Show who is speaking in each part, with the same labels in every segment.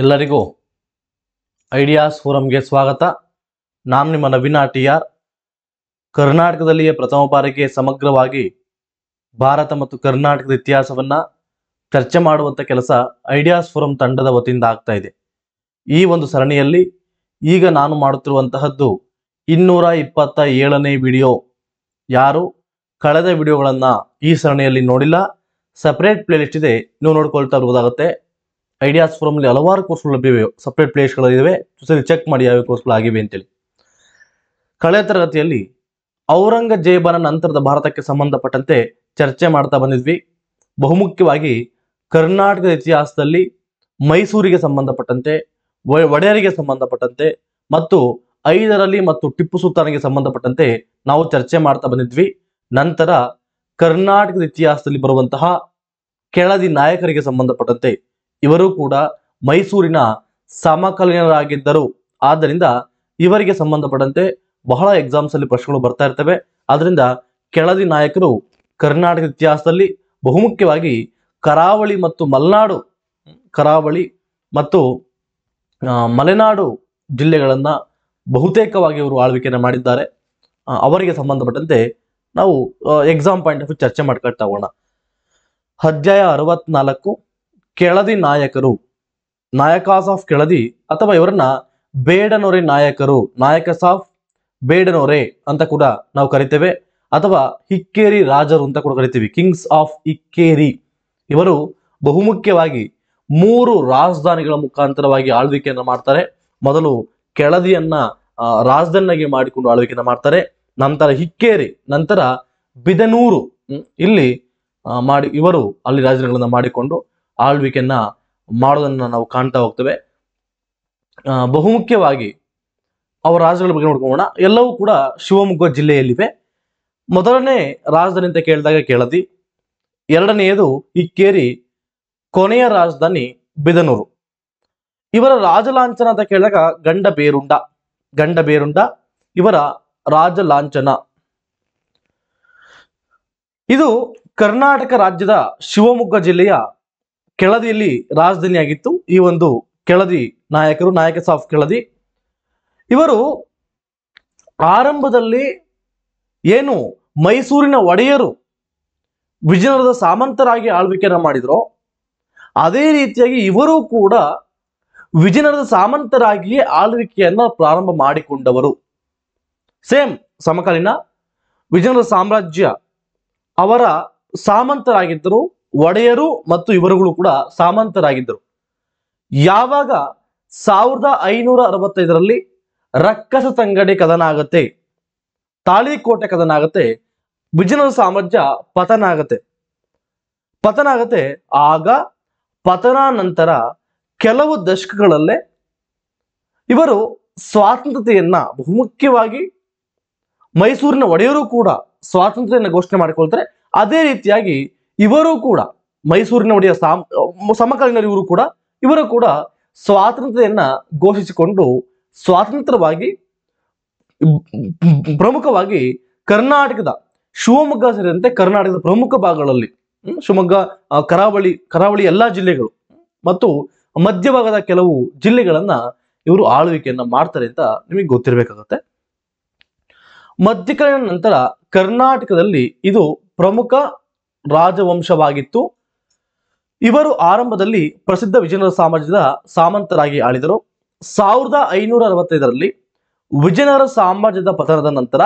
Speaker 1: ಎಲ್ಲರಿಗೂ ಐಡಿಯಾಸ್ ಫೋರಂಗೆ ಸ್ವಾಗತ ನಾನು ನಿಮ್ಮ ನವೀನ ಟಿ ಆರ್ ಕರ್ನಾಟಕದಲ್ಲಿಯೇ ಪ್ರಥಮ ಬಾರಿಗೆ ಸಮಗ್ರವಾಗಿ ಭಾರತ ಮತ್ತು ಕರ್ನಾಟಕದ ಇತಿಹಾಸವನ್ನು ಚರ್ಚೆ ಮಾಡುವಂಥ ಕೆಲಸ ಐಡಿಯಾಸ್ ಫೋರಂ ತಂಡದ ವತಿಯಿಂದ ಆಗ್ತಾ ಇದೆ ಈ ಒಂದು ಸರಣಿಯಲ್ಲಿ ಈಗ ನಾನು ಮಾಡುತ್ತಿರುವಂತಹದ್ದು ಇನ್ನೂರ ಇಪ್ಪತ್ತ ಏಳನೇ ವಿಡಿಯೋ ಯಾರು ಕಳೆದ ವಿಡಿಯೋಗಳನ್ನು ಈ ಸರಣಿಯಲ್ಲಿ ನೋಡಿಲ್ಲ ಸಪ್ರೇಟ್ ಪ್ಲೇಲಿಸ್ಟ್ ಇದೆ ನೀವು ನೋಡ್ಕೊಳ್ತಾ ಇರ್ಬೋದಾಗತ್ತೆ ಐಡಿಯಾಸ್ ಅಲ್ಲಿ ಹಲವಾರು ಕೋರ್ಸ್ಗಳು ಲಭ್ಯವಿವೆ ಸಪ್ರೇಟ್ ಪ್ಲೇಸ್ಗಳಿವೆ ಸರಿ ಚೆಕ್ ಮಾಡಿ ಯಾವ ಕೋರ್ಸ್ಗಳಾಗಿವೆ ಅಂತೇಳಿ ಕಳೆದ ತರಗತಿಯಲ್ಲಿ ಔರಂಗಜೇಬನ ನಂತರದ ಭಾರತಕ್ಕೆ ಸಂಬಂಧಪಟ್ಟಂತೆ ಚರ್ಚೆ ಮಾಡ್ತಾ ಬಂದಿದ್ವಿ ಬಹುಮುಖ್ಯವಾಗಿ ಕರ್ನಾಟಕದ ಇತಿಹಾಸದಲ್ಲಿ ಮೈಸೂರಿಗೆ ಸಂಬಂಧಪಟ್ಟಂತೆ ಒಡೆಯರಿಗೆ ಸಂಬಂಧಪಟ್ಟಂತೆ ಮತ್ತು ಐದರಲ್ಲಿ ಮತ್ತು ಟಿಪ್ಪು ಸುಲ್ತಾನಿಗೆ ಸಂಬಂಧಪಟ್ಟಂತೆ ನಾವು ಚರ್ಚೆ ಮಾಡ್ತಾ ಬಂದಿದ್ವಿ ನಂತರ ಕರ್ನಾಟಕದ ಇತಿಹಾಸದಲ್ಲಿ ಬರುವಂತಹ ಕೆಳದಿ ನಾಯಕರಿಗೆ ಸಂಬಂಧಪಟ್ಟಂತೆ ಇವರು ಕೂಡ ಮೈಸೂರಿನ ಸಮಕಾಲೀನರಾಗಿದ್ದರು ಆದ್ದರಿಂದ ಇವರಿಗೆ ಸಂಬಂಧಪಟ್ಟಂತೆ ಬಹಳ ಎಕ್ಸಾಮ್ಸ್ ಅಲ್ಲಿ ಪ್ರಶ್ನೆಗಳು ಬರ್ತಾ ಇರ್ತವೆ ಆದ್ದರಿಂದ ಕೆಳದಿ ನಾಯಕರು ಕರ್ನಾಟಕ ಇತಿಹಾಸದಲ್ಲಿ ಬಹುಮುಖ್ಯವಾಗಿ ಕರಾವಳಿ ಮತ್ತು ಮಲೆನಾಡು ಕರಾವಳಿ ಮತ್ತು ಮಲೆನಾಡು ಜಿಲ್ಲೆಗಳನ್ನು ಬಹುತೇಕವಾಗಿ ಇವರು ಆಳ್ವಿಕೆಯನ್ನು ಮಾಡಿದ್ದಾರೆ ಅವರಿಗೆ ಸಂಬಂಧಪಟ್ಟಂತೆ ನಾವು ಎಕ್ಸಾಮ್ ಪಾಯಿಂಟ್ ಆಫ್ ಚರ್ಚೆ ಮಾಡ್ಕೊಳ್ತಾ ಹೋಗೋಣ ಅಧ್ಯಾಯ ಅರವತ್ನಾಲ್ಕು ಕೆಳದಿ ನಾಯಕರು ನಾಯಕಾಸ್ ಆಫ್ ಕೆಳದಿ ಅಥವಾ ಇವರನ್ನ ಬೇಡನೊರೆ ನಾಯಕರು ನಾಯಕಸ್ ಆಫ್ ಬೇಡನೊರೆ ಅಂತ ಕೂಡ ನಾವು ಕರಿತೇವೆ ಅಥವಾ ಹಿಕ್ಕೇರಿ ರಾಜರು ಅಂತ ಕೂಡ ಕರಿತೀವಿ ಕಿಂಗ್ಸ್ ಆಫ್ ಇಕ್ಕೇರಿ ಇವರು ಬಹುಮುಖ್ಯವಾಗಿ ಮೂರು ರಾಜಧಾನಿಗಳ ಮುಖಾಂತರವಾಗಿ ಆಳ್ವಿಕೆಯನ್ನು ಮಾಡ್ತಾರೆ ಮೊದಲು ಕೆಳದಿಯನ್ನ ರಾಜಧಾನಿಯಾಗಿ ಮಾಡಿಕೊಂಡು ಆಳ್ವಿಕೆಯನ್ನು ಮಾಡ್ತಾರೆ ನಂತರ ಹಿಕ್ಕೇರಿ ನಂತರ ಬಿದನೂರು ಇಲ್ಲಿ ಮಾಡಿ ಇವರು ಅಲ್ಲಿ ರಾಜಧಾನಿಗಳನ್ನ ಮಾಡಿಕೊಂಡು ಆಳ್ವಿಕೆಯನ್ನ ಮಾಡೋದನ್ನ ನಾವು ಕಾಣ್ತಾ ಹೋಗ್ತೇವೆ ಬಹುಮುಖ್ಯವಾಗಿ ಅವರ ರಾಜ್ಯಗಳ ಬಗ್ಗೆ ನೋಡ್ಕೊಳ್ಳೋಣ ಎಲ್ಲವೂ ಕೂಡ ಶಿವಮೊಗ್ಗ ಜಿಲ್ಲೆಯಲ್ಲಿವೆ ಮೊದಲನೇ ರಾಜಧಾನಿ ಅಂತ ಕೇಳಿದಾಗ ಕೇಳದಿ ಎರಡನೆಯದು ಇಕ್ಕೇರಿ ಕೊನೆಯ ರಾಜಧಾನಿ ಬಿದನೂರು ಇವರ ರಾಜಲಾಂಛನ ಅಂತ ಕೇಳಿದಾಗ ಗಂಡ ಬೇರುಂಡ ಗಂಡ ಬೇರುಂಡ ಇವರ ರಾಜಲಾಂಛನ ಇದು ಕರ್ನಾಟಕ ರಾಜ್ಯದ ಶಿವಮೊಗ್ಗ ಜಿಲ್ಲೆಯ ಕೆಳದಿಯಲ್ಲಿ ರಾಜಧಾನಿಯಾಗಿತ್ತು ಈ ಒಂದು ಕೆಳದಿ ನಾಯಕರು ನಾಯಕಸ್ ಆಫ್ ಕೆಳದಿ ಇವರು ಆರಂಭದಲ್ಲಿ ಏನು ಮೈಸೂರಿನ ಒಡೆಯರು ವಿಜಯನಗರದ ಸಾಮಂತರಾಗಿ ಆಳ್ವಿಕೆಯನ್ನು ಮಾಡಿದ್ರು ಅದೇ ರೀತಿಯಾಗಿ ಇವರು ಕೂಡ ವಿಜಯನಗರದ ಸಾಮಂತರಾಗಿಯೇ ಆಳ್ವಿಕೆಯನ್ನ ಪ್ರಾರಂಭ ಮಾಡಿಕೊಂಡವರು ಸೇಮ್ ಸಮಕಾಲೀನ ವಿಜಯನಗರ ಸಾಮ್ರಾಜ್ಯ ಅವರ ಸಾಮಂತರಾಗಿದ್ದರು ಒಡೆಯರು ಮತ್ತು ಇವರುಗಳು ಕೂಡ ಸಾಮಂತರಾಗಿದ್ದರು ಯಾವಾಗ ಸಾವಿರದ ಐನೂರ ಅರವತ್ತೈದರಲ್ಲಿ ರಕ್ಕಸ ತಂಗಡಿ ಕದನ ಆಗತ್ತೆ ತಾಳಿಕೋಟೆ ಕದನ ಆಗತ್ತೆ ಬಿಜನಗರ ಸಾಮ್ರಾಜ್ಯ ಪತನ ಆಗತ್ತೆ ಪತನ ಆಗತ್ತೆ ಆಗ ಪತನ ನಂತರ ಕೆಲವು ದಶಕಗಳಲ್ಲೇ ಇವರು ಸ್ವಾತಂತ್ರ್ಯತೆಯನ್ನ ಬಹುಮುಖ್ಯವಾಗಿ ಮೈಸೂರಿನ ಒಡೆಯರು ಕೂಡ ಸ್ವಾತಂತ್ರ್ಯನ ಘೋಷಣೆ ಮಾಡಿಕೊಳ್ತಾರೆ ಅದೇ ರೀತಿಯಾಗಿ ಇವರು ಕೂಡ ಮೈಸೂರಿನ ಒಡೆಯ ಸಾಮ್ ಇವರು ಕೂಡ ಇವರು ಕೂಡ ಸ್ವಾತಂತ್ರ್ಯವನ್ನು ಘೋಷಿಸಿಕೊಂಡು ಸ್ವಾತಂತ್ರ್ಯವಾಗಿ ಪ್ರಮುಖವಾಗಿ ಕರ್ನಾಟಕದ ಶಿವಮೊಗ್ಗ ಸೇರಿದಂತೆ ಕರ್ನಾಟಕದ ಪ್ರಮುಖ ಭಾಗಗಳಲ್ಲಿ ಶಿವಮೊಗ್ಗ ಕರಾವಳಿ ಕರಾವಳಿ ಎಲ್ಲಾ ಜಿಲ್ಲೆಗಳು ಮತ್ತು ಮಧ್ಯಭಾಗದ ಕೆಲವು ಜಿಲ್ಲೆಗಳನ್ನ ಇವರು ಆಳ್ವಿಕೆಯನ್ನ ಮಾಡ್ತಾರೆ ಅಂತ ನಿಮಗೆ ಗೊತ್ತಿರಬೇಕಾಗತ್ತೆ ಮಧ್ಯಕಾಲೀನ ನಂತರ ಕರ್ನಾಟಕದಲ್ಲಿ ಇದು ಪ್ರಮುಖ ರಾಜವಂಶವಾಗಿತ್ತು ಇವರು ಆರಂಭದಲ್ಲಿ ಪ್ರಸಿದ್ಧ ವಿಜಯನಗರ ಸಾಮ್ರಾಜ್ಯದ ಸಾಮಂತರಾಗಿ ಆಳಿದರು ಸಾವಿರದ ಐನೂರ ಅರವತ್ತೈದರಲ್ಲಿ ವಿಜಯನಗರ ಸಾಮ್ರಾಜ್ಯದ ಪತನದ ನಂತರ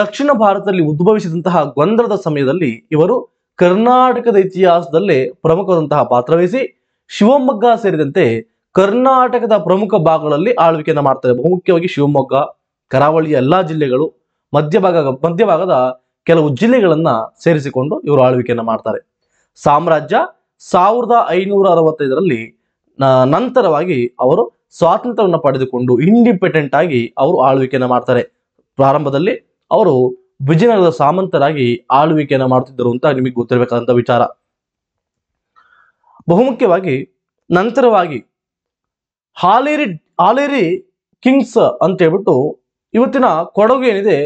Speaker 1: ದಕ್ಷಿಣ ಭಾರತದಲ್ಲಿ ಉದ್ಭವಿಸಿದಂತಹ ಗೊಂದಲದ ಸಮಯದಲ್ಲಿ ಇವರು ಕರ್ನಾಟಕದ ಇತಿಹಾಸದಲ್ಲೇ ಪಾತ್ರ ವಹಿಸಿ ಶಿವಮೊಗ್ಗ ಸೇರಿದಂತೆ ಕರ್ನಾಟಕದ ಪ್ರಮುಖ ಭಾಗಗಳಲ್ಲಿ ಆಳ್ವಿಕೆಯನ್ನು ಮಾಡ್ತಾರೆ ಬಹುಮುಖ್ಯವಾಗಿ ಶಿವಮೊಗ್ಗ ಕರಾವಳಿಯ ಎಲ್ಲಾ ಜಿಲ್ಲೆಗಳು ಮಧ್ಯಭಾಗ ಮಧ್ಯಭಾಗದ ಕೆಲವು ಜಿಲ್ಲೆಗಳನ್ನ ಸೇರಿಸಿಕೊಂಡು ಇವರು ಆಳ್ವಿಕೆಯನ್ನು ಮಾಡ್ತಾರೆ ಸಾಮ್ರಾಜ್ಯ ಸಾವಿರದ ಐನೂರ ಅರವತ್ತೈದರಲ್ಲಿ ನಂತರವಾಗಿ ಅವರು ಸ್ವಾತಂತ್ರ್ಯವನ್ನು ಪಡೆದುಕೊಂಡು ಇಂಡಿಪೆಂಡೆಂಟ್ ಆಗಿ ಅವರು ಆಳ್ವಿಕೆಯನ್ನು ಮಾಡ್ತಾರೆ ಪ್ರಾರಂಭದಲ್ಲಿ ಅವರು ವಿಜಯನಗರದ ಸಾಮಂತರಾಗಿ ಆಳ್ವಿಕೆಯನ್ನು ಮಾಡ್ತಿದ್ದರು ಅಂತ ನಿಮಗೆ ಗೊತ್ತಿರಬೇಕಾದಂತ ವಿಚಾರ ಬಹುಮುಖ್ಯವಾಗಿ ನಂತರವಾಗಿ ಹಾಲೇರಿ ಹಾಲೇರಿ ಕಿಂಗ್ಸ್ ಅಂತ ಹೇಳ್ಬಿಟ್ಟು ಇವತ್ತಿನ ಕೊಡಗು ಏನಿದೆ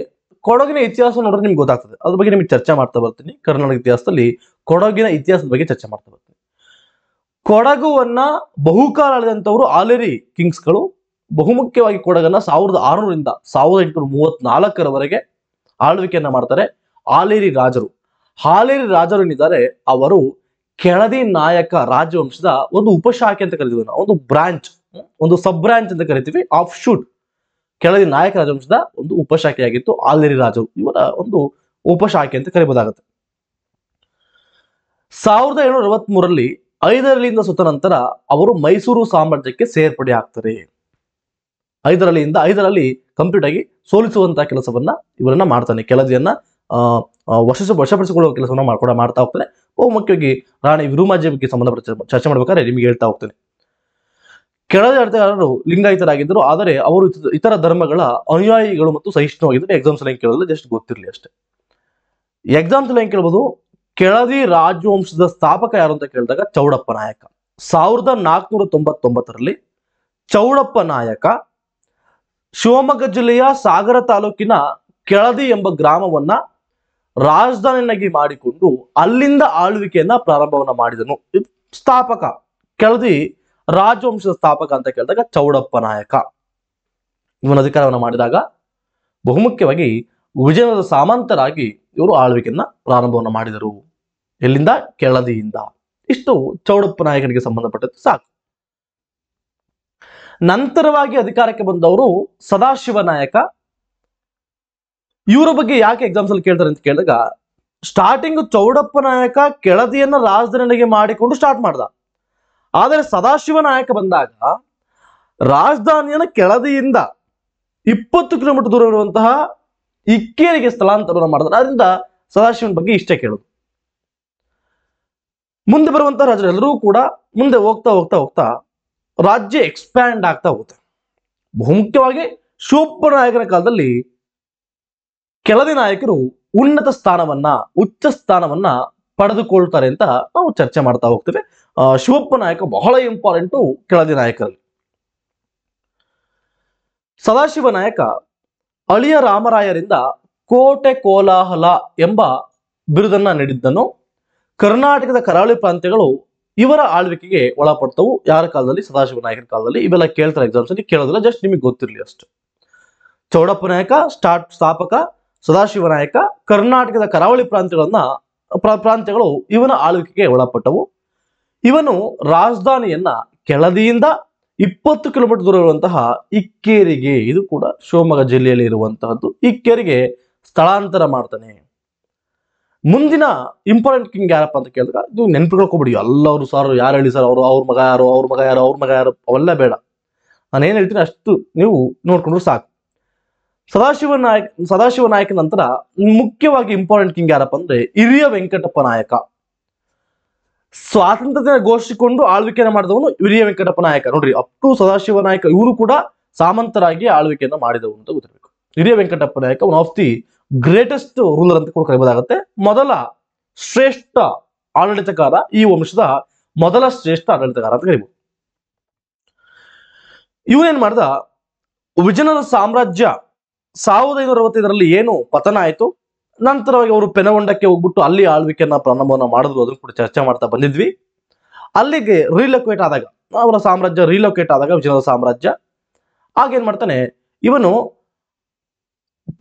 Speaker 1: ಕೊಡಗಿನ ಇತಿಹಾಸ ನೋಡಿದ್ರೆ ನಿಮ್ಗೆ ಗೊತ್ತಾಗ್ತದೆ ಅದ್ರ ಬಗ್ಗೆ ನಿಮ್ಗೆ ಚರ್ಚೆ ಮಾಡ್ತಾ ಬರ್ತೀನಿ ಕರ್ನಾಟಕ ಇತಿಹಾಸದಲ್ಲಿ ಕೊಡಗಿನ ಇತಿಹಾಸದ ಬಗ್ಗೆ ಚರ್ಚೆ ಮಾಡ್ತಾ ಬರ್ತೀನಿ ಕೊಡಗುವನ್ನ ಬಹುಕಾಲ ಆಳಿದಂಥವ್ರು ಆಲೇರಿ ಕಿಂಗ್ಸ್ಗಳು ಬಹುಮುಖ್ಯವಾಗಿ ಕೊಡಗನ್ನ ಸಾವಿರದ ಆರುನೂರಿಂದ ಸಾವಿರದ ಎಂಟುನೂರ ಮೂವತ್ನಾಲ್ಕರವರೆಗೆ ಆಳ್ವಿಕೆಯನ್ನ ಮಾಡ್ತಾರೆ ಆಲೇರಿ ರಾಜರು ಹಾಲೇರಿ ರಾಜರು ಏನಿದ್ದಾರೆ ಅವರು ಕೆಳದಿ ನಾಯಕ ರಾಜವಂಶದ ಒಂದು ಉಪಶಾಖೆ ಅಂತ ಕರಿತೀವಿ ನಾವು ಒಂದು ಬ್ರಾಂಚ್ ಒಂದು ಸಬ್ ಬ್ರಾಂಚ್ ಅಂತ ಕರಿತೀವಿ ಆಫ್ ಶೂಟ್ ಕೆಳದಿ ನಾಯಕ ರಾಜವಂಶದ ಒಂದು ಉಪಶಾಖೆಯಾಗಿತ್ತು ಆಲ್ಲೇರಿ ರಾಜರು ಇವರ ಒಂದು ಉಪಶಾಖೆ ಅಂತ ಕರೆಯಬಹುದಾಗುತ್ತೆ ಸಾವಿರದ ಏಳ್ನೂರ ಅರವತ್ ಮೂರಲ್ಲಿ ಐದರಲಿಯಿಂದ ಸುತ್ತ ನಂತರ ಅವರು ಮೈಸೂರು ಸಾಮ್ರಾಜ್ಯಕ್ಕೆ ಸೇರ್ಪಡೆ ಆಗ್ತಾರೆ ಐದರಲಿಯಿಂದ ಐದರಲ್ಲಿ ಕಂಪ್ಲೀಟ್ ಆಗಿ ಸೋಲಿಸುವಂತಹ ಕೆಲಸವನ್ನ ಇವರನ್ನ ಮಾಡ್ತಾನೆ ಕೆಲದಿಯನ್ನ ವರ್ಷ ವಶಪಡಿಸಿಕೊಳ್ಳುವ ಕೆಲಸವನ್ನ ಕೂಡ ಮಾಡ್ತಾ ಹೋಗ್ತಾನೆ ಬಹುಮುಖ್ಯವಾಗಿ ರಾಣಿ ವಿರುಮಾಜಿ ಬಗ್ಗೆ ಸಂಬಂಧಪಟ್ಟ ಚರ್ಚೆ ಮಾಡ್ಬೇಕಾದ್ರೆ ನಿಮ್ಗೆ ಹೇಳ್ತಾ ಹೋಗ್ತೇನೆ ಯಾರರು ಲಿಂಗಾಯಿತರಾಗಿದ್ದರು ಆದರೆ ಅವರು ಇತರ ಧರ್ಮಗಳ ಅನುಯಾಯಿಗಳು ಮತ್ತು ಸಹಿಷ್ಣುವಾಗಿದ್ದರೆ ಎಕ್ಸಾಮ್ಸ್ ಹೆಂಗೆ ಕೇಳೋದಿಲ್ಲ ಜಸ್ಟ್ ಗೊತ್ತಿರಲಿ ಅಷ್ಟೇ ಎಕ್ಸಾಮ್ಸ್ ಹೆಂಗೆ ಕೇಳ್ಬೋದು ಕೆಳದಿ ರಾಜವಂಶದ ಸ್ಥಾಪಕ ಯಾರು ಅಂತ ಕೇಳಿದಾಗ ಚೌಡಪ್ಪ ನಾಯಕ ಸಾವಿರದ ನಾಲ್ಕುನೂರ ತೊಂಬತ್ತೊಂಬತ್ತರಲ್ಲಿ ಚೌಡಪ್ಪ ನಾಯಕ ಶಿವಮೊಗ್ಗ ಜಿಲ್ಲೆಯ ಸಾಗರ ತಾಲೂಕಿನ ಕೆಳದಿ ಎಂಬ ಗ್ರಾಮವನ್ನ ರಾಜಧಾನಿಯನ್ನಾಗಿ ಮಾಡಿಕೊಂಡು ಅಲ್ಲಿಂದ ಆಳ್ವಿಕೆಯನ್ನ ಪ್ರಾರಂಭವನ್ನ ಮಾಡಿದನು ಸ್ಥಾಪಕ ಕೆಳದಿ ರಾಜವಂಶದ ಸ್ಥಾಪಕ ಅಂತ ಕೇಳಿದಾಗ ಚೌಡಪ್ಪ ನಾಯಕ ಇವನ ಅಧಿಕಾರವನ್ನು ಮಾಡಿದಾಗ ಬಹುಮುಖ್ಯವಾಗಿ ವಿಜಯನದ ಸಾಮಂತರಾಗಿ ಇವರು ಆಳ್ವಿಕೆಯನ್ನ ಪ್ರಾರಂಭವನ್ನು ಮಾಡಿದರು ಎಲ್ಲಿಂದ ಕೆಳದಿಯಿಂದ ಇಷ್ಟು ಚೌಡಪ್ಪ ನಾಯಕನಿಗೆ ಸಂಬಂಧಪಟ್ಟದ್ದು ಸಾಕು ನಂತರವಾಗಿ ಅಧಿಕಾರಕ್ಕೆ ಬಂದವರು ಸದಾಶಿವ ನಾಯಕ ಇವರ ಬಗ್ಗೆ ಯಾಕೆ ಎಕ್ಸಾಮ್ಸ್ ಅಲ್ಲಿ ಕೇಳ್ತಾರೆ ಅಂತ ಕೇಳಿದಾಗ ಸ್ಟಾರ್ಟಿಂಗ್ ಚೌಡಪ್ಪ ನಾಯಕ ಕೆಳದಿಯನ್ನ ರಾಜಧಾನಿಗೆ ಮಾಡಿಕೊಂಡು ಸ್ಟಾರ್ಟ್ ಮಾಡ್ದ ಆದರೆ ಸದಾಶಿವ ನಾಯಕ ಬಂದಾಗ ರಾಜಧಾನಿಯನ ಕೆಳದಿಯಿಂದ ಇಪ್ಪತ್ತು ಕಿಲೋಮೀಟರ್ ದೂರ ಇರುವಂತಹ ಇಕ್ಕೇರಿಗೆ ಸ್ಥಳಾಂತರವನ್ನು ಮಾಡಿದ್ರು ಅದರಿಂದ ಸದಾಶಿವನ ಬಗ್ಗೆ ಇಷ್ಟ ಕೇಳುದು ಮುಂದೆ ಬರುವಂತಹ ರಾಜರೆಲ್ಲರೂ ಕೂಡ ಮುಂದೆ ಹೋಗ್ತಾ ಹೋಗ್ತಾ ಹೋಗ್ತಾ ರಾಜ್ಯ ಎಕ್ಸ್ಪ್ಯಾಂಡ್ ಆಗ್ತಾ ಹೋಗುತ್ತೆ ಬಹುಮುಖ್ಯವಾಗಿ ನಾಯಕನ ಕಾಲದಲ್ಲಿ ಕೆಳದಿ ನಾಯಕರು ಉನ್ನತ ಸ್ಥಾನವನ್ನ ಉಚ್ಚ ಸ್ಥಾನವನ್ನ ಪಡೆದುಕೊಳ್ತಾರೆ ಅಂತ ನಾವು ಚರ್ಚೆ ಮಾಡ್ತಾ ಹೋಗ್ತೇವೆ ಶಿವಪ್ಪ ನಾಯಕ ಬಹಳ ಇಂಪಾರ್ಟೆಂಟು ಕೆಳದಿ ನಾಯಕರಲ್ಲಿ ಸದಾಶಿವ ನಾಯಕ ಅಳಿಯ ರಾಮರಾಯರಿಂದ ಕೋಟೆ ಕೋಲಾಹಲ ಎಂಬ ಬಿರುದನ್ನ ನೀಡಿದ್ದನು ಕರ್ನಾಟಕದ ಕರಾವಳಿ ಪ್ರಾಂತ್ಯಗಳು ಇವರ ಆಳ್ವಿಕೆಗೆ ಒಳಪಡ್ತವು ಯಾರ ಕಾಲದಲ್ಲಿ ಸದಾಶಿವ ನಾಯಕರ ಕಾಲದಲ್ಲಿ ಇವೆಲ್ಲ ಕೇಳ್ತಾರೆ ಎಕ್ಸಾಮ್ಸ್ ಅಲ್ಲಿ ಕೇಳೋದಿಲ್ಲ ಜಸ್ಟ್ ನಿಮಗೆ ಗೊತ್ತಿರಲಿ ಅಷ್ಟು ಚೌಡಪ್ಪ ನಾಯಕ ಸ್ಟಾರ್ಟ್ ಸ್ಥಾಪಕ ಸದಾಶಿವ ನಾಯಕ ಕರ್ನಾಟಕದ ಕರಾವಳಿ ಪ್ರಾಂತ್ಯಗಳನ್ನ ಪ್ರಾಂತ್ಯಗಳು ಇವನ ಆಳ್ವಿಕೆಗೆ ಒಳಪಟ್ಟವು ಇವನು ರಾಜಧಾನಿಯನ್ನ ಕೆಳದಿಯಿಂದ ಇಪ್ಪತ್ತು ಕಿಲೋಮೀಟರ್ ದೂರ ಇರುವಂತಹ ಇಕ್ಕೇರಿಗೆ ಇದು ಕೂಡ ಶಿವಮೊಗ್ಗ ಜಿಲ್ಲೆಯಲ್ಲಿ ಇರುವಂತಹದ್ದು ಇಕ್ಕೇರಿಗೆ ಸ್ಥಳಾಂತರ ಮಾಡ್ತಾನೆ ಮುಂದಿನ ಇಂಪಾರ್ಟೆಂಟ್ ಕಿಂಗ್ ಯಾರಪ್ಪ ಅಂತ ಕೇಳಿದಾಗ ಇದು ನೆನಪುಗಳ್ಕೊಬಿಡಿ ಎಲ್ಲರೂ ಸರ್ ಯಾರು ಹೇಳಿ ಸರ್ ಅವರು ಅವ್ರ ಮಗ ಯಾರು ಅವ್ರ ಮಗ ಯಾರು ಅವ್ರ ಮಗ ಯಾರು ಅವೆಲ್ಲ ಬೇಡ ನಾನು ಏನು ಹೇಳ್ತೀನಿ ಅಷ್ಟು ನೀವು ನೋಡ್ಕೊಂಡ್ರು ಸಾಕು ಸದಾಶಿವ ನಾಯಕ್ ಸದಾಶಿವ ನಾಯಕ ನಂತರ ಮುಖ್ಯವಾಗಿ ಇಂಪಾರ್ಟೆಂಟ್ ಕಿಂಗ್ ಯಾರಪ್ಪ ಅಂದ್ರೆ ಹಿರಿಯ ವೆಂಕಟಪ್ಪ ನಾಯಕ ಸ್ವಾತಂತ್ರ್ಯ ಘೋಷಿಸಿಕೊಂಡು ಆಳ್ವಿಕೆಯನ್ನು ಮಾಡಿದವನು ಹಿರಿಯ ವೆಂಕಟಪ್ಪ ನಾಯಕ ನೋಡ್ರಿ ಅಪ್ ಟು ಸದಾಶಿವ ನಾಯಕ ಇವರು ಕೂಡ ಸಾಮಂತರಾಗಿ ಆಳ್ವಿಕೆಯನ್ನು ಮಾಡಿದವನು ಅಂತ ಗೊತ್ತಿರಬೇಕು ಹಿರಿಯ Venkatappa Nayaka one of the greatest ruler ಅಂತ ಕೂಡ ಕರೆಯಬಹುದಾಗುತ್ತೆ ಮೊದಲ ಶ್ರೇಷ್ಠ ಆಡಳಿತಗಾರ ಈ ವಂಶದ ಮೊದಲ ಶ್ರೇಷ್ಠ ಆಡಳಿತಗಾರ ಅಂತ ಕರಿಬಹುದು ಇವನೇನ್ ಮಾಡ್ದ ವಿಜಯನಗರ ಸಾಮ್ರಾಜ್ಯ ಸಾವಿರದ ಐನೂರ ಅರವತ್ತೈದರಲ್ಲಿ ಏನು ಪತನ ಆಯಿತು ನಂತರವಾಗಿ ಅವರು ಪೆನಗೊಂಡಕ್ಕೆ ಹೋಗ್ಬಿಟ್ಟು ಅಲ್ಲಿ ಆಳ್ವಿಕೆಯನ್ನ ಪ್ರಾರಂಭವನ್ನ ಮಾಡಿದ್ರು ಅದನ್ನು ಕೂಡ ಚರ್ಚೆ ಮಾಡ್ತಾ ಬಂದಿದ್ವಿ ಅಲ್ಲಿಗೆ ರಿಲೊಕೇಟ್ ಆದಾಗ ಅವರ ಸಾಮ್ರಾಜ್ಯ ರಿಲೊಕೇಟ್ ಆದಾಗ ವಿಜಯನಗರ ಸಾಮ್ರಾಜ್ಯ ಆಗೇನ್ ಮಾಡ್ತಾನೆ ಇವನು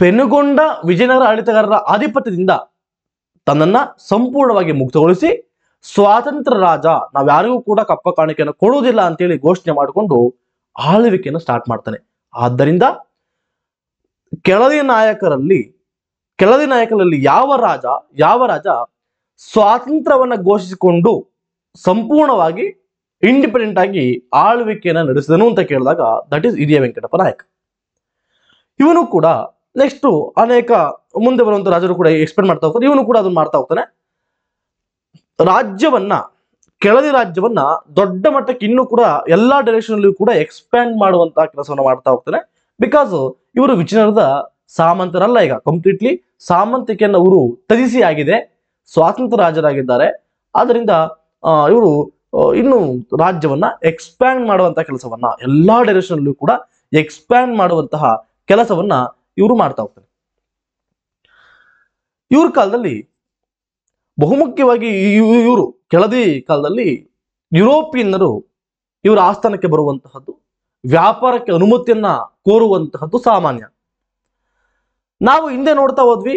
Speaker 1: ಪೆನುಗೊಂಡ ವಿಜಯನಗರ ಆಡಳಿತಗಾರರ ಆಧಿಪತ್ಯದಿಂದ ತನ್ನನ್ನ ಸಂಪೂರ್ಣವಾಗಿ ಮುಕ್ತಗೊಳಿಸಿ ಸ್ವಾತಂತ್ರ್ಯ ರಾಜ ನಾವ್ ಯಾರಿಗೂ ಕೂಡ ಕಪ್ಪ ಕಾಣಿಕೆಯನ್ನು ಕೊಡುವುದಿಲ್ಲ ಅಂತೇಳಿ ಘೋಷಣೆ ಮಾಡಿಕೊಂಡು ಆಳ್ವಿಕೆಯನ್ನು ಸ್ಟಾರ್ಟ್ ಮಾಡ್ತಾನೆ ಆದ್ದರಿಂದ ಕೆಳದಿ ನಾಯಕರಲ್ಲಿ ಕೆಳದಿ ನಾಯಕರಲ್ಲಿ ಯಾವ ರಾಜ ಯಾವ ರಾಜ ಸ್ವಾತಂತ್ರ್ಯವನ್ನ ಘೋಷಿಸಿಕೊಂಡು ಸಂಪೂರ್ಣವಾಗಿ ಇಂಡಿಪೆಂಡೆಂಟ್ ಆಗಿ ಆಳ್ವಿಕೆಯನ್ನ ನಡೆಸಿದನು ಅಂತ ಕೇಳಿದಾಗ ದಟ್ ಈಸ್ ಹಿರಿಯ ವೆಂಕಟಪ್ಪ ನಾಯಕ್ ಇವನು ಕೂಡ ನೆಕ್ಸ್ಟ್ ಅನೇಕ ಮುಂದೆ ಬರುವಂತ ರಾಜರು ಕೂಡ ಎಕ್ಸ್ಪ್ಲೇನ್ ಮಾಡ್ತಾ ಹೋಗ್ತಾರೆ ಇವನು ಕೂಡ ಅದನ್ನ ಮಾಡ್ತಾ ಹೋಗ್ತಾನೆ ರಾಜ್ಯವನ್ನ ಕೆಳದಿ ರಾಜ್ಯವನ್ನ ದೊಡ್ಡ ಮಟ್ಟಕ್ಕೆ ಇನ್ನೂ ಕೂಡ ಎಲ್ಲಾ ಡೈರೆಕ್ಷನ್ ಕೂಡ ಎಕ್ಸ್ಪ್ಯಾಂಡ್ ಮಾಡುವಂತಹ ಕೆಲಸವನ್ನು ಮಾಡ್ತಾ ಹೋಗ್ತಾನೆ ಬಿಕಾಸ್ ಇವರು ವಿಜಯನಗರದ ಸಾಮಂತರಲ್ಲ ಈಗ ಕಂಪ್ಲೀಟ್ಲಿ ಸಾಮಂತಿಕೆಯನ್ನು ಅವರು ತ್ಯಜಿಸಿ ಆಗಿದೆ ಸ್ವಾತಂತ್ರ್ಯ ರಾಜರಾಗಿದ್ದಾರೆ ಆದ್ದರಿಂದ ಇವರು ಇನ್ನು ರಾಜ್ಯವನ್ನ ಎಕ್ಸ್ಪ್ಯಾಂಡ್ ಮಾಡುವಂತಹ ಕೆಲಸವನ್ನ ಎಲ್ಲಾ ಡೈರೆಕ್ಷನ್ ಕೂಡ ಎಕ್ಸ್ಪ್ಯಾಂಡ್ ಮಾಡುವಂತಹ ಕೆಲಸವನ್ನ ಇವರು ಮಾಡ್ತಾ ಹೋಗ್ತಾರೆ ಇವ್ರ ಕಾಲದಲ್ಲಿ ಬಹುಮುಖ್ಯವಾಗಿ ಇವರು ಕೆಳದಿ ಕಾಲದಲ್ಲಿ ಯುರೋಪಿಯನ್ನರು ಇವರ ಆಸ್ಥಾನಕ್ಕೆ ಬರುವಂತಹದ್ದು ವ್ಯಾಪಾರಕ್ಕೆ ಅನುಮತಿಯನ್ನ ಕೋರುವಂತಹದ್ದು ಸಾಮಾನ್ಯ ನಾವು ಹಿಂದೆ ನೋಡ್ತಾ ಹೋದ್ವಿ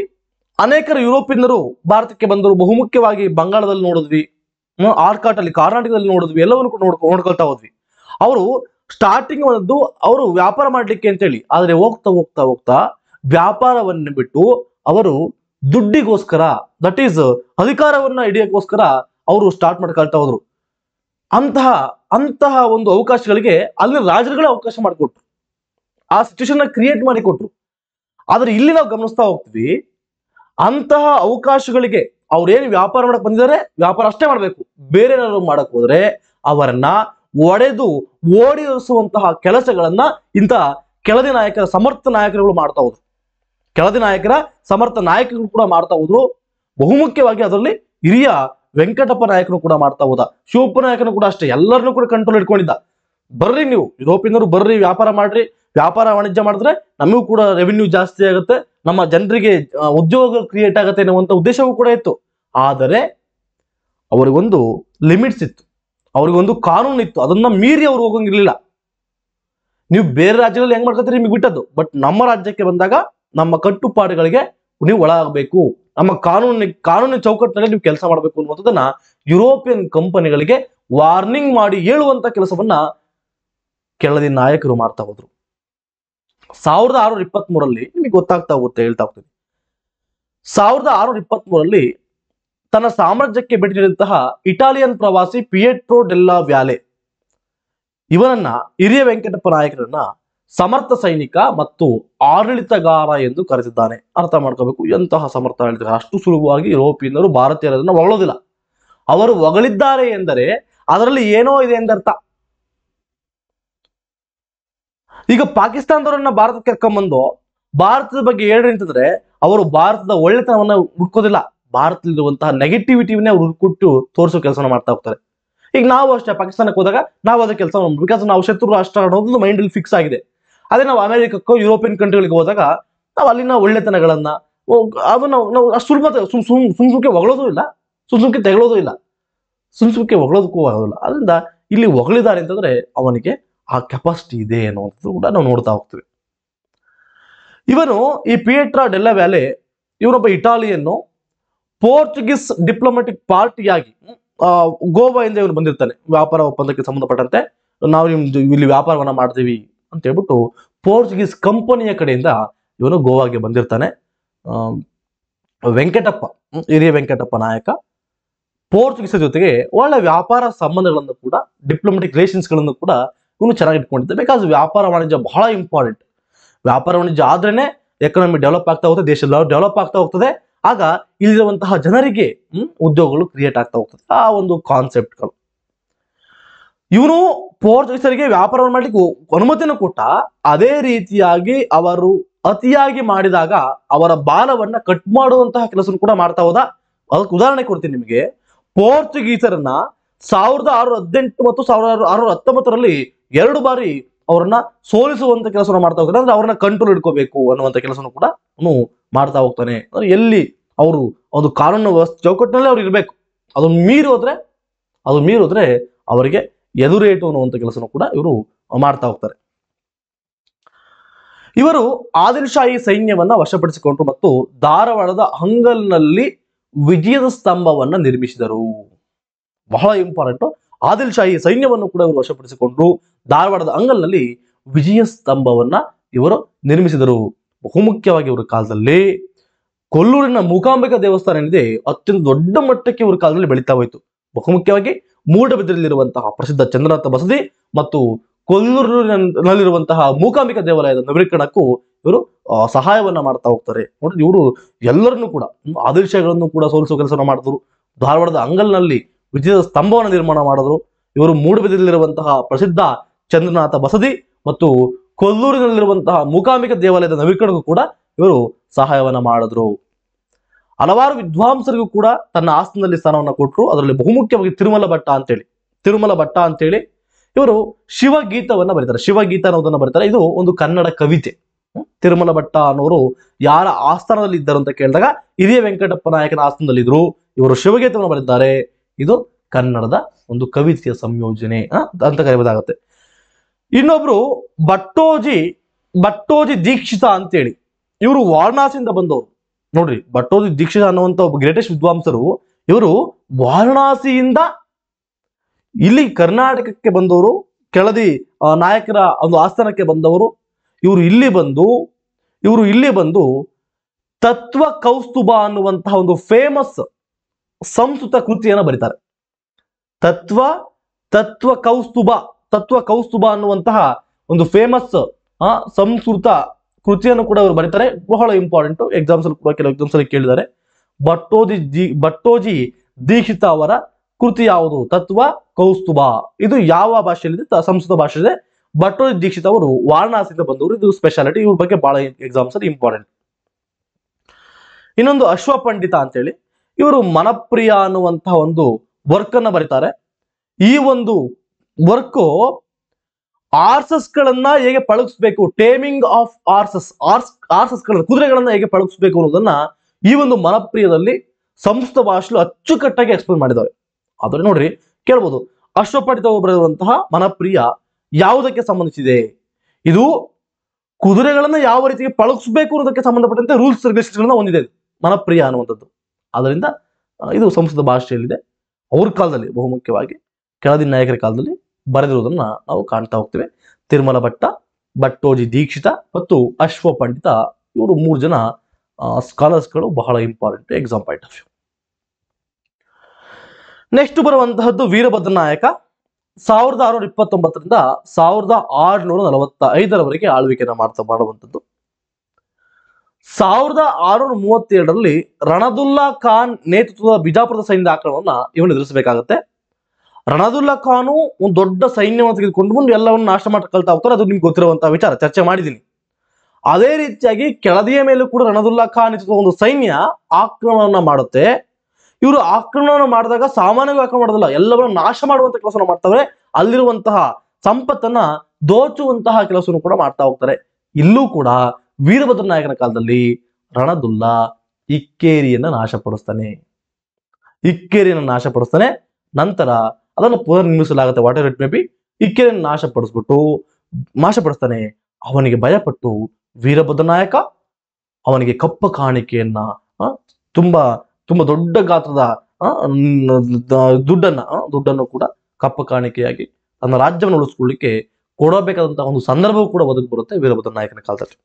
Speaker 1: ಅನೇಕರು ಯುರೋಪಿಯನ್ನರು ಭಾರತಕ್ಕೆ ಬಂದರು ಬಹುಮುಖ್ಯವಾಗಿ ಬಂಗಾಳದಲ್ಲಿ ನೋಡಿದ್ವಿ ಆರ್ಕಾಟಲ್ಲಿ ಕರ್ನಾಟಕದಲ್ಲಿ ನೋಡಿದ್ವಿ ಎಲ್ಲವನ್ನು ನೋಡ್ಕೊಳ್ತಾ ಹೋದ್ವಿ ಅವರು ಸ್ಟಾರ್ಟಿಂಗ್ ಒಂದು ಅವರು ವ್ಯಾಪಾರ ಮಾಡ್ಲಿಕ್ಕೆ ಅಂತೇಳಿ ಆದ್ರೆ ಹೋಗ್ತಾ ಹೋಗ್ತಾ ಹೋಗ್ತಾ ವ್ಯಾಪಾರವನ್ನು ಬಿಟ್ಟು ಅವರು ದುಡ್ಡಿಗೋಸ್ಕರ ದಟ್ ಈಸ್ ಅಧಿಕಾರವನ್ನ ಹಿಡಿಯಕ್ಕೋಸ್ಕರ ಅವರು ಸ್ಟಾರ್ಟ್ ಮಾಡ್ಕೊಳ್ತಾ ಹೋದ್ರು ಅಂತಹ ಅಂತಹ ಒಂದು ಅವಕಾಶಗಳಿಗೆ ಅಲ್ಲಿ ರಾಜರುಗಳೇ ಅವಕಾಶ ಮಾಡಿಕೊಟ್ರು ಆ ಸಿಚುವೇಶನ್ ಕ್ರಿಯೇಟ್ ಮಾಡಿಕೊಟ್ರು ಆದ್ರೆ ಇಲ್ಲಿ ನಾವು ಗಮನಿಸ್ತಾ ಹೋಗ್ತೀವಿ ಅಂತಹ ಅವಕಾಶಗಳಿಗೆ ಅವ್ರೇನು ವ್ಯಾಪಾರ ಮಾಡಕ್ ಬಂದಿದ್ದಾರೆ ವ್ಯಾಪಾರ ಅಷ್ಟೇ ಮಾಡಬೇಕು ಬೇರೆ ಏನಾದ್ರು ಮಾಡಕ್ ಹೋದ್ರೆ ಅವರನ್ನ ಒಡೆದು ಓಡಿಸುವಂತಹ ಕೆಲಸಗಳನ್ನ ಇಂಥ ಕೆಳದಿ ನಾಯಕರ ಸಮರ್ಥ ನಾಯಕರುಗಳು ಮಾಡ್ತಾ ಹೋದ್ರು ಕೆಳದಿ ನಾಯಕರ ಸಮರ್ಥ ನಾಯಕರು ಕೂಡ ಮಾಡ್ತಾ ಹೋದ್ರು ಬಹುಮುಖ್ಯವಾಗಿ ಅದರಲ್ಲಿ ಹಿರಿಯ ವೆಂಕಟಪ್ಪ ನಾಯಕನು ಕೂಡ ಮಾಡ್ತಾ ಹೋದ ಶಿವಪ್ಪ ನಾಯಕನು ಕೂಡ ಅಷ್ಟೇ ಎಲ್ಲರನ್ನೂ ಕೂಡ ಕಂಟ್ರೋಲ್ ಇಟ್ಕೊಂಡಿದ್ದ ಬರ್ರಿ ನೀವು ಯುರೋಪಿನವರು ಬರ್ರಿ ವ್ಯಾಪಾರ ಮಾಡ್ರಿ ವ್ಯಾಪಾರ ವಾಣಿಜ್ಯ ಮಾಡಿದ್ರೆ ನಮಗೂ ಕೂಡ ರೆವಿನ್ಯೂ ಜಾಸ್ತಿ ಆಗುತ್ತೆ ನಮ್ಮ ಜನರಿಗೆ ಉದ್ಯೋಗ ಕ್ರಿಯೇಟ್ ಆಗುತ್ತೆ ಅನ್ನುವಂಥ ಉದ್ದೇಶವೂ ಕೂಡ ಇತ್ತು ಆದರೆ ಅವರಿಗೊಂದು ಲಿಮಿಟ್ಸ್ ಇತ್ತು ಅವ್ರಿಗೊಂದು ಕಾನೂನು ಇತ್ತು ಅದನ್ನ ಮೀರಿ ಅವ್ರು ಹೋಗಂಗಿರ್ಲಿಲ್ಲ ನೀವು ಬೇರೆ ರಾಜ್ಯಗಳಲ್ಲಿ ಹೆಂಗ್ ಮಾಡ್ಕೊತೀರಿ ನಿಮಗೆ ಬಿಟ್ಟದ್ದು ಬಟ್ ನಮ್ಮ ರಾಜ್ಯಕ್ಕೆ ಬಂದಾಗ ನಮ್ಮ ಕಟ್ಟುಪಾಡುಗಳಿಗೆ ನೀವು ಒಳಗಾಗಬೇಕು ನಮ್ಮ ಕಾನೂನು ಕಾನೂನಿನ ಚೌಕಟ್ಟಿನಲ್ಲಿ ನೀವು ಕೆಲಸ ಮಾಡಬೇಕು ಅನ್ನುವಂಥದ್ದನ್ನ ಯುರೋಪಿಯನ್ ಕಂಪನಿಗಳಿಗೆ ವಾರ್ನಿಂಗ್ ಮಾಡಿ ಹೇಳುವಂತ ಕೆಲಸವನ್ನ ಕೆಳದಿ ನಾಯಕರು ಮಾಡ್ತಾ ಹೋದ್ರು ಸಾವಿರದ ಆರುನೂರ ಇಪ್ಪತ್ತ್ ಮೂರಲ್ಲಿ ನಿಮಗೆ ಗೊತ್ತಾಗ್ತಾ ಹೋಗುತ್ತೆ ಹೇಳ್ತಾ ಹೋಗ್ತೀನಿ ಸಾವಿರದ ಆರುನೂರ ಇಪ್ಪತ್ತ್ ಮೂರಲ್ಲಿ ತನ್ನ ಸಾಮ್ರಾಜ್ಯಕ್ಕೆ ಭೇಟಿ ನೀಡಿದಂತಹ ಇಟಾಲಿಯನ್ ಪ್ರವಾಸಿ ಪಿಯೆಟ್ರೋ ಡೆಲ್ಲಾ ವ್ಯಾಲೆ ಇವನನ್ನ ಹಿರಿಯ ವೆಂಕಟಪ್ಪ ನಾಯಕರನ್ನ ಸಮರ್ಥ ಸೈನಿಕ ಮತ್ತು ಆಡಳಿತಗಾರ ಎಂದು ಕರೆದಿದ್ದಾನೆ ಅರ್ಥ ಮಾಡ್ಕೋಬೇಕು ಎಂತಹ ಸಮರ್ಥ ಆಡಳಿತಗಾರ ಅಷ್ಟು ಸುಲಭವಾಗಿ ಯುರೋಪಿಯನ್ನರು ಭಾರತೀಯರನ್ನು ಹೊಗಳೋದಿಲ್ಲ ಅವರು ಹೊಗಳಿದ್ದಾರೆ ಎಂದರೆ ಅದರಲ್ಲಿ ಏನೋ ಇದೆ ಎಂದರ್ಥ ಈಗ ಪಾಕಿಸ್ತಾನದವರನ್ನ ಭಾರತಕ್ಕೆ ಕರ್ಕೊಂಬಂದು ಭಾರತದ ಬಗ್ಗೆ ಹೇಳ್ರಿ ಅಂತಂದ್ರೆ ಅವರು ಭಾರತದ ಒಳ್ಳೆತನವನ್ನ ಹುಡ್ಕೋದಿಲ್ಲ ಭಾರತದಲ್ಲಿರುವಂತಹ ನೆಗೆಟಿವಿಟಿವನ್ನೇ ಅವ್ರು ಹುಡ್ಕೊಟ್ಟು ತೋರಿಸೋ ಕೆಲಸನ ಮಾಡ್ತಾ ಹೋಗ್ತಾರೆ ಈಗ ನಾವು ಅಷ್ಟೇ ಪಾಕಿಸ್ತಾನಕ್ಕೆ ಹೋದಾಗ ನಾವು ಅದಕ್ಕೆ ಕೆಲಸ ಮಾಡ್ಬೇಕು ಬಿಕಾಸ್ ನಾವು ಶತ್ರು ರಾಷ್ಟ್ರ ಅನ್ನೋದು ಮೈಂಡಲ್ಲಿ ಫಿಕ್ಸ್ ಆಗಿದೆ ಅದೇ ನಾವು ಅಮೆರಿಕಕ್ಕೋ ಯುರೋಪಿಯನ್ ಕಂಟ್ರಿಗಳಿಗೆ ಹೋದಾಗ ನಾವು ಅಲ್ಲಿನ ಒಳ್ಳೆತನಗಳನ್ನ ಅದು ನಾವು ನಾವು ಅಷ್ಟು ಸುಲಭ ಸುಮ್ ಸುಮ್ ಸುಮ್ ಸುಮ್ಕೆ ಹೊಗಳೋದು ಇಲ್ಲ ಸುಮ್ ಸುಮ್ಕೆ ತೆಗಳೋದು ಇಲ್ಲ ಸುಮ್ ಸುಮ್ಕೆ ಹೊಗಳೋದಕ್ಕೂ ಆಗೋದಿಲ್ಲ ಅದರಿಂದ ಇಲ್ಲಿ ಹೊಗಳಿದ್ದಾರೆ ಅಂತಂದ್ರೆ ಅವನಿಗೆ ಆ ಕೆಪಾಸಿಟಿ ಇದೆ ಅನ್ನುವಂಥದ್ದು ಕೂಡ ನಾವು ನೋಡ್ತಾ ಹೋಗ್ತೀವಿ ಇವನು ಈ ಪಿಯೇಟ್ರಾ ಡೆಲ್ಲ ವ್ಯಾಲೆ ಇವನೊಬ್ಬ ಇಟಾಲಿಯನ್ನು ಪೋರ್ಚುಗೀಸ್ ಡಿಪ್ಲೊಮ್ಯಾಟಿಕ್ ಪಾರ್ಟಿಯಾಗಿ ಗೋವಾ ಇಂದ ಇವನು ಬಂದಿರ್ತಾನೆ ವ್ಯಾಪಾರ ಒಪ್ಪಂದಕ್ಕೆ ಸಂಬಂಧಪಟ್ಟಂತೆ ನಾವು ನಿಮ್ದು ಇಲ್ಲಿ ವ್ಯಾಪಾರವನ್ನ ಮಾಡ್ತೀವಿ ಅಂತ ಹೇಳ್ಬಿಟ್ಟು ಪೋರ್ಚುಗೀಸ್ ಕಂಪನಿಯ ಕಡೆಯಿಂದ ಇವನು ಗೋವಾಗೆ ಬಂದಿರ್ತಾನೆ ವೆಂಕಟಪ್ಪ ಹಿರಿಯ ವೆಂಕಟಪ್ಪ ನಾಯಕ ಪೋರ್ಚುಗೀಸ್ ಜೊತೆಗೆ ಒಳ್ಳೆ ವ್ಯಾಪಾರ ಸಂಬಂಧಗಳನ್ನು ಕೂಡ ಡಿಪ್ಲೊಮೆಟಿಕ್ ಗಳನ್ನು ಕೂಡ ಇವನು ಚೆನ್ನಾಗಿ ಇಟ್ಕೊಂಡಿದ್ದೆ ಬಿಕಾಸ್ ವ್ಯಾಪಾರ ವಾಣಿಜ್ಯ ಬಹಳ ಇಂಪಾರ್ಟೆಂಟ್ ವ್ಯಾಪಾರ ವಾಣಿಜ್ಯ ಆದ್ರೇನೆ ಎಕನಾಮಿ ಡೆವಲಪ್ ಆಗ್ತಾ ಹೋಗುತ್ತೆ ದೇಶ ಡೆವಲಪ್ ಆಗ್ತಾ ಹೋಗ್ತದೆ ಆಗ ಇಲ್ಲಿರುವಂತಹ ಜನರಿಗೆ ಉದ್ಯೋಗಗಳು ಕ್ರಿಯೇಟ್ ಆಗ್ತಾ ಹೋಗ್ತದೆ ಆ ಒಂದು ಕಾನ್ಸೆಪ್ಟ್ಗಳು ಇವನು ಪೋರ್ಚುಗೀಸರಿಗೆ ವ್ಯಾಪಾರವನ್ನು ಮಾಡ್ಲಿಕ್ಕೆ ಅನುಮತಿಯನ್ನು ಕೊಟ್ಟ ಅದೇ ರೀತಿಯಾಗಿ ಅವರು ಅತಿಯಾಗಿ ಮಾಡಿದಾಗ ಅವರ ಬಾಲವನ್ನ ಕಟ್ ಮಾಡುವಂತಹ ಕೆಲಸ ಕೂಡ ಮಾಡ್ತಾ ಹೋದ ಅದಕ್ಕೆ ಉದಾಹರಣೆ ಕೊಡ್ತೀನಿ ನಿಮಗೆ ಪೋರ್ಚುಗೀಸರನ್ನ ಸಾವಿರದ ಆರು ಹದಿನೆಂಟು ಮತ್ತು ಸಾವಿರದ ಆರುನೂರ ಹತ್ತೊಂಬತ್ತರಲ್ಲಿ ಎರಡು ಬಾರಿ ಅವರನ್ನ ಸೋಲಿಸುವಂತ ಕೆಲಸವನ್ನು ಮಾಡ್ತಾ ಹೋಗ್ತಾರೆ ಅಂದ್ರೆ ಅವರನ್ನ ಕಂಟ್ರೋಲ್ ಇಟ್ಕೋಬೇಕು ಅನ್ನುವಂತ ಕೆಲಸವನ್ನು ಕೂಡ ಅವನು ಮಾಡ್ತಾ ಹೋಗ್ತಾನೆ ಅಂದ್ರೆ ಎಲ್ಲಿ ಅವರು ಒಂದು ಕಾನೂನು ಚೌಕಟ್ಟಿನಲ್ಲಿ ಅವ್ರು ಇರಬೇಕು ಅದನ್ನು ಮೀರಿ ಹೋದ್ರೆ ಅದು ಮೀರಿ ಹೋದ್ರೆ ಅವರಿಗೆ ಎದುರೇಟು ಅನ್ನುವಂಥ ಕೆಲಸನೂ ಕೂಡ ಇವರು ಮಾಡ್ತಾ ಹೋಗ್ತಾರೆ ಇವರು ಆದಿಲ್ಶಾಹಿ ಸೈನ್ಯವನ್ನ ವಶಪಡಿಸಿಕೊಂಡ್ರು ಮತ್ತು ಧಾರವಾಡದ ಅಂಗಲ್ನಲ್ಲಿ ವಿಜಯದ ಸ್ತಂಭವನ್ನ ನಿರ್ಮಿಸಿದರು ಬಹಳ ಇಂಪಾರ್ಟೆಂಟ್ ಆದಿಲ್ಶಾಹಿ ಸೈನ್ಯವನ್ನು ಕೂಡ ಇವರು ವಶಪಡಿಸಿಕೊಂಡ್ರು ಧಾರವಾಡದ ಅಂಗಲ್ನಲ್ಲಿ ವಿಜಯ ಸ್ತಂಭವನ್ನ ಇವರು ನಿರ್ಮಿಸಿದರು ಬಹುಮುಖ್ಯವಾಗಿ ಇವರ ಕಾಲದಲ್ಲಿ ಕೊಲ್ಲೂರಿನ ಮೂಕಾಂಬಿಕಾ ದೇವಸ್ಥಾನ ಏನಿದೆ ಅತ್ಯಂತ ದೊಡ್ಡ ಮಟ್ಟಕ್ಕೆ ಇವರ ಕಾಲದಲ್ಲಿ ಬೆಳೀತಾ ಹೋಯಿತು ಬಹುಮುಖ್ಯವಾಗಿ ಮೂಡಬಿದ್ರಲ್ಲಿರುವಂತಹ ಪ್ರಸಿದ್ಧ ಚಂದ್ರನಾಥ ಬಸದಿ ಮತ್ತು ಕೊಲ್ಲೂರಿನಲ್ಲಿರುವಂತಹ ಮೂಕಾಂಬಿಕಾ ದೇವಾಲಯದ ನವೀಕರಣಕ್ಕೂ ಇವರು ಸಹಾಯವನ್ನ ಮಾಡ್ತಾ ಹೋಗ್ತಾರೆ ನೋಡಿದ್ರೆ ಇವರು ಎಲ್ಲರನ್ನೂ ಕೂಡ ಆದರ್ಶಗಳನ್ನು ಕೂಡ ಸೋಲಿಸುವ ಕೆಲಸವನ್ನು ಮಾಡಿದ್ರು ಧಾರವಾಡದ ಅಂಗಲ್ನಲ್ಲಿ ವಿಜಯದ ಸ್ತಂಭವನ್ನು ನಿರ್ಮಾಣ ಮಾಡಿದ್ರು ಇವರು ಮೂಡಬಿದ್ರಲ್ಲಿರುವಂತಹ ಪ್ರಸಿದ್ಧ ಚಂದ್ರನಾಥ ಬಸದಿ ಮತ್ತು ಕೊಲ್ಲೂರಿನಲ್ಲಿರುವಂತಹ ಮೂಕಾಂಬಿಕ ದೇವಾಲಯದ ನವೀಕರಣಕ್ಕೂ ಕೂಡ ಇವರು ಸಹಾಯವನ್ನ ಮಾಡಿದ್ರು ಹಲವಾರು ವಿದ್ವಾಂಸರಿಗೂ ಕೂಡ ತನ್ನ ಆಸನದಲ್ಲಿ ಸ್ಥಾನವನ್ನು ಕೊಟ್ಟರು ಅದರಲ್ಲಿ ಬಹುಮುಖ್ಯವಾಗಿ ತಿರುಮಲ ಭಟ್ಟ ಅಂತೇಳಿ ತಿರುಮಲ ಭಟ್ಟ ಅಂತೇಳಿ ಇವರು ಶಿವಗೀತವನ್ನ ಬರೀತಾರೆ ಶಿವಗೀತ ಅನ್ನೋದನ್ನ ಬರೀತಾರೆ ಇದು ಒಂದು ಕನ್ನಡ ಕವಿತೆ ತಿರುಮಲ ಭಟ್ಟ ಅನ್ನೋರು ಯಾರ ಆಸ್ಥಾನದಲ್ಲಿ ಇದ್ದರು ಅಂತ ಕೇಳಿದಾಗ ಹಿರಿಯ ವೆಂಕಟಪ್ಪ ನಾಯಕನ ಇದ್ರು ಇವರು ಶಿವಗೀತವನ್ನು ಬರೆದಿದ್ದಾರೆ ಇದು ಕನ್ನಡದ ಒಂದು ಕವಿತೆಯ ಸಂಯೋಜನೆ ಅಂತ ಕರೆಯೋದಾಗತ್ತೆ ಇನ್ನೊಬ್ರು ಭಟ್ಟೋಜಿ ಭಟ್ಟೋಜಿ ದೀಕ್ಷಿತ ಅಂತೇಳಿ ಇವರು ವಾರಣಾಸಿಯಿಂದ ಬಂದವರು ನೋಡ್ರಿ ಭಟ್ಟೋಜಿ ದೀಕ್ಷಿತ ಅನ್ನುವಂಥ ಒಬ್ಬ ಗ್ರೇಟೆಸ್ಟ್ ವಿದ್ವಾಂಸರು ಇವರು ವಾರಣಾಸಿಯಿಂದ ಇಲ್ಲಿ ಕರ್ನಾಟಕಕ್ಕೆ ಬಂದವರು ಕೆಳದಿ ನಾಯಕರ ಒಂದು ಆಸ್ಥಾನಕ್ಕೆ ಬಂದವರು ಇವರು ಇಲ್ಲಿ ಬಂದು ಇವರು ಇಲ್ಲಿ ಬಂದು ತತ್ವ ಕೌಸ್ತುಭ ಅನ್ನುವಂತಹ ಒಂದು ಫೇಮಸ್ ಸಂಸ್ಕೃತ ಕೃತಿಯನ್ನು ಬರೀತಾರೆ ತತ್ವ ತತ್ವ ಕೌಸ್ತುಭ ತತ್ವ ಕೌಸ್ತುಭ ಅನ್ನುವಂತಹ ಒಂದು ಫೇಮಸ್ ಸಂಸ್ಕೃತ ಕೃತಿಯನ್ನು ಕೂಡ ಅವರು ಬರೀತಾರೆ ಬಹಳ ಇಂಪಾರ್ಟೆಂಟ್ ಎಕ್ಸಾಮ್ಸ್ ಕೂಡ ಕೆಲವು ಎಕ್ಸಾಮ್ಸ್ ಅಲ್ಲಿ ಕೇಳಿದ್ದಾರೆ ಭಟ್ಟೋಜಿ ಜಿ ಭಟ್ಟೋಜಿ ದೀಕ್ಷಿತ ಅವರ ಕೃತಿ ಯಾವುದು ತತ್ವ ಕೌಸ್ತುಭ ಇದು ಯಾವ ಭಾಷೆಯಲ್ಲಿದೆ ಸಂಸ್ಕೃತ ಭಾಷೆ ಭಟ್ಟೋಜಿ ದೀಕ್ಷಿತ ಅವರು ವಾರಣಾಸಿಯಿಂದ ಬಂದವರು ಇದು ಸ್ಪೆಷಾಲಿಟಿ ಇವ್ರ ಬಗ್ಗೆ ಬಹಳ ಎಕ್ಸಾಮ್ಸ್ ಅಲ್ಲಿ ಇಂಪಾರ್ಟೆಂಟ್ ಇನ್ನೊಂದು ಅಶ್ವ ಪಂಡಿತ ಅಂತೇಳಿ ಇವರು ಮನಪ್ರಿಯ ಅನ್ನುವಂತಹ ಒಂದು ವರ್ಕ್ ಅನ್ನ ಬರೀತಾರೆ ಈ ಒಂದು ವರ್ಕು ಆರ್ಸಸ್ ಗಳನ್ನ ಹೇಗೆ ಪಳಗಿಸ್ಬೇಕು taming of horses horse horses ಗಳನ್ನ ಕುದುರೆಗಳನ್ನ ಹೇಗೆ ಪಳಗಿಸ್ಬೇಕು ಅನ್ನೋದನ್ನ ಈ ಒಂದು ಮನಪ್ರಿಯದಲ್ಲಿ ಸಂಸ್ಕೃತ ಭಾಷೆಲು ಅಚ್ಚುಕಟ್ಟಾಗಿ ಎಕ್ಸ್ಪ್ಲೇನ್ ಮಾಡಿದ್ದಾರೆ ಆದರೆ ನೋಡ್ರಿ ಕೇಳ್ಬೋದು ಅಶ್ವಪಾಠಿತ ಬರೆದಂತಹ ಮನಪ್ರಿಯ ಯಾವುದಕ್ಕೆ ಸಂಬಂಧಿಸಿದೆ ಇದು ಕುದುರೆಗಳನ್ನ ಯಾವ ರೀತಿಗೆ ಪಳಗಿಸ್ಬೇಕು ಅನ್ನೋದಕ್ಕೆ ಸಂಬಂಧಪಟ್ಟಂತೆ ರೂಲ್ಸ್ ರೆಗ್ಯುಲೇಷನ್ಗಳನ್ನ ಹೊಂದಿದೆ ಮನಪ್ರಿಯ ಅನ್ನುವಂಥದ್ದು ಅದರಿಂದ ಇದು ಸಂಸ್ಕೃತ ಭಾಷೆಯಲ್ಲಿದೆ ಅವ್ರ ಕಾಲದಲ್ಲಿ ಬಹುಮುಖ್ಯವಾಗಿ ಕೆಳದಿನ ನಾಯಕರ ಕಾಲದಲ್ಲಿ ಬರೆದಿರುವುದನ್ನ ನಾವು ಕಾಣ್ತಾ ಹೋಗ್ತೇವೆ ತಿರುಮಲ ಭಟ್ಟ ಭಟ್ಟೋಜಿ ದೀಕ್ಷಿತ ಮತ್ತು ಅಶ್ವ ಪಂಡಿತ ಇವರು ಮೂರು ಜನ ಸ್ಕಾಲರ್ಸ್ಗಳು ಬಹಳ important exam point of view next ಬರುವಂತಹದ್ದು ವೀರಭದ್ರ ನಾಯಕ ಸಾವಿರದ ಆರುನೂರ ಇಪ್ಪತ್ತೊಂಬತ್ತರಿಂದ ಸಾವಿರದ ಆರುನೂರ ನಲವತ್ತ ಐದರವರೆಗೆ ಆಳ್ವಿಕೆಯನ್ನು ಮಾಡ್ತಾ ಮಾಡುವಂಥದ್ದು ಸಾವಿರದ ಆರುನೂರ ಮೂವತ್ತೆರಡರಲ್ಲಿ ರಣದುಲ್ಲಾ ಖಾನ್ ನೇತೃತ್ವದ ಬಿಜಾಪುರದ ಸೈನ್ಯದ ಆಕ್ರಮಣವನ್ನು ಇವನು ಎದುರಿಸಬೇಕಾಗತ್ತೆ ರಣದುಲ್ಲಾ ಖಾನು ಒಂದು ದೊಡ್ಡ ಸೈನ್ಯವನ್ನು ತೆಗೆದುಕೊಂಡು ಮುಂದೆ ಎಲ್ಲವನ್ನು ನಾಶ ಮಾಡ್ಕೊಳ್ತಾ ಹೋಗ್ತಾರೆ ಅದು ನಿಮ್ಗೆ ಗೊತ್ತಿರುವಂತಹ ವಿಚಾರ ಚರ್ಚೆ ಮಾಡಿದ್ದೀನಿ ಅದೇ ರೀತಿಯಾಗಿ ಕೆಳದಿಯ ಮೇಲೂ ಕೂಡ ರಣದುಲ್ಲಾ ಖಾನ್ ಒಂದು ಸೈನ್ಯ ಆಕ್ರಮಣ ಮಾಡುತ್ತೆ ಇವರು ಆಕ್ರಮಣ ಮಾಡಿದಾಗ ಸಾಮಾನ್ಯವಾಗಿ ಆಕ್ರಮಣ ಮಾಡೋದಲ್ಲ ಎಲ್ಲವನ್ನು ನಾಶ ಮಾಡುವಂತ ಕೆಲಸವನ್ನು ಮಾಡ್ತಾವ್ರೆ ಅಲ್ಲಿರುವಂತಹ ಸಂಪತ್ತನ್ನ ದೋಚುವಂತಹ ಕೆಲಸವನ್ನು ಕೂಡ ಮಾಡ್ತಾ ಹೋಗ್ತಾರೆ ಇಲ್ಲೂ ಕೂಡ ವೀರಭದ್ರ ನಾಯಕನ ಕಾಲದಲ್ಲಿ ರಣದುಲ್ಲಾ ಇಕ್ಕೇರಿಯನ್ನ ನಾಶಪಡಿಸ್ತಾನೆ ಇಕ್ಕೇರಿಯನ್ನ ನಾಶಪಡಿಸ್ತಾನೆ ನಂತರ ಅದನ್ನು ಪುನರ್ ನಿರ್ಮಿಸಲಾಗುತ್ತೆ ವಾಟರ್ ಇಟ್ ಮೇ ಬಿ ಇಕ್ಕಿರನ್ನು ನಾಶಪಡಿಸ್ಬಿಟ್ಟು ನಾಶಪಡಿಸ್ತಾನೆ ಅವನಿಗೆ ಭಯಪಟ್ಟು ವೀರಭದ್ರ ನಾಯಕ ಅವನಿಗೆ ಕಪ್ಪ ಕಾಣಿಕೆಯನ್ನ ತುಂಬಾ ತುಂಬಾ ದೊಡ್ಡ ಗಾತ್ರದ ದುಡ್ಡನ್ನ ದುಡ್ಡನ್ನು ಕೂಡ ಕಪ್ಪ ಕಾಣಿಕೆಯಾಗಿ ತನ್ನ ರಾಜ್ಯವನ್ನು ಉಳಿಸ್ಕೊಳ್ಳಿಕ್ಕೆ ಕೊಡಬೇಕಾದಂತಹ ಒಂದು ಸಂದರ್ಭವು ಕೂಡ ಒದಗಿ ಬರುತ್ತೆ ವೀರಭದ್ರ ನಾಯಕನ ಕಾಲದಲ್ಲಿ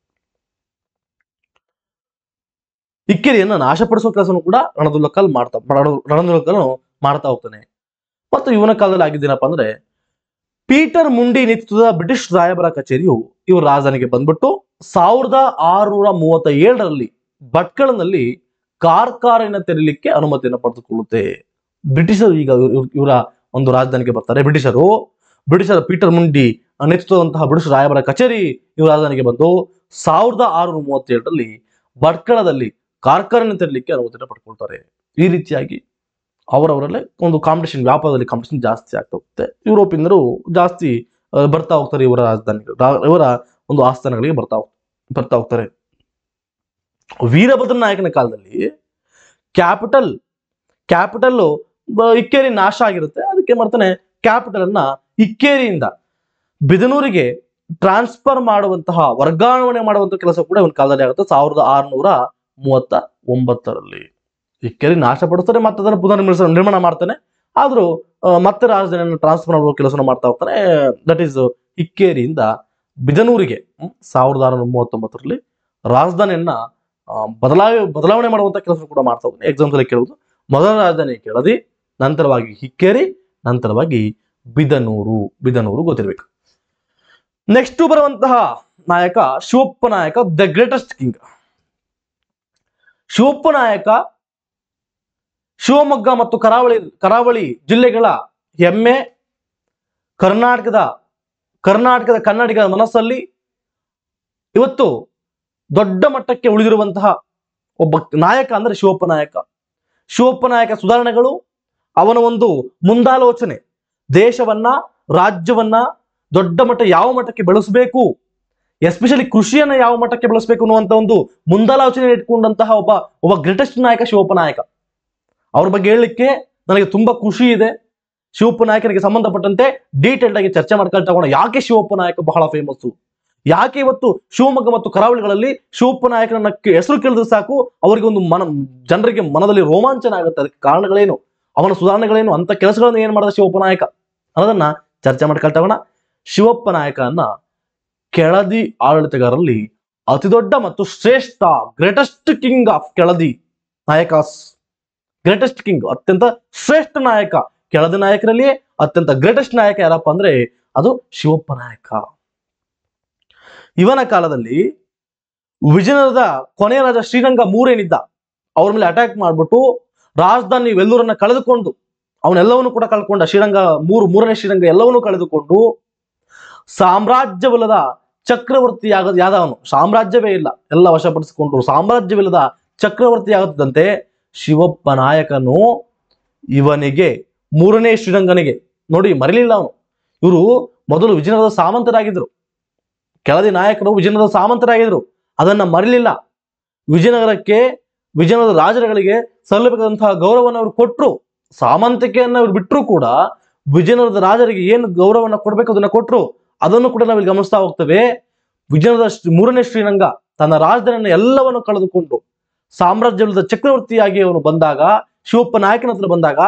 Speaker 1: ಇಕ್ಕೇರಿಯನ್ನ ನಾಶಪಡಿಸುವ ಕೆಲಸವನ್ನು ಕೂಡ ರಣದುಲ್ಲಕಲ್ ಮಾಡ್ತಾ ರಣದುಲ್ಲಕಲ್ ಮಾಡ್ತಾ ಹೋಗ್ತಾನೆ ಮತ್ತು ಇವನ ಕಾಲದಲ್ಲಿ ಆಗಿದ್ದೇನಪ್ಪ ಅಂದ್ರೆ ಪೀಟರ್ ಮುಂಡಿ ನೇತೃತ್ವದ ಬ್ರಿಟಿಷ್ ರಾಯಬರ ಕಚೇರಿಯು ಇವರು ರಾಜಧಾನಿಗೆ ಬಂದ್ಬಿಟ್ಟು ಸಾವಿರದ ಆರುನೂರ ಮೂವತ್ತ ಏಳರಲ್ಲಿ ಭಟ್ಕಳನಲ್ಲಿ ಕಾರ್ಖಾನೆಯನ್ನು ತೆರಲಿಕ್ಕೆ ಅನುಮತಿಯನ್ನು ಪಡೆದುಕೊಳ್ಳುತ್ತೆ ಬ್ರಿಟಿಷರು ಈಗ ಇವರ ಒಂದು ರಾಜಧಾನಿಗೆ ಬರ್ತಾರೆ ಬ್ರಿಟಿಷರು ಬ್ರಿಟಿಷರ ಪೀಟರ್ ಮುಂಡಿ ನೇತೃತ್ವದಂತಹ ಬ್ರಿಟಿಷ್ ರಾಯಬರ ಕಚೇರಿ ಇವರ ರಾಜಧಾನಿಗೆ ಬಂದು ಸಾವಿರದ ಆರುನೂರ ಮೂವತ್ತೇಳರಲ್ಲಿ ಭಟ್ಕಳದಲ್ಲಿ ಕಾರ್ಖಾನೆಯನ್ನು ತೆರಲಿಕ್ಕೆ ಅನುಮತಿಯನ್ನು ಪಡ್ಕೊಳ್ತಾರೆ ಈ ರೀತಿಯಾಗಿ ಅವರವರಲ್ಲೇ ಒಂದು ಕಾಂಪಿಟೇಷನ್ ವ್ಯಾಪಾರದಲ್ಲಿ ಕಾಂಪಿಟೇಷನ್ ಜಾಸ್ತಿ ಆಗ್ತಾ ಹೋಗುತ್ತೆ ಯುರೋಪಿಯನ್ರು ಜಾಸ್ತಿ ಬರ್ತಾ ಹೋಗ್ತಾರೆ ಇವರ ರಾಜಧಾನಿಗಳು ಇವರ ಒಂದು ಆಸ್ಥಾನಗಳಿಗೆ ಬರ್ತಾ ಬರ್ತಾ ಹೋಗ್ತಾರೆ ವೀರಭದ್ರ ನಾಯಕನ ಕಾಲದಲ್ಲಿ ಕ್ಯಾಪಿಟಲ್ ಕ್ಯಾಪಿಟಲ್ ಇಕ್ಕೇರಿ ನಾಶ ಆಗಿರುತ್ತೆ ಅದಕ್ಕೆ ಮಾಡ್ತಾನೆ ಕ್ಯಾಪಿಟಲ್ ಅನ್ನ ಇಕ್ಕೇರಿಯಿಂದ ಬಿದನೂರಿಗೆ ಟ್ರಾನ್ಸ್ಫರ್ ಮಾಡುವಂತಹ ವರ್ಗಾವಣೆ ಮಾಡುವಂತಹ ಕೆಲಸ ಕೂಡ ಒಂದು ಕಾಲದಲ್ಲಿ ಆಗುತ್ತೆ ಸಾವಿರದ ಆರುನೂರ ಮೂವತ್ತ ಒಂಬತ್ತರಲ್ಲಿ ಹಿಕ್ಕೇರಿ ನಾಶ ಪಡಿಸ್ತಾರೆ ಮತ್ತೆ ಅದನ್ನು ಪುನರ್ನಿರ್ಮಿಸ ನಿರ್ಮಾಣ ಮಾಡ್ತಾನೆ ಆದರೂ ಮತ್ತೆ ರಾಜಧಾನಿಯನ್ನು ಟ್ರಾನ್ಸ್ಫರ್ ಮಾಡುವ ಕೆಲಸವನ್ನು ಮಾಡ್ತಾ ಹೋಗ್ತಾನೆ ದಟ್ ಈಸ್ ಇಕ್ಕೇರಿಯಿಂದ ಬಿದನೂರಿಗೆ ಸಾವಿರದ ಆರುನೂರ ಮೂವತ್ತೊಂಬತ್ತರಲ್ಲಿ ರಾಜಧಾನಿಯನ್ನ ಬದಲಾವ ಬದಲಾವಣೆ ಮಾಡುವಂತ ಕೆಲಸ ಕೂಡ ಮಾಡ್ತಾ ಹೋಗ್ತಾನೆ ಎಕ್ಸಾಂಪಲ್ ಅಲ್ಲಿ ಕೇಳುವುದು ಮೊದಲ ರಾಜಧಾನಿ ಕೆಳದಿ ನಂತರವಾಗಿ ಹಿಕ್ಕೇರಿ ನಂತರವಾಗಿ ಬಿದನೂರು ಬಿದನೂರು ಗೊತ್ತಿರಬೇಕು ನೆಕ್ಸ್ಟ್ ಬರುವಂತಹ ನಾಯಕ ಶಿವಪ್ಪ ನಾಯಕ ದ ಗ್ರೇಟೆಸ್ಟ್ ಕಿಂಗ್ ಶಿವಪ್ಪ ನಾಯಕ ಶಿವಮೊಗ್ಗ ಮತ್ತು ಕರಾವಳಿ ಕರಾವಳಿ ಜಿಲ್ಲೆಗಳ ಹೆಮ್ಮೆ ಕರ್ನಾಟಕದ ಕರ್ನಾಟಕದ ಕನ್ನಡಿಗರ ಮನಸ್ಸಲ್ಲಿ ಇವತ್ತು ದೊಡ್ಡ ಮಟ್ಟಕ್ಕೆ ಉಳಿದಿರುವಂತಹ ಒಬ್ಬ ನಾಯಕ ಅಂದ್ರೆ ಶಿವಪ್ಪ ನಾಯಕ ಶಿವಪ್ಪ ನಾಯಕ ಸುಧಾರಣೆಗಳು ಅವನ ಒಂದು ಮುಂದಾಲೋಚನೆ ದೇಶವನ್ನ ರಾಜ್ಯವನ್ನ ದೊಡ್ಡ ಮಟ್ಟ ಯಾವ ಮಟ್ಟಕ್ಕೆ ಬೆಳೆಸಬೇಕು ಎಸ್ಪೆಷಲಿ ಕೃಷಿಯನ್ನ ಯಾವ ಮಟ್ಟಕ್ಕೆ ಬೆಳೆಸಬೇಕು ಅನ್ನುವಂತ ಒಂದು ಮುಂದಾಲೋಚನೆ ಇಟ್ಕೊಂಡಂತಹ ಒಬ್ಬ ಒಬ್ಬ ಗ್ರೇಟೆಸ್ಟ್ ನಾಯಕ ಶಿವಪ್ಪ ನಾಯಕ ಅವ್ರ ಬಗ್ಗೆ ಹೇಳಲಿಕ್ಕೆ ನನಗೆ ತುಂಬಾ ಖುಷಿ ಇದೆ ಶಿವಪ್ಪ ನಾಯಕನಿಗೆ ಸಂಬಂಧಪಟ್ಟಂತೆ ಡೀಟೇಲ್ಡ್ ಆಗಿ ಚರ್ಚೆ ಮಾಡ್ಕೊಳ್ತಾ ಹೋಗೋಣ ಯಾಕೆ ಶಿವಪ್ಪ ನಾಯಕ ಬಹಳ ಫೇಮಸ್ಸು ಯಾಕೆ ಇವತ್ತು ಶಿವಮೊಗ್ಗ ಮತ್ತು ಕರಾವಳಿಗಳಲ್ಲಿ ಶಿವಪ್ಪ ನಾಯಕನ ಹೆಸರು ಕೇಳಿದ್ರೆ ಸಾಕು ಅವರಿಗೆ ಒಂದು ಮನ ಜನರಿಗೆ ಮನದಲ್ಲಿ ರೋಮಾಂಚನ ಆಗುತ್ತೆ ಅದಕ್ಕೆ ಕಾರಣಗಳೇನು ಅವನ ಸುಧಾರಣೆಗಳೇನು ಅಂತ ಕೆಲಸಗಳನ್ನು ಏನ್ ಮಾಡಿದ ಶಿವಪ್ಪ ನಾಯಕ ಅನ್ನೋದನ್ನ ಚರ್ಚೆ ಮಾಡ್ಕೊಳ್ತಾ ಹೋಗೋಣ ಶಿವಪ್ಪ ನಾಯಕನ ಕೆಳದಿ ಆಡಳಿತಗಾರರಲ್ಲಿ ಅತಿ ದೊಡ್ಡ ಮತ್ತು ಶ್ರೇಷ್ಠ ಗ್ರೇಟೆಸ್ಟ್ ಕಿಂಗ್ ಆಫ್ ಕೆಳದಿ ನಾಯಕ ಗ್ರೇಟೆಸ್ಟ್ ಕಿಂಗ್ ಅತ್ಯಂತ ಶ್ರೇಷ್ಠ ನಾಯಕ ಕೆಳದ ನಾಯಕರಲ್ಲಿ ಅತ್ಯಂತ ಗ್ರೇಟೆಸ್ಟ್ ನಾಯಕ ಯಾರಪ್ಪ ಅಂದ್ರೆ ಅದು ಶಿವಪ್ಪ ನಾಯಕ ಇವನ ಕಾಲದಲ್ಲಿ ವಿಜಯನಗರದ ಕೊನೆಯ ರಾಜ ಶ್ರೀರಂಗ ಮೂರೇನಿದ್ದ ಅವ್ರ ಮೇಲೆ ಅಟ್ಯಾಕ್ ಮಾಡ್ಬಿಟ್ಟು ರಾಜಧಾನಿ ವೆಲ್ಲೂರನ್ನ ಕಳೆದುಕೊಂಡು ಅವನೆಲ್ಲವನ್ನು ಕೂಡ ಕಳ್ಕೊಂಡ ಶ್ರೀರಂಗ ಮೂರು ಮೂರನೇ ಶ್ರೀರಂಗ ಎಲ್ಲವನ್ನೂ ಕಳೆದುಕೊಂಡು ಸಾಮ್ರಾಜ್ಯವಲ್ಲದ ಚಕ್ರವರ್ತಿ ಯಾದ ಯಾದವನು ಸಾಮ್ರಾಜ್ಯವೇ ಇಲ್ಲ ಎಲ್ಲ ವಶಪಡಿಸಿಕೊಂಡು ಸಾಮ್ರಾಜ್ಯವಿಲ್ಲದ ಚಕ್ರವರ್ತಿ ಆಗುತ್ತದಂತೆ ಶಿವಪ್ಪ ನಾಯಕನು ಇವನಿಗೆ ಮೂರನೇ ಶ್ರೀರಂಗನಿಗೆ ನೋಡಿ ಮರಿಲಿಲ್ಲ ಅವನು ಇವರು ಮೊದಲು ವಿಜಯನಗರದ ಸಾಮಂತರಾಗಿದ್ದರು ಕೆಳದಿ ನಾಯಕರು ವಿಜಯನಗರದ ಸಾಮಂತರಾಗಿದ್ದರು ಅದನ್ನ ಮರಲಿಲ್ಲ ವಿಜಯನಗರಕ್ಕೆ ವಿಜಯನಗರದ ರಾಜರುಗಳಿಗೆ ಸಲ್ಲಬೇಕಾದಂತಹ ಗೌರವವನ್ನು ಅವರು ಕೊಟ್ಟರು ಸಾಮಂತಿಕೆಯನ್ನು ಅವ್ರು ಬಿಟ್ಟರು ಕೂಡ ವಿಜಯನಗರದ ರಾಜರಿಗೆ ಏನು ಗೌರವವನ್ನು ಕೊಡಬೇಕು ಅದನ್ನ ಕೊಟ್ಟರು ಅದನ್ನು ಕೂಡ ನಾವಿಲ್ಲಿ ಗಮನಿಸ್ತಾ ಹೋಗ್ತೇವೆ ವಿಜಯನಗರದ ಮೂರನೇ ಶ್ರೀರಂಗ ತನ್ನ ರಾಜಧಾನಿಯನ್ನು ಎಲ್ಲವನ್ನು ಕಳೆದುಕೊಂಡು ಸಾಮ್ರಾಜ್ಯದ ಚಕ್ರವರ್ತಿಯಾಗಿ ಅವನು ಬಂದಾಗ ಶಿವಪ್ಪ ನಾಯಕನ ಹತ್ರ ಬಂದಾಗ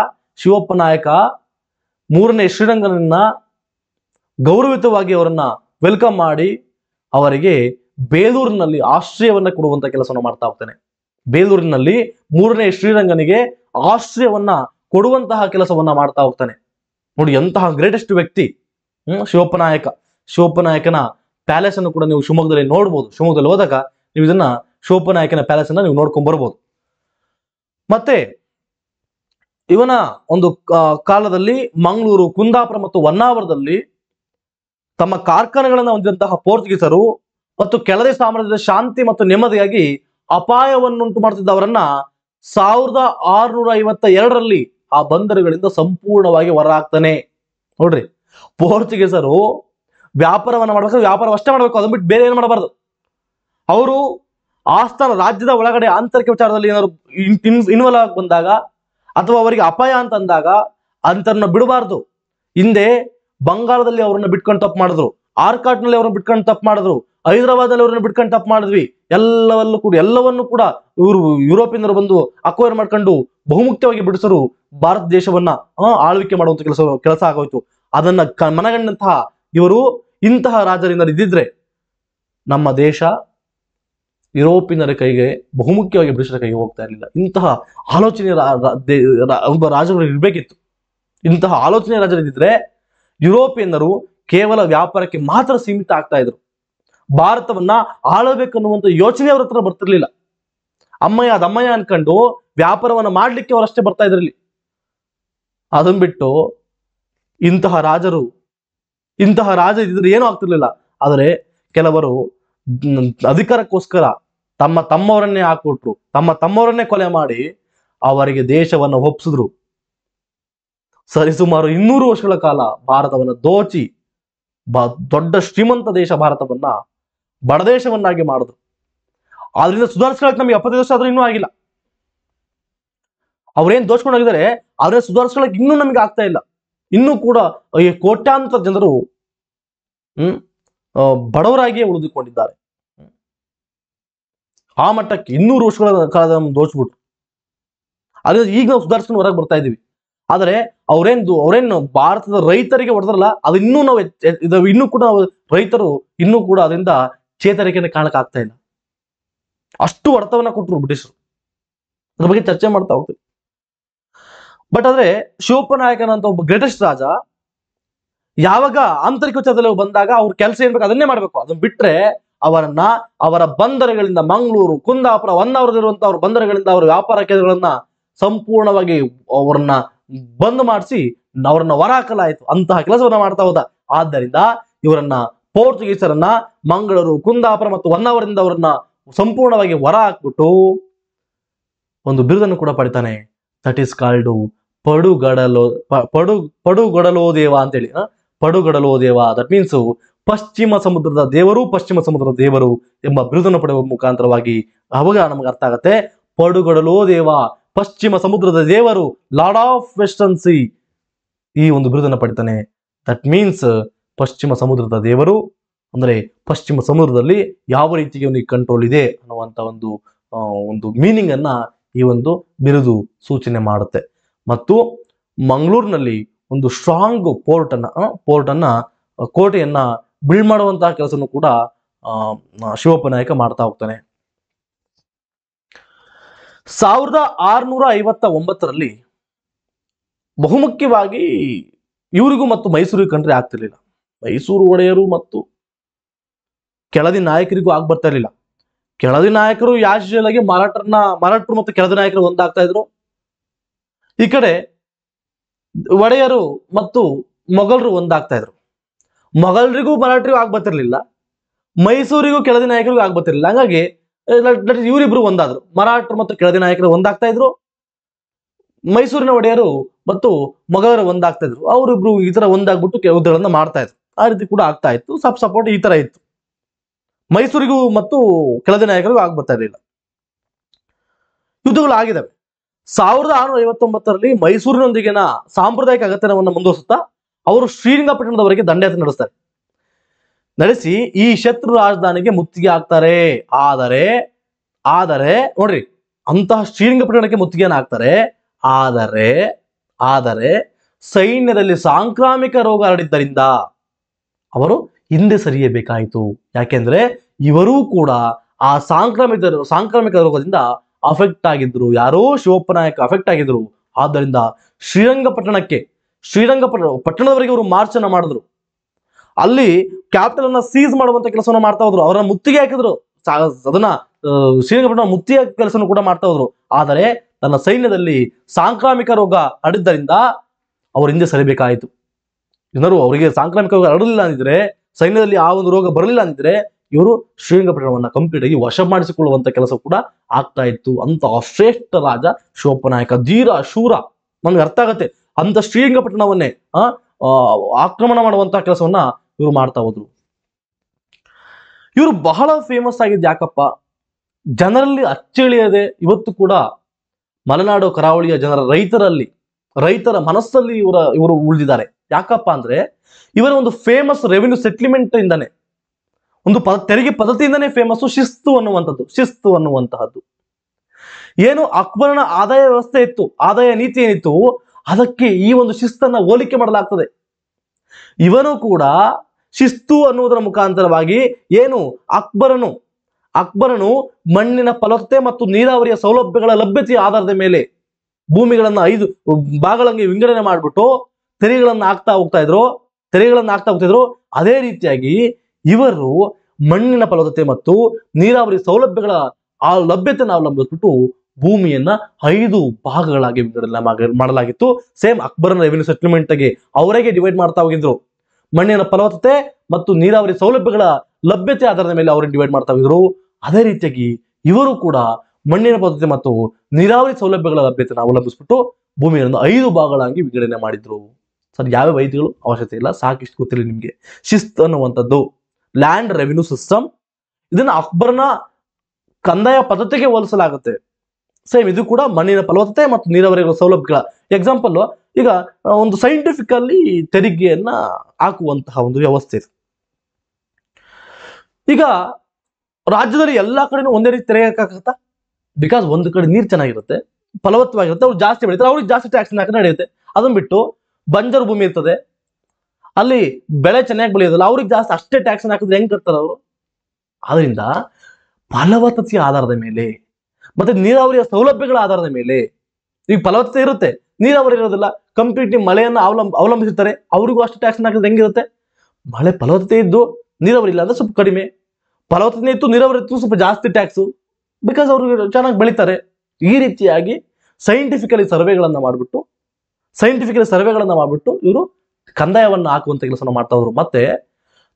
Speaker 1: ಶಿವಪ್ಪ ನಾಯಕ ಮೂರನೇ ಶ್ರೀರಂಗನನ್ನ ಗೌರವಿತವಾಗಿ ಅವರನ್ನ ವೆಲ್ಕಮ್ ಮಾಡಿ ಅವರಿಗೆ ಬೇಲೂರಿನಲ್ಲಿ ಆಶ್ರಯವನ್ನ ಕೊಡುವಂತ ಕೆಲಸವನ್ನು ಮಾಡ್ತಾ ಹೋಗ್ತಾನೆ ಬೇಲೂರಿನಲ್ಲಿ ಮೂರನೇ ಶ್ರೀರಂಗನಿಗೆ ಆಶ್ರಯವನ್ನ ಕೊಡುವಂತಹ ಕೆಲಸವನ್ನ ಮಾಡ್ತಾ ಹೋಗ್ತಾನೆ ನೋಡಿ ಎಂತಹ ಗ್ರೇಟೆಸ್ಟ್ ವ್ಯಕ್ತಿ ಹ್ಮ್ ಶಿವಪ್ಪ ನಾಯಕ ಶಿವಪ್ಪ ನಾಯಕನ ಪ್ಯಾಲೇಸ್ ಅನ್ನು ಕೂಡ ನೀವು ಶಿವಮೊಗ್ಗದಲ್ಲಿ ನೋಡ್ಬೋದು ಶಿವಮೊಗ್ಗದಲ್ಲಿ ಹೋದಾಗ ನೀವು ಇದನ್ನ ನಾಯಕನ ಪ್ಯಾಲೇಸ್ ಅನ್ನ ನೀವು ನೋಡ್ಕೊಂಡ್ ಬರ್ಬೋದು ಮತ್ತೆ ಇವನ ಒಂದು ಕಾಲದಲ್ಲಿ ಮಂಗಳೂರು ಕುಂದಾಪುರ ಮತ್ತು ಹೊನ್ನಾವರದಲ್ಲಿ ತಮ್ಮ ಕಾರ್ಖಾನೆಗಳನ್ನ ಹೊಂದಿದಂತಹ ಪೋರ್ಚುಗೀಸರು ಮತ್ತು ಕೆಳದಿ ಸಾಮ್ರಾಜ್ಯದ ಶಾಂತಿ ಮತ್ತು ನೆಮ್ಮದಿಯಾಗಿ ಅಪಾಯವನ್ನುಂಟು ಮಾಡುತ್ತಿದ್ದವರನ್ನ ಸಾವಿರದ ಆರುನೂರ ಐವತ್ತ ಎರಡರಲ್ಲಿ ಆ ಬಂದರುಗಳಿಂದ ಸಂಪೂರ್ಣವಾಗಿ ಹೊರ ಹಾಕ್ತಾನೆ ನೋಡ್ರಿ ಪೋರ್ಚುಗೀಸರು ವ್ಯಾಪಾರವನ್ನು ಮಾಡ್ಬೇಕು ವ್ಯಾಪಾರ ಅಷ್ಟೇ ಮಾಡಬೇಕು ಅದನ್ನ ಬಿಟ್ಟು ಬೇರೆ ಏನು ಮಾಡಬಾರ್ದು ಅವರು ಆಸ್ಥಾನ ರಾಜ್ಯದ ಒಳಗಡೆ ಆಂತರಿಕ ವಿಚಾರದಲ್ಲಿ ಏನಾದ್ರು ಇನ್ವಾಲ್ವ್ ಆಗಿ ಬಂದಾಗ ಅಥವಾ ಅವರಿಗೆ ಅಪಾಯ ಅಂತ ಅಂದಾಗ ಅಂತರನ್ನ ಬಿಡಬಾರ್ದು ಹಿಂದೆ ಬಂಗಾಳದಲ್ಲಿ ಅವ್ರನ್ನ ಬಿಟ್ಕೊಂಡು ತಪ್ಪು ಮಾಡಿದ್ರು ಆರ್ಕಾಟ್ ನಲ್ಲಿ ಅವ್ರನ್ನ ಬಿಟ್ಕೊಂಡು ತಪ್ಪು ಮಾಡಿದ್ರು ಹೈದರಾಬಾದ್ ನಲ್ಲಿ ಅವ್ರನ್ನ ಬಿಟ್ಕೊಂಡು ತಪ್ಪು ಮಾಡಿದ್ವಿ ಎಲ್ಲವಲ್ಲೂ ಕೂಡ ಎಲ್ಲವನ್ನು ಕೂಡ ಇವರು ಯುರೋಪಿಯನ್ನರು ಬಂದು ಅಕ್ವೈರ್ ಮಾಡ್ಕೊಂಡು ಬಹುಮುಖ್ಯವಾಗಿ ಬಿಡಿಸರು ಭಾರತ ದೇಶವನ್ನ ಆಳ್ವಿಕೆ ಮಾಡುವಂತ ಕೆಲಸ ಕೆಲಸ ಆಗೋಯ್ತು ಅದನ್ನ ಮನಗಂಡಂತಹ ಇವರು ಇಂತಹ ರಾಜರಿಂದ ಇದ್ದಿದ್ರೆ ನಮ್ಮ ದೇಶ ಯುರೋಪಿನರ ಕೈಗೆ ಬಹುಮುಖ್ಯವಾಗಿ ಬ್ರಿಟಿಷರ ಕೈಗೆ ಹೋಗ್ತಾ ಇರಲಿಲ್ಲ ಇಂತಹ ಆಲೋಚನೆ ಒಬ್ಬ ರಾಜರು ಇರಬೇಕಿತ್ತು ಇಂತಹ ಆಲೋಚನೆ ರಾಜರಿದ್ದರೆ ಯುರೋಪಿಯನ್ನರು ಕೇವಲ ವ್ಯಾಪಾರಕ್ಕೆ ಮಾತ್ರ ಸೀಮಿತ ಆಗ್ತಾ ಇದ್ರು ಭಾರತವನ್ನ ಆಳಬೇಕನ್ನುವಂತ ಯೋಚನೆ ಅವ್ರ ಹತ್ರ ಬರ್ತಿರ್ಲಿಲ್ಲ ಅಮ್ಮಯ್ಯ ಅದಮ್ಮಯ್ಯ ಅನ್ಕೊಂಡು ವ್ಯಾಪಾರವನ್ನು ಮಾಡ್ಲಿಕ್ಕೆ ಅವರಷ್ಟೇ ಬರ್ತಾ ಇದ್ರಲ್ಲಿ ಅದನ್ ಬಿಟ್ಟು ಇಂತಹ ರಾಜರು ಇಂತಹ ರಾಜ ಇದ್ರೆ ಏನೂ ಆಗ್ತಿರ್ಲಿಲ್ಲ ಆದರೆ ಕೆಲವರು ಅಧಿಕಾರಕ್ಕೋಸ್ಕರ ತಮ್ಮ ತಮ್ಮವರನ್ನೇ ಹಾಕ್ಬಿಟ್ರು ತಮ್ಮ ತಮ್ಮವರನ್ನೇ ಕೊಲೆ ಮಾಡಿ ಅವರಿಗೆ ದೇಶವನ್ನು ಒಪ್ಸಿದ್ರು ಸರಿಸುಮಾರು ಇನ್ನೂರು ವರ್ಷಗಳ ಕಾಲ ಭಾರತವನ್ನ ದೋಚಿ ಬ ದೊಡ್ಡ ಶ್ರೀಮಂತ ದೇಶ ಭಾರತವನ್ನ ಬಡದೇಶವನ್ನಾಗಿ ಮಾಡಿದ್ರು ಆದ್ರಿಂದ ಸುಧಾರಿಸ್ಕೊಳಕ್ ನಮ್ಗೆ ಎಪ್ಪತ್ತೈದು ವರ್ಷ ಆದ್ರೂ ಇನ್ನೂ ಆಗಿಲ್ಲ ಅವ್ರೇನ್ ದೋಚ್ಕೊಂಡೋಗಿದ್ದಾರೆ ಅವ್ರೇ ಸುಧಾರಿಸ್ಕೊಳಕ್ ಇನ್ನೂ ನಮ್ಗೆ ಆಗ್ತಾ ಇಲ್ಲ ಇನ್ನೂ ಕೂಡ ಕೋಟ್ಯಾಂತರ ಜನರು ಹ್ಮ್ ಬಡವರಾಗಿಯೇ ಉಳಿದುಕೊಂಡಿದ್ದಾರೆ ಆ ಮಟ್ಟಕ್ಕೆ ಇನ್ನೂರು ವರ್ಷಗಳ ಕಾಲದ ದೋಚ್ಬಿಟ್ರು ಈಗ ನಾವು ಸುಧಾರಿಸ್ಕೊಂಡು ಹೊರಗೆ ಬರ್ತಾ ಇದೀವಿ ಆದರೆ ಅವ್ರೇನು ಅವ್ರೇನು ಭಾರತದ ರೈತರಿಗೆ ಹೊಡೆದ್ರಲ್ಲ ಅದು ಇನ್ನೂ ನಾವು ಇನ್ನೂ ಕೂಡ ರೈತರು ಇನ್ನೂ ಕೂಡ ಅದರಿಂದ ಚೇತರಿಕೆಯನ್ನು ಕಾಣಕ್ಕೆ ಆಗ್ತಾ ಇಲ್ಲ ಅಷ್ಟು ಹೊಡೆತವನ್ನ ಕೊಟ್ಟರು ಬ್ರಿಟಿಷರು ಅದ್ರ ಬಗ್ಗೆ ಚರ್ಚೆ ಮಾಡ್ತಾ ಹೋಗ್ತೀವಿ ಬಟ್ ಆದ್ರೆ ಶಿವಪ್ಪನಾಯಕನಂತ ಒಬ್ಬ ಗ್ರೇಟೆಸ್ಟ್ ರಾಜ ಯಾವಾಗ ಆಂತರಿಕ ವಿಚಾರದಲ್ಲಿ ಬಂದಾಗ ಅವ್ರ ಕೆಲಸ ಏನ್ಬೇಕು ಅದನ್ನೇ ಮಾಡ್ಬೇಕು ಅದನ್ನ ಬಿಟ್ರೆ ಅವರನ್ನ ಅವರ ಬಂದರಗಳಿಂದ ಮಂಗಳೂರು ಕುಂದಾಪುರ ಹೊನ್ನಾವರದಲ್ಲಿರುವಂತ ಅವ್ರ ಬಂದರಗಳಿಂದ ಅವರ ವ್ಯಾಪಾರ ಕೇಂದ್ರಗಳನ್ನ ಸಂಪೂರ್ಣವಾಗಿ ಅವರನ್ನ ಬಂದ್ ಮಾಡಿಸಿ ಅವರನ್ನ ಹಾಕಲಾಯಿತು ಅಂತಹ ಕೆಲಸವನ್ನ ಮಾಡ್ತಾ ಹೋದ ಆದ್ದರಿಂದ ಇವರನ್ನ ಪೋರ್ಚುಗೀಸರನ್ನ ಮಂಗಳೂರು ಕುಂದಾಪುರ ಮತ್ತು ಹೊನ್ನಾವರದಿಂದ ಅವರನ್ನ ಸಂಪೂರ್ಣವಾಗಿ ಹೊರ ಹಾಕ್ಬಿಟ್ಟು ಒಂದು ಬಿರುದನ್ನು ಕೂಡ ಪಡಿತಾನೆ ದಟ್ ಈಸ್ ಕಾಲ್ಡು ಪಡುಗಡಲೋ ಪಡು ಪಡುಗೊಡಲೋ ದೇವ ಅಂತೇಳಿ ಪಡುಗಡಲೋ ದೇವ ದಟ್ ಮೀನ್ಸ್ ಪಶ್ಚಿಮ ಸಮುದ್ರದ ದೇವರು ಪಶ್ಚಿಮ ಸಮುದ್ರದ ದೇವರು ಎಂಬ ಬಿರುದನ್ನು ಪಡೆಯುವ ಮುಖಾಂತರವಾಗಿ ಅವಾಗ ನಮಗೆ ಅರ್ಥ ಆಗತ್ತೆ ಪಡುಗಡಲೋ ದೇವ ಪಶ್ಚಿಮ ಸಮುದ್ರದ ದೇವರು ಲಾರ್ಡ್ ಆಫ್ ವೆಸ್ಟರ್ನ್ ಸಿ ಈ ಒಂದು ಬಿರುದನ್ನು ಪಡಿತಾನೆ ದಟ್ ಮೀನ್ಸ್ ಪಶ್ಚಿಮ ಸಮುದ್ರದ ದೇವರು ಅಂದರೆ ಪಶ್ಚಿಮ ಸಮುದ್ರದಲ್ಲಿ ಯಾವ ರೀತಿಗೆ ಅವನಿಗೆ ಕಂಟ್ರೋಲ್ ಇದೆ ಅನ್ನುವಂಥ ಒಂದು ಒಂದು ಮೀನಿಂಗ್ ಅನ್ನ ಈ ಒಂದು ಬಿರುದು ಸೂಚನೆ ಮಾಡುತ್ತೆ ಮತ್ತು ಮಂಗಳೂರಿನಲ್ಲಿ ಒಂದು ಸ್ಟ್ರಾಂಗ್ ಪೋರ್ಟ್ ಅನ್ನ ಪೋರ್ಟ್ ಅನ್ನ ಕೋಟೆಯನ್ನ ಬಿಳ್ ಮಾಡುವಂತಹ ಕೆಲಸನೂ ಕೂಡ ಶಿವಪ್ಪ ನಾಯಕ ಮಾಡ್ತಾ ಹೋಗ್ತಾನೆ ಸಾವಿರದ ಆರ್ನೂರ ಐವತ್ತ ಒಂಬತ್ತರಲ್ಲಿ ಬಹುಮುಖ್ಯವಾಗಿ ಇವರಿಗೂ ಮತ್ತು ಮೈಸೂರಿಗೆ ಕಂಡ್ರೆ ಆಗ್ತಿರ್ಲಿಲ್ಲ ಮೈಸೂರು ಒಡೆಯರು ಮತ್ತು ಕೆಳದಿ ನಾಯಕರಿಗೂ ಆಗ್ಬರ್ತಾ ಬರ್ತಾ ಇರ್ಲಿಲ್ಲ ಕೆಳದಿ ನಾಯಕರು ಯಾಶಲಾಗಿ ಮರಾಠರನ್ನ ಮರಾಠರು ಮತ್ತು ಕೆಳದಿ ನಾಯಕರು ಒಂದಾಗ್ತಾ ಇದ್ರು ಈ ಕಡೆ ಒಡೆಯರು ಮತ್ತು ಮೊಘಲರು ಒಂದಾಗ್ತಾ ಇದ್ರು ಮೊಘಲರಿಗೂ ಮರಾಠರಿಗೂ ಆಗ ಮೈಸೂರಿಗೂ ಕೆಳದಿ ನಾಯಕರಿಗೂ ಆಗ ಹಂಗಾಗಿ ಇವರಿಬ್ರು ಒಂದಾದ್ರು ಮರಾಠರು ಮತ್ತು ಕೆಳದಿ ನಾಯಕರು ಒಂದಾಗ್ತಾ ಇದ್ರು ಮೈಸೂರಿನ ಒಡೆಯರು ಮತ್ತು ಮೊಘಲರು ಒಂದಾಗ್ತಾ ಇದ್ರು ಅವರಿಬ್ರು ಈ ತರ ಒಂದಾಗ್ಬಿಟ್ಟು ಯುದ್ಧಗಳನ್ನ ಮಾಡ್ತಾ ಇದ್ರು ಆ ರೀತಿ ಕೂಡ ಆಗ್ತಾ ಇತ್ತು ಸಪ್ ಸಪೋರ್ಟ್ ಈ ತರ ಇತ್ತು ಮೈಸೂರಿಗೂ ಮತ್ತು ಕೆಳದಿ ನಾಯಕರಿಗೂ ಆಗ ಬರ್ತಾ ಇರಲಿಲ್ಲ ಯುದ್ಧಗಳು ಆಗಿದ್ದಾವೆ ಸಾವಿರದ ಆರುನೂರ ಐವತ್ತೊಂಬತ್ತರಲ್ಲಿ ಮೈಸೂರಿನೊಂದಿಗಿನ ಸಾಂಪ್ರದಾಯಿಕ ಅಗತ್ಯವನ್ನು ಮುಂದುವರಿಸುತ್ತಾ ಅವರು ಶ್ರೀರಂಗಪಟ್ಟಣದವರೆಗೆ ದಂಡಯಾತ್ರೆ ನಡೆಸ್ತಾರೆ ನಡೆಸಿ ಈ ಶತ್ರು ರಾಜಧಾನಿಗೆ ಮುತ್ತಿಗೆ ಹಾಕ್ತಾರೆ ಆದರೆ ಆದರೆ ನೋಡ್ರಿ ಅಂತಹ ಶ್ರೀರಂಗಪಟ್ಟಣಕ್ಕೆ ಮುತ್ತಿಗೆಯನ್ನು ಹಾಕ್ತಾರೆ ಆದರೆ ಆದರೆ ಸೈನ್ಯದಲ್ಲಿ ಸಾಂಕ್ರಾಮಿಕ ರೋಗ ಹರಡಿದ್ದರಿಂದ ಅವರು ಹಿಂದೆ ಸರಿಯಬೇಕಾಯಿತು ಯಾಕೆಂದ್ರೆ ಇವರೂ ಕೂಡ ಆ ಸಾಂಕ್ರಾಮಿಕ ಸಾಂಕ್ರಾಮಿಕ ರೋಗದಿಂದ ಅಫೆಕ್ಟ್ ಆಗಿದ್ರು ಯಾರೋ ಶಿವಪ್ಪನಾಯಕ ಅಫೆಕ್ಟ್ ಆಗಿದ್ರು ಆದ್ದರಿಂದ ಶ್ರೀರಂಗಪಟ್ಟಣಕ್ಕೆ ಶ್ರೀರಂಗಪಟ್ಟಣ ಪಟ್ಟಣದವರೆಗೆ ಅವರು ಮಾರ್ಚ್ ಅನ್ನ ಮಾಡಿದ್ರು ಅಲ್ಲಿ ಕ್ಯಾಪಿಟಲ್ ಅನ್ನ ಸೀಸ್ ಮಾಡುವಂತ ಕೆಲಸವನ್ನು ಮಾಡ್ತಾ ಹೋದ್ರು ಅವರ ಮುತ್ತಿಗೆ ಹಾಕಿದ್ರು ಅದನ್ನ ಶ್ರೀರಂಗಪಟ್ಟಣ ಮುತ್ತಿಗೆ ಕೆಲಸವನ್ನು ಕೂಡ ಮಾಡ್ತಾ ಹೋದ್ರು ಆದರೆ ತನ್ನ ಸೈನ್ಯದಲ್ಲಿ ಸಾಂಕ್ರಾಮಿಕ ರೋಗ ಹರಡಿದ್ದರಿಂದ ಅವರು ಹಿಂದೆ ಸರಿಬೇಕಾಯಿತು ಜನರು ಅವರಿಗೆ ಸಾಂಕ್ರಾಮಿಕ ರೋಗ ಹರಡಲಿಲ್ಲ ಅಂದಿದ್ರೆ ಸೈನ್ಯದಲ್ಲಿ ಆ ಒಂದು ರೋಗ ಬರಲಿಲ್ಲ ಅಂದಿದ್ರೆ ಇವರು ಶ್ರೀರಂಗಪಟ್ಟಣವನ್ನ ಕಂಪ್ಲೀಟ್ ಆಗಿ ವಶ ಮಾಡಿಸಿಕೊಳ್ಳುವಂತ ಕೆಲಸ ಕೂಡ ಆಗ್ತಾ ಇತ್ತು ಅಂತ ಶ್ರೇಷ್ಠ ರಾಜ ಶೋಪನಾಯಕ ಧೀರ ಶೂರ ನಮ್ಗೆ ಅರ್ಥ ಆಗತ್ತೆ ಅಂತ ಶ್ರೀರಂಗಪಟ್ಟಣವನ್ನೇ ಆಕ್ರಮಣ ಮಾಡುವಂತಹ ಕೆಲಸವನ್ನ ಇವರು ಮಾಡ್ತಾ ಹೋದ್ರು ಇವರು ಬಹಳ ಫೇಮಸ್ ಆಗಿದ್ದು ಯಾಕಪ್ಪ ಜನರಲ್ಲಿ ಅಚ್ಚಳಿಯದೆ ಇವತ್ತು ಕೂಡ ಮಲೆನಾಡು ಕರಾವಳಿಯ ಜನರ ರೈತರಲ್ಲಿ ರೈತರ ಮನಸ್ಸಲ್ಲಿ ಇವರ ಇವರು ಉಳಿದಿದ್ದಾರೆ ಯಾಕಪ್ಪ ಅಂದ್ರೆ ಇವರ ಒಂದು ಫೇಮಸ್ ರೆವಿನ್ಯೂ ಸೆಟ್ಲ್ಮೆಂಟ್ ಇಂದಾನೆ ಒಂದು ಪದ ತೆರಿಗೆ ಪದ್ಧತಿಯಿಂದನೇ ಫೇಮಸ್ ಶಿಸ್ತು ಅನ್ನುವಂಥದ್ದು ಶಿಸ್ತು ಅನ್ನುವಂತಹದ್ದು ಏನು ಅಕ್ಬರನ ಆದಾಯ ವ್ಯವಸ್ಥೆ ಇತ್ತು ಆದಾಯ ನೀತಿ ಏನಿತ್ತು ಅದಕ್ಕೆ ಈ ಒಂದು ಶಿಸ್ತನ್ನ ಹೋಲಿಕೆ ಮಾಡಲಾಗ್ತದೆ ಇವನು ಕೂಡ ಶಿಸ್ತು ಅನ್ನುವುದರ ಮುಖಾಂತರವಾಗಿ ಏನು ಅಕ್ಬರನು ಅಕ್ಬರನು ಮಣ್ಣಿನ ಫಲವತ್ತತೆ ಮತ್ತು ನೀರಾವರಿಯ ಸೌಲಭ್ಯಗಳ ಲಭ್ಯತೆಯ ಆಧಾರದ ಮೇಲೆ ಭೂಮಿಗಳನ್ನ ಐದು ಭಾಗಗಳಂಗೆ ವಿಂಗಡಣೆ ಮಾಡಿಬಿಟ್ಟು ತೆರಿಗೆಗಳನ್ನ ಹಾಕ್ತಾ ಹೋಗ್ತಾ ಇದ್ರು ತೆರಿಗೆಗಳನ್ನ ಹಾಕ್ತಾ ಹೋಗ್ತಾ ಇದ್ರು ಅದೇ ರೀತಿಯಾಗಿ ಇವರು ಮಣ್ಣಿನ ಫಲವತ್ತತೆ ಮತ್ತು ನೀರಾವರಿ ಸೌಲಭ್ಯಗಳ ಆ ಲಭ್ಯತೆಯನ್ನು ಅವಲಂಬಿಸ್ಬಿಟ್ಟು ಭೂಮಿಯನ್ನ ಐದು ಭಾಗಗಳಾಗಿ ವಿಂಗಡಣೆ ಮಾಡಲಾಗಿತ್ತು ಸೇಮ್ ಅಕ್ಬರ್ನ ರೆವಿನ್ಯೂ ಸೆಟ್ಲ್ಮೆಂಟ್ ಆಗಿ ಅವರೇಗೆ ಡಿವೈಡ್ ಮಾಡ್ತಾ ಹೋಗಿದ್ರು ಮಣ್ಣಿನ ಫಲವತ್ತತೆ ಮತ್ತು ನೀರಾವರಿ ಸೌಲಭ್ಯಗಳ ಲಭ್ಯತೆ ಆಧಾರದ ಮೇಲೆ ಅವರನ್ನು ಡಿವೈಡ್ ಮಾಡ್ತಾ ಹೋಗಿದ್ರು ಅದೇ ರೀತಿಯಾಗಿ ಇವರು ಕೂಡ ಮಣ್ಣಿನ ಪದ್ಧತಿ ಮತ್ತು ನೀರಾವರಿ ಸೌಲಭ್ಯಗಳ ಲಭ್ಯತೆಯನ್ನು ಅವಲಂಬಿಸ್ಬಿಟ್ಟು ಭೂಮಿಯನ್ನು ಐದು ಭಾಗಗಳಾಗಿ ವಿಂಗಡಣೆ ಮಾಡಿದ್ರು ಸರ್ ಯಾವ ವೈದ್ಯಗಳು ಅವಶ್ಯಕತೆ ಇಲ್ಲ ಸಾಕಿಷ್ಟು ಗೊತ್ತಿಲ್ಲ ನಿಮಗೆ ಶಿಸ್ತು ಅನ್ನುವಂಥದ್ದು ಲ್ಯಾಂಡ್ ರೆವಿನ್ಯೂ ಸಿಸ್ಟಮ್ ಇದನ್ನ ಅಕ್ಬರ್ನ ಕಂದಾಯ ಪದ್ಧತಿಗೆ ಹೋಲಿಸಲಾಗುತ್ತೆ ಸೇಮ್ ಇದು ಕೂಡ ಮಣ್ಣಿನ ಫಲವತ್ತತೆ ಮತ್ತು ನೀರಾವರಿಗಳ ಸೌಲಭ್ಯಗಳ ಎಕ್ಸಾಂಪಲ್ ಈಗ ಒಂದು ಸೈಂಟಿಫಿಕ್ ಅಲ್ಲಿ ತೆರಿಗೆಯನ್ನ ಹಾಕುವಂತಹ ಒಂದು ವ್ಯವಸ್ಥೆ ಇದೆ ಈಗ ರಾಜ್ಯದಲ್ಲಿ ಎಲ್ಲಾ ಕಡೆ ಒಂದೇ ರೀತಿ ತೆರಿಗೆ ಹಾಕತ್ತಾ ಬಿಕಾಸ್ ಒಂದು ಕಡೆ ನೀರು ಚೆನ್ನಾಗಿರುತ್ತೆ ಫಲವತ್ತವಾಗಿರುತ್ತೆ ಅವ್ರು ಜಾಸ್ತಿ ಬೆಳೀತಾರೆ ಅವ್ರಿಗೆ ಜಾಸ್ತಿ ಟ್ಯಾಕ್ಸ್ ಹಾಕಿ ನಡೆಯುತ್ತೆ ಅದನ್ನ ಬಿಟ್ಟು ಬಂಜರು ಭೂಮಿ ಇರ್ತದೆ ಅಲ್ಲಿ ಬೆಳೆ ಚೆನ್ನಾಗಿ ಬೆಳೆಯೋದಿಲ್ಲ ಅವ್ರಿಗೆ ಜಾಸ್ತಿ ಅಷ್ಟೇ ಟ್ಯಾಕ್ಸ್ ಹಾಕಿದ್ರೆ ಹೆಂಗ್ ಕಟ್ತಾರೆ ಅವರು ಆದ್ರಿಂದ ಫಲವತ್ತತೆಯ ಆಧಾರದ ಮೇಲೆ ಮತ್ತೆ ನೀರಾವರಿಯ ಸೌಲಭ್ಯಗಳ ಆಧಾರದ ಮೇಲೆ ಈಗ ಫಲವತ್ತತೆ ಇರುತ್ತೆ ನೀರಾವರಿ ಇರೋದಿಲ್ಲ ಕಂಪ್ಲೀಟ್ಲಿ ಮಳೆಯನ್ನು ಅವಲಂಬ ಅವಲಂಬಿಸಿರ್ತಾರೆ ಅವ್ರಿಗೂ ಅಷ್ಟು ಟ್ಯಾಕ್ಸ್ ಹಾಕಿದ್ರೆ ಹೆಂಗಿರುತ್ತೆ ಮಳೆ ಫಲವತ್ತತೆ ಇದ್ದು ನೀರಾವರಿ ಇಲ್ಲ ಅಂದ್ರೆ ಸ್ವಲ್ಪ ಕಡಿಮೆ ಫಲವತ್ತತೆ ಇತ್ತು ನೀರಾವರಿ ಇತ್ತು ಸ್ವಲ್ಪ ಜಾಸ್ತಿ ಟ್ಯಾಕ್ಸು ಬಿಕಾಸ್ ಅವರು ಚೆನ್ನಾಗಿ ಬೆಳಿತಾರೆ ಈ ರೀತಿಯಾಗಿ ಸೈಂಟಿಫಿಕಲಿ ಸರ್ವೆಗಳನ್ನ ಮಾಡಿಬಿಟ್ಟು ಸೈಂಟಿಫಿಕಲಿ ಸರ್ವೆಗಳನ್ನ ಮಾಡಿಬಿಟ್ಟು ಇವರು ಕಂದಾಯವನ್ನು ಹಾಕುವಂತ ಕೆಲಸನ ಮಾಡ್ತಾ ಇದ್ರು ಮತ್ತೆ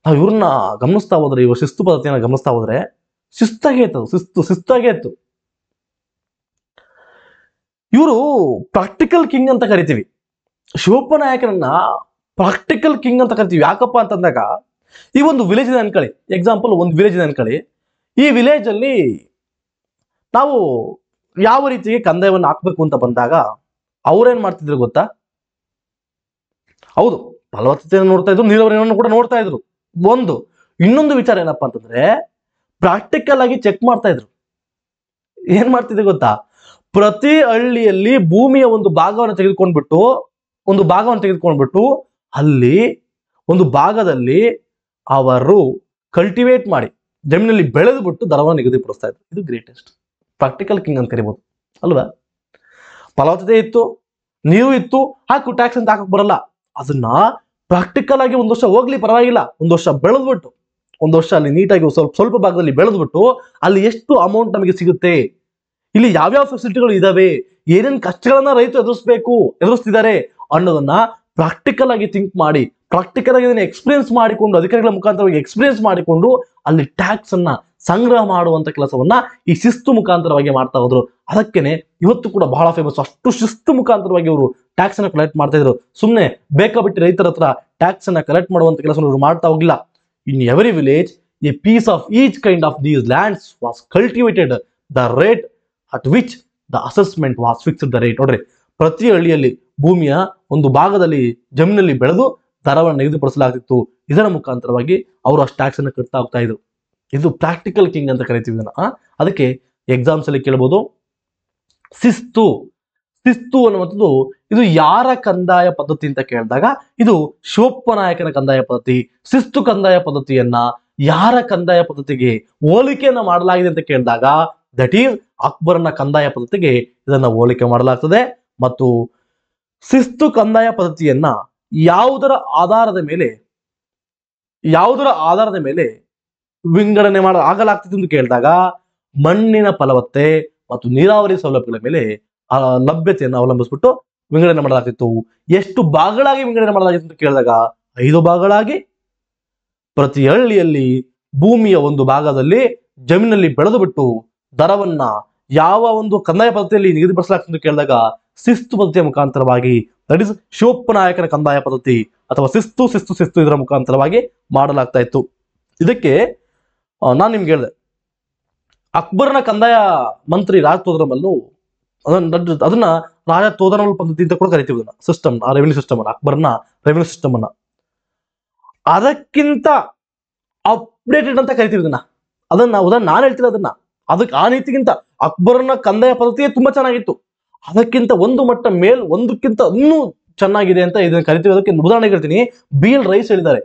Speaker 1: ನಾವು ಇವ್ರನ್ನ ಗಮನಿಸ್ತಾ ಹೋದ್ರೆ ಇವರು ಶಿಸ್ತು ಪದ್ಧತಿಯನ್ನು ಗಮನಿಸ್ತಾ ಹೋದ್ರೆ ಶಿಸ್ತಾಗೇ ಇತ್ತು ಶಿಸ್ತು ಶಿಸ್ತಾಗೇ ಇತ್ತು ಇವರು ಪ್ರಾಕ್ಟಿಕಲ್ ಕಿಂಗ್ ಅಂತ ಕರಿತೀವಿ ಶಿವಪ್ಪ ನಾಯಕನನ್ನ ಪ್ರಾಕ್ಟಿಕಲ್ ಕಿಂಗ್ ಅಂತ ಕರಿತೀವಿ ಯಾಕಪ್ಪ ಅಂತಂದಾಗ ಈ ಒಂದು ವಿಲೇಜ್ ಇದೆ ಅನ್ಕೊಳ್ಳಿ ಎಕ್ಸಾಂಪಲ್ ಒಂದು ವಿಲೇಜ್ ಇದೆ ಅನ್ಕೊಳ್ಳಿ ಈ ವಿಲೇಜ್ ಅಲ್ಲಿ ನಾವು ಯಾವ ರೀತಿಗೆ ಕಂದಾಯವನ್ನು ಹಾಕ್ಬೇಕು ಅಂತ ಬಂದಾಗ ಅವ್ರೇನ್ ಮಾಡ್ತಿದ್ರು ಗೊತ್ತಾ ಹೌದು ಫಲವತ್ತತೆಯನ್ನು ನೋಡ್ತಾ ಇದ್ರು ನೀರಾವರಿಯನ್ನು ಕೂಡ ನೋಡ್ತಾ ಇದ್ರು ಒಂದು ಇನ್ನೊಂದು ವಿಚಾರ ಏನಪ್ಪಾ ಅಂತಂದ್ರೆ ಪ್ರಾಕ್ಟಿಕಲ್ ಆಗಿ ಚೆಕ್ ಮಾಡ್ತಾ ಇದ್ರು ಏನ್ ಮಾಡ್ತಿದ್ರು ಗೊತ್ತಾ ಪ್ರತಿ ಹಳ್ಳಿಯಲ್ಲಿ ಭೂಮಿಯ ಒಂದು ಭಾಗವನ್ನು ತೆಗೆದುಕೊಂಡ್ಬಿಟ್ಟು ಒಂದು ಭಾಗವನ್ನು ತೆಗೆದುಕೊಂಡ್ಬಿಟ್ಟು ಅಲ್ಲಿ ಒಂದು ಭಾಗದಲ್ಲಿ ಅವರು ಕಲ್ಟಿವೇಟ್ ಮಾಡಿ ಜಮೀನಲ್ಲಿ ಬಿಟ್ಟು ದರವನ್ನು ನಿಗದಿಪಡಿಸ್ತಾ ಇದ್ರು ಇದು ಗ್ರೇಟೆಸ್ಟ್ ಪ್ರಾಕ್ಟಿಕಲ್ ಕಿಂಗ್ ಅಂತ ಕರಿಬಹುದು ಅಲ್ವಾ ಫಲವತ್ತತೆ ಇತ್ತು ನೀರು ಇತ್ತು ಹಾಕು ಟ್ಯಾಕ್ಸ್ ಅಂತ ಹಾಕಕ್ ಬರಲ್ಲ ಅದನ್ನ ಪ್ರಾಕ್ಟಿಕಲ್ ಆಗಿ ಒಂದು ವರ್ಷ ಹೋಗ್ಲಿ ಪರವಾಗಿಲ್ಲ ಒಂದು ವರ್ಷ ಬೆಳೆದ್ಬಿಟ್ಟು ಒಂದು ವರ್ಷ ಅಲ್ಲಿ ನೀಟಾಗಿ ಸ್ವಲ್ಪ ಸ್ವಲ್ಪ ಭಾಗದಲ್ಲಿ ಬೆಳೆದ್ಬಿಟ್ಟು ಅಲ್ಲಿ ಎಷ್ಟು ಅಮೌಂಟ್ ನಮಗೆ ಸಿಗುತ್ತೆ ಇಲ್ಲಿ ಯಾವ್ಯಾವ ಫೆಸಿಲಿಟಿಗಳು ಇದಾವೆ ಏನೇನ್ ಕಷ್ಟಗಳನ್ನ ರೈತರು ಎದುರಿಸಬೇಕು ಎದುರಿಸ್ತಿದ್ದಾರೆ ಅನ್ನೋದನ್ನ ಪ್ರಾಕ್ಟಿಕಲ್ ಆಗಿ ಥಿಂಕ್ ಮಾಡಿ ಪ್ರಾಕ್ಟಿಕಲ್ ಆಗಿ ಇದನ್ನ ಎಕ್ಸ್ಪೀರಿಯನ್ಸ್ ಮಾಡಿಕೊಂಡು ಅಧಿಕಾರಿಗಳ ಮುಖಾಂತರವಾಗಿ ಎಕ್ಸ್ಪೀರಿಯನ್ಸ್ ಮಾಡಿಕೊಂಡು ಅಲ್ಲಿ ಟ್ಯಾಕ್ಸ್ ಅನ್ನ ಸಂಗ್ರಹ ಮಾಡುವಂತ ಕೆಲಸವನ್ನ ಈ ಶಿಸ್ತು ಮುಖಾಂತರವಾಗಿ ಮಾಡ್ತಾ ಹೋದ್ರು ಅದಕ್ಕೇನೆ ಇವತ್ತು ಕೂಡ ಬಹಳ ಫೇಮಸ್ ಅಷ್ಟು ಶಿಸ್ತು ಮುಖಾಂತರವಾಗಿ ಅವರು ಟ್ಯಾಕ್ಸ್ ಅನ್ನ ಕಲೆಕ್ಟ್ ಮಾಡ್ತಾ ಇದ್ರು ಸುಮ್ಮನೆ ಬೇಕಾಬಿಟ್ಟು ರೈತರ ಹತ್ರ ಟ್ಯಾಕ್ಸ್ ಅನ್ನ ಕಲೆಕ್ಟ್ ಮಾಡುವಂತ ಕೆಲಸ ಇವರು ಮಾಡ್ತಾ ಹೋಗಿಲ್ಲ in every village a piece of each kind of these lands was cultivated the rate at which the assessment was fix the rate ನೋಡ್ರಿ ಪ್ರತಿ ಹಳ್ಳಿಯಲ್ಲಿ ಭೂಮಿಯ ಒಂದು ಭಾಗದಲ್ಲಿ ಜಮೀನಲ್ಲಿ ಬೆಳೆದು ದರವನ್ನು ನಿಗದಿಪಡಿಸಲಾಗ್ತಿತ್ತು ಇದರ ಮುಖಾಂತರವಾಗಿ ಅವರು ಅಷ್ಟು ಟ್ಯಾಕ್ಸ್ ಅನ್ನು ಕಟ್ತಾ ಹೋಗ್ತಾ ಇದ್ರು ಇದು ಪ್ರಾಕ್ಟಿಕಲ್ ಕಿಂಗ್ ಅಂತ ಕರಿತೀವಿ ಇದನ್ನ ಅದಕ್ಕೆ ಎಕ್ಸಾಮ್ಸ್ ಅಲ್ಲಿ ಕೇಳ್ಬೋದು ಶಿಸ್ತು ಶಿಸ್ತು ಅನ್ನುವಂಥದ್ದು ಇದು ಯಾರ ಕಂದಾಯ ಪದ್ಧತಿ ಅಂತ ಕೇಳಿದಾಗ ಇದು ಶಿವಪ್ಪ ನಾಯಕನ ಕಂದಾಯ ಪದ್ಧತಿ ಶಿಸ್ತು ಕಂದಾಯ ಪದ್ಧತಿಯನ್ನ ಯಾರ ಕಂದಾಯ ಪದ್ಧತಿಗೆ ಹೋಲಿಕೆಯನ್ನ ಮಾಡಲಾಗಿದೆ ಅಂತ ಕೇಳಿದಾಗ ದಟ್ ಈಸ್ ಅಕ್ಬರ್ನ ಕಂದಾಯ ಪದ್ಧತಿಗೆ ಇದನ್ನ ಹೋಲಿಕೆ ಮಾಡಲಾಗ್ತದೆ ಮತ್ತು ಶಿಸ್ತು ಕಂದಾಯ ಪದ್ಧತಿಯನ್ನ ಯಾವುದರ ಆಧಾರದ ಮೇಲೆ ಯಾವುದರ ಆಧಾರದ ಮೇಲೆ ವಿಂಗಡಣೆ ಮಾಡ ಆಗಲಾಗ್ತದೆ ಎಂದು ಕೇಳಿದಾಗ ಮಣ್ಣಿನ ಫಲವತ್ತೆ ಮತ್ತು ನೀರಾವರಿ ಸೌಲಭ್ಯಗಳ ಮೇಲೆ ಲಭ್ಯತೆಯನ್ನು ಅವಲಂಬಿಸ್ಬಿಟ್ಟು ವಿಂಗಡಣೆ ಮಾಡಲಾಗ್ತಿತ್ತು ಎಷ್ಟು ಭಾಗಗಳಾಗಿ ವಿಂಗಡಣೆ ಮಾಡಲಾಗಿತ್ತು ಅಂತ ಕೇಳಿದಾಗ ಐದು ಭಾಗಗಳಾಗಿ ಪ್ರತಿ ಹಳ್ಳಿಯಲ್ಲಿ ಭೂಮಿಯ ಒಂದು ಭಾಗದಲ್ಲಿ ಜಮೀನಲ್ಲಿ ಬೆಳೆದು ಬಿಟ್ಟು ದರವನ್ನ ಯಾವ ಒಂದು ಕಂದಾಯ ಪದ್ಧತಿಯಲ್ಲಿ ನಿಗದಿಪಡಿಸಲಾಗ್ತದೆ ಕೇಳಿದಾಗ ಶಿಸ್ತು ಪದ್ಧತಿಯ ಮುಖಾಂತರವಾಗಿ ದಟ್ ಇಸ್ ನಾಯಕನ ಕಂದಾಯ ಪದ್ಧತಿ ಅಥವಾ ಶಿಸ್ತು ಶಿಸ್ತು ಶಿಸ್ತು ಇದರ ಮುಖಾಂತರವಾಗಿ ಮಾಡಲಾಗ್ತಾ ಇತ್ತು ಇದಕ್ಕೆ ನಾನು ನಿಮ್ಗೆ ಹೇಳಿದೆ ಅಕ್ಬರ್ನ ಕಂದಾಯ ಮಂತ್ರಿ ರಾಜ ತೋದರಮಲ್ಲು ಅದನ್ನ ಅದನ್ನ ರಾಜ ತೋದರಮಲ್ ಪದ್ಧತಿ ಅಂತ ಕೂಡ ಕರಿತೀವಿ ಅದನ್ನ ಸಿಸ್ಟಮ್ ರೆವಿನ್ಯೂ ಸಿಸ್ಟಮ್ ಅನ್ನ ಅಕ್ಬರ್ನ ರೆವಿನ್ಯೂ ಸಿಸ್ಟಮ್ ಅನ್ನ ಅದಕ್ಕಿಂತ ಅಪ್ಡೇಟೆಡ್ ಅಂತ ಕರಿತೀವಿ ಅದನ್ನ ಅದನ್ನ ಉದಾಹರಣೆ ನಾನು ಹೇಳ್ತೀನಿ ಅದನ್ನ ಅದಕ್ಕೆ ಆ ನೀತಿಗಿಂತ ಅಕ್ಬರ್ನ ಕಂದಾಯ ಪದ್ಧತಿಯೇ ತುಂಬಾ ಚೆನ್ನಾಗಿತ್ತು ಅದಕ್ಕಿಂತ ಒಂದು ಮಟ್ಟ ಮೇಲ್ ಒಂದಕ್ಕಿಂತ ಇನ್ನೂ ಚೆನ್ನಾಗಿದೆ ಅಂತ ಇದನ್ನ ಕರಿತೀವಿ ಅದಕ್ಕೆ ಉದಾಹರಣೆ ಹೇಳ್ತೀನಿ ಬಿ ಎಲ್ ರೈಸ್ ಹೇಳಿದ್ದಾರೆ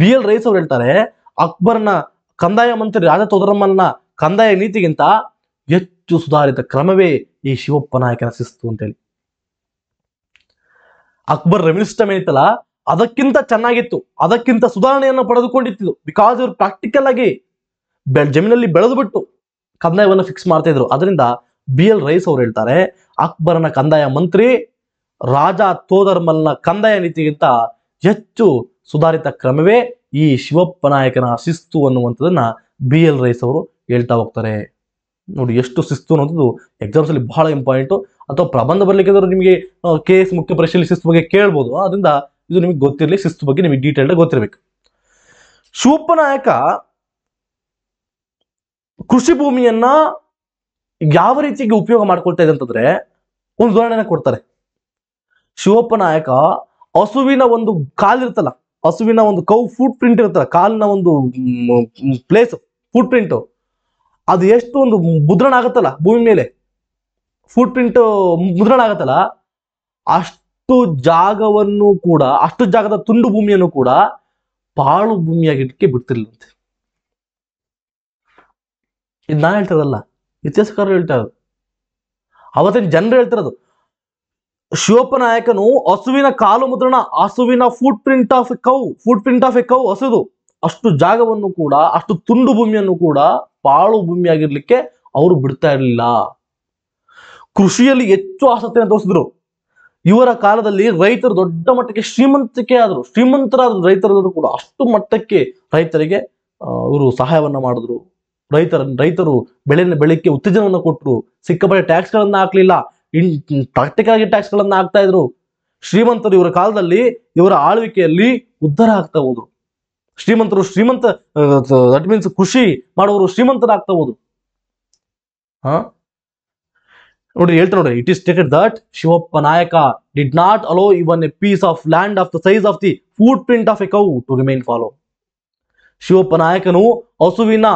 Speaker 1: ಬಿ ಎಲ್ ರೈಸ್ ಅವ್ರು ಹೇಳ್ತಾರೆ ಅಕ್ಬರ್ನ ಕಂದಾಯ ಮಂತ್ರಿ ತೋದರಮ್ಮನ ಕಂದಾಯ ನೀತಿಗಿಂತ ಹೆಚ್ಚು ಸುಧಾರಿತ ಕ್ರಮವೇ ಈ ಶಿವಪ್ಪ ನಾಯಕನ ಶಿಸ್ತು ಹೇಳಿ ಅಕ್ಬರ್ ರೆವಿನ್ಯೂ ಸಿಸ್ಟಮ್ ಏನಿತ್ತಲ್ಲ ಅದಕ್ಕಿಂತ ಚೆನ್ನಾಗಿತ್ತು ಅದಕ್ಕಿಂತ ಸುಧಾರಣೆಯನ್ನು ಪಡೆದುಕೊಂಡಿತ್ತು ಬಿಕಾಸ್ ಇವ್ರು ಪ್ರಾಕ್ಟಿಕಲ್ ಆಗಿ ಜಮೀನಲ್ಲಿ ಬೆಳೆದು ಬಿಟ್ಟು ಕಂದಾಯವನ್ನು ಫಿಕ್ಸ್ ಮಾಡ್ತಾ ಇದ್ರು ಅದರಿಂದ ಬಿ ಎಲ್ ರೈಸ್ ಅವರು ಹೇಳ್ತಾರೆ ಅಕ್ಬರನ ಕಂದಾಯ ಮಂತ್ರಿ ರಾಜ ತೋದರ್ಮಲ್ನ ಕಂದಾಯ ನೀತಿಗಿಂತ ಹೆಚ್ಚು ಸುಧಾರಿತ ಕ್ರಮವೇ ಈ ಶಿವಪ್ಪ ನಾಯಕನ ಶಿಸ್ತು ಅನ್ನುವಂಥದ್ದನ್ನ ಬಿ ಎಲ್ ರೈಸ್ ಅವರು ಹೇಳ್ತಾ ಹೋಗ್ತಾರೆ ನೋಡಿ ಎಷ್ಟು ಶಿಸ್ತು ಅನ್ನೋದು ಎಕ್ಸಾಮ್ಸ್ ಅಲ್ಲಿ ಬಹಳ ಇಂಪಾರ್ಟೆಂಟು ಅಥವಾ ಪ್ರಬಂಧ ಬರ್ಲಿಕ್ಕೆ ನಿಮಗೆ ಕೆ ಎಸ್ ಮುಖ್ಯ ಪರೀಕ್ಷೆಯಲ್ಲಿ ಶಿಸ್ತು ಬಗ್ಗೆ ಕೇಳ್ಬೋದು ಅದರಿಂದ ಇದು ನಿಮಗೆ ಗೊತ್ತಿರಲಿ ಶಿಸ್ತು ಬಗ್ಗೆ ನಿಮಗೆ ಆಗಿ ಗೊತ್ತಿರಬೇಕು ಶಿವಪ್ಪ ನಾಯಕ ಕೃಷಿ ಭೂಮಿಯನ್ನ ಯಾವ ರೀತಿಗೆ ಉಪಯೋಗ ಮಾಡ್ಕೊಳ್ತಾ ಇದೆ ಅಂತಂದ್ರೆ ಒಂದು ಉದಾಹರಣೆನ ಕೊಡ್ತಾರೆ ಶಿವಪ್ಪ ನಾಯಕ ಹಸುವಿನ ಒಂದು ಕಾಲಿರ್ತಲ್ಲ ಹಸುವಿನ ಒಂದು ಕೌ ಫುಟ್ ಪ್ರಿಂಟ್ ಇರುತ್ತಲ್ಲ ಕಾಲಿನ ಒಂದು ಪ್ಲೇಸ್ ಫುಟ್ ಪ್ರಿಂಟ್ ಅದು ಎಷ್ಟು ಒಂದು ಮುದ್ರಣ ಆಗುತ್ತಲ್ಲ ಭೂಮಿ ಮೇಲೆ ಫುಟ್ ಪ್ರಿಂಟ್ ಮುದ್ರಣ ಆಗತ್ತಲ್ಲ ಅಷ್ಟು ಜಾಗವನ್ನು ಕೂಡ ಅಷ್ಟು ಜಾಗದ ತುಂಡು ಭೂಮಿಯನ್ನು ಕೂಡ ಪಾಳು ಭೂಮಿಯಾಗಿ ಬಿಡ್ತಿರ್ಲಂತೆ ಇದು ನಾ ಹೇಳ್ತಿರೋದಲ್ಲ ಇತಿಹಾಸಕಾರರು ಹೇಳ್ತಾ ಇರೋದು ಅವತ್ತಿನ ಜನರು ಹೇಳ್ತಿರೋದು ಶಿವಪ್ಪ ನಾಯಕನು ಹಸುವಿನ ಕಾಲು ಮುದ್ರಣ ಹಸುವಿನ foot print of a cow foot print of a cow ಹಸುದು ಅಷ್ಟು ಜಾಗವನ್ನು ಕೂಡ ಅಷ್ಟು ತುಂಡು ಭೂಮಿಯನ್ನು ಕೂಡ ಪಾಳು ಭೂಮಿಯಾಗಿರ್ಲಿಕ್ಕೆ ಅವರು ಬಿಡ್ತಾ ಇರಲಿಲ್ಲ ಕೃಷಿಯಲ್ಲಿ ಹೆಚ್ಚು ಆಸಕ್ತಿಯನ್ನು ತೋರಿಸಿದ್ರು ಇವರ ಕಾಲದಲ್ಲಿ ರೈತರು ದೊಡ್ಡ ಮಟ್ಟಕ್ಕೆ ಶ್ರೀಮಂತಿಕೆ ಆದರು ಶ್ರೀಮಂತರಾದ ರೈತರಾದರೂ ಕೂಡ ಅಷ್ಟು ಮಟ್ಟಕ್ಕೆ ರೈತರಿಗೆ ಇವರು ಸಹಾಯವನ್ನ ಮಾಡಿದ್ರು ರೈತರ ರೈತರು ಬೆಳೆ ಬೆಳಕ್ಕೆ ಉತ್ತೇಜನವನ್ನು ಕೊಟ್ಟರು ಟ್ಯಾಕ್ಸ್ ಟ್ಯಾಕ್ಸ್ಗಳನ್ನು ಹಾಕಲಿಲ್ಲ ಇನ್ ಪ್ರಾಕ್ಟಿಕಲ್ ಆಗಿ ಟ್ಯಾಕ್ಸ್ಗಳನ್ನು ಹಾಕ್ತಾ ಇದ್ರು ಶ್ರೀಮಂತರು ಇವರ ಕಾಲದಲ್ಲಿ ಇವರ ಆಳ್ವಿಕೆಯಲ್ಲಿ ಉದ್ಧಾರ ಆಗ್ತಾ ಹೋದ್ರು ಶ್ರೀಮಂತರು ಶ್ರೀಮಂತ ದಟ್ ಮೀನ್ಸ್ ಕೃಷಿ ಮಾಡುವವರು ಶ್ರೀಮಂತರಾಗ್ತಾ ಹೋದ್ರು ಹಾ ನೋಡಿ ಹೇಳ್ತಾರೆ ನೋಡಿ ಇಟ್ ಇಸ್ ಟೇಕೆಡ್ that Shivappa Nayaka did not allow even a piece of land of the size of the foot print of a cow to remain fallow Shivappa ನಾಯಕನು ಹಸುವಿನ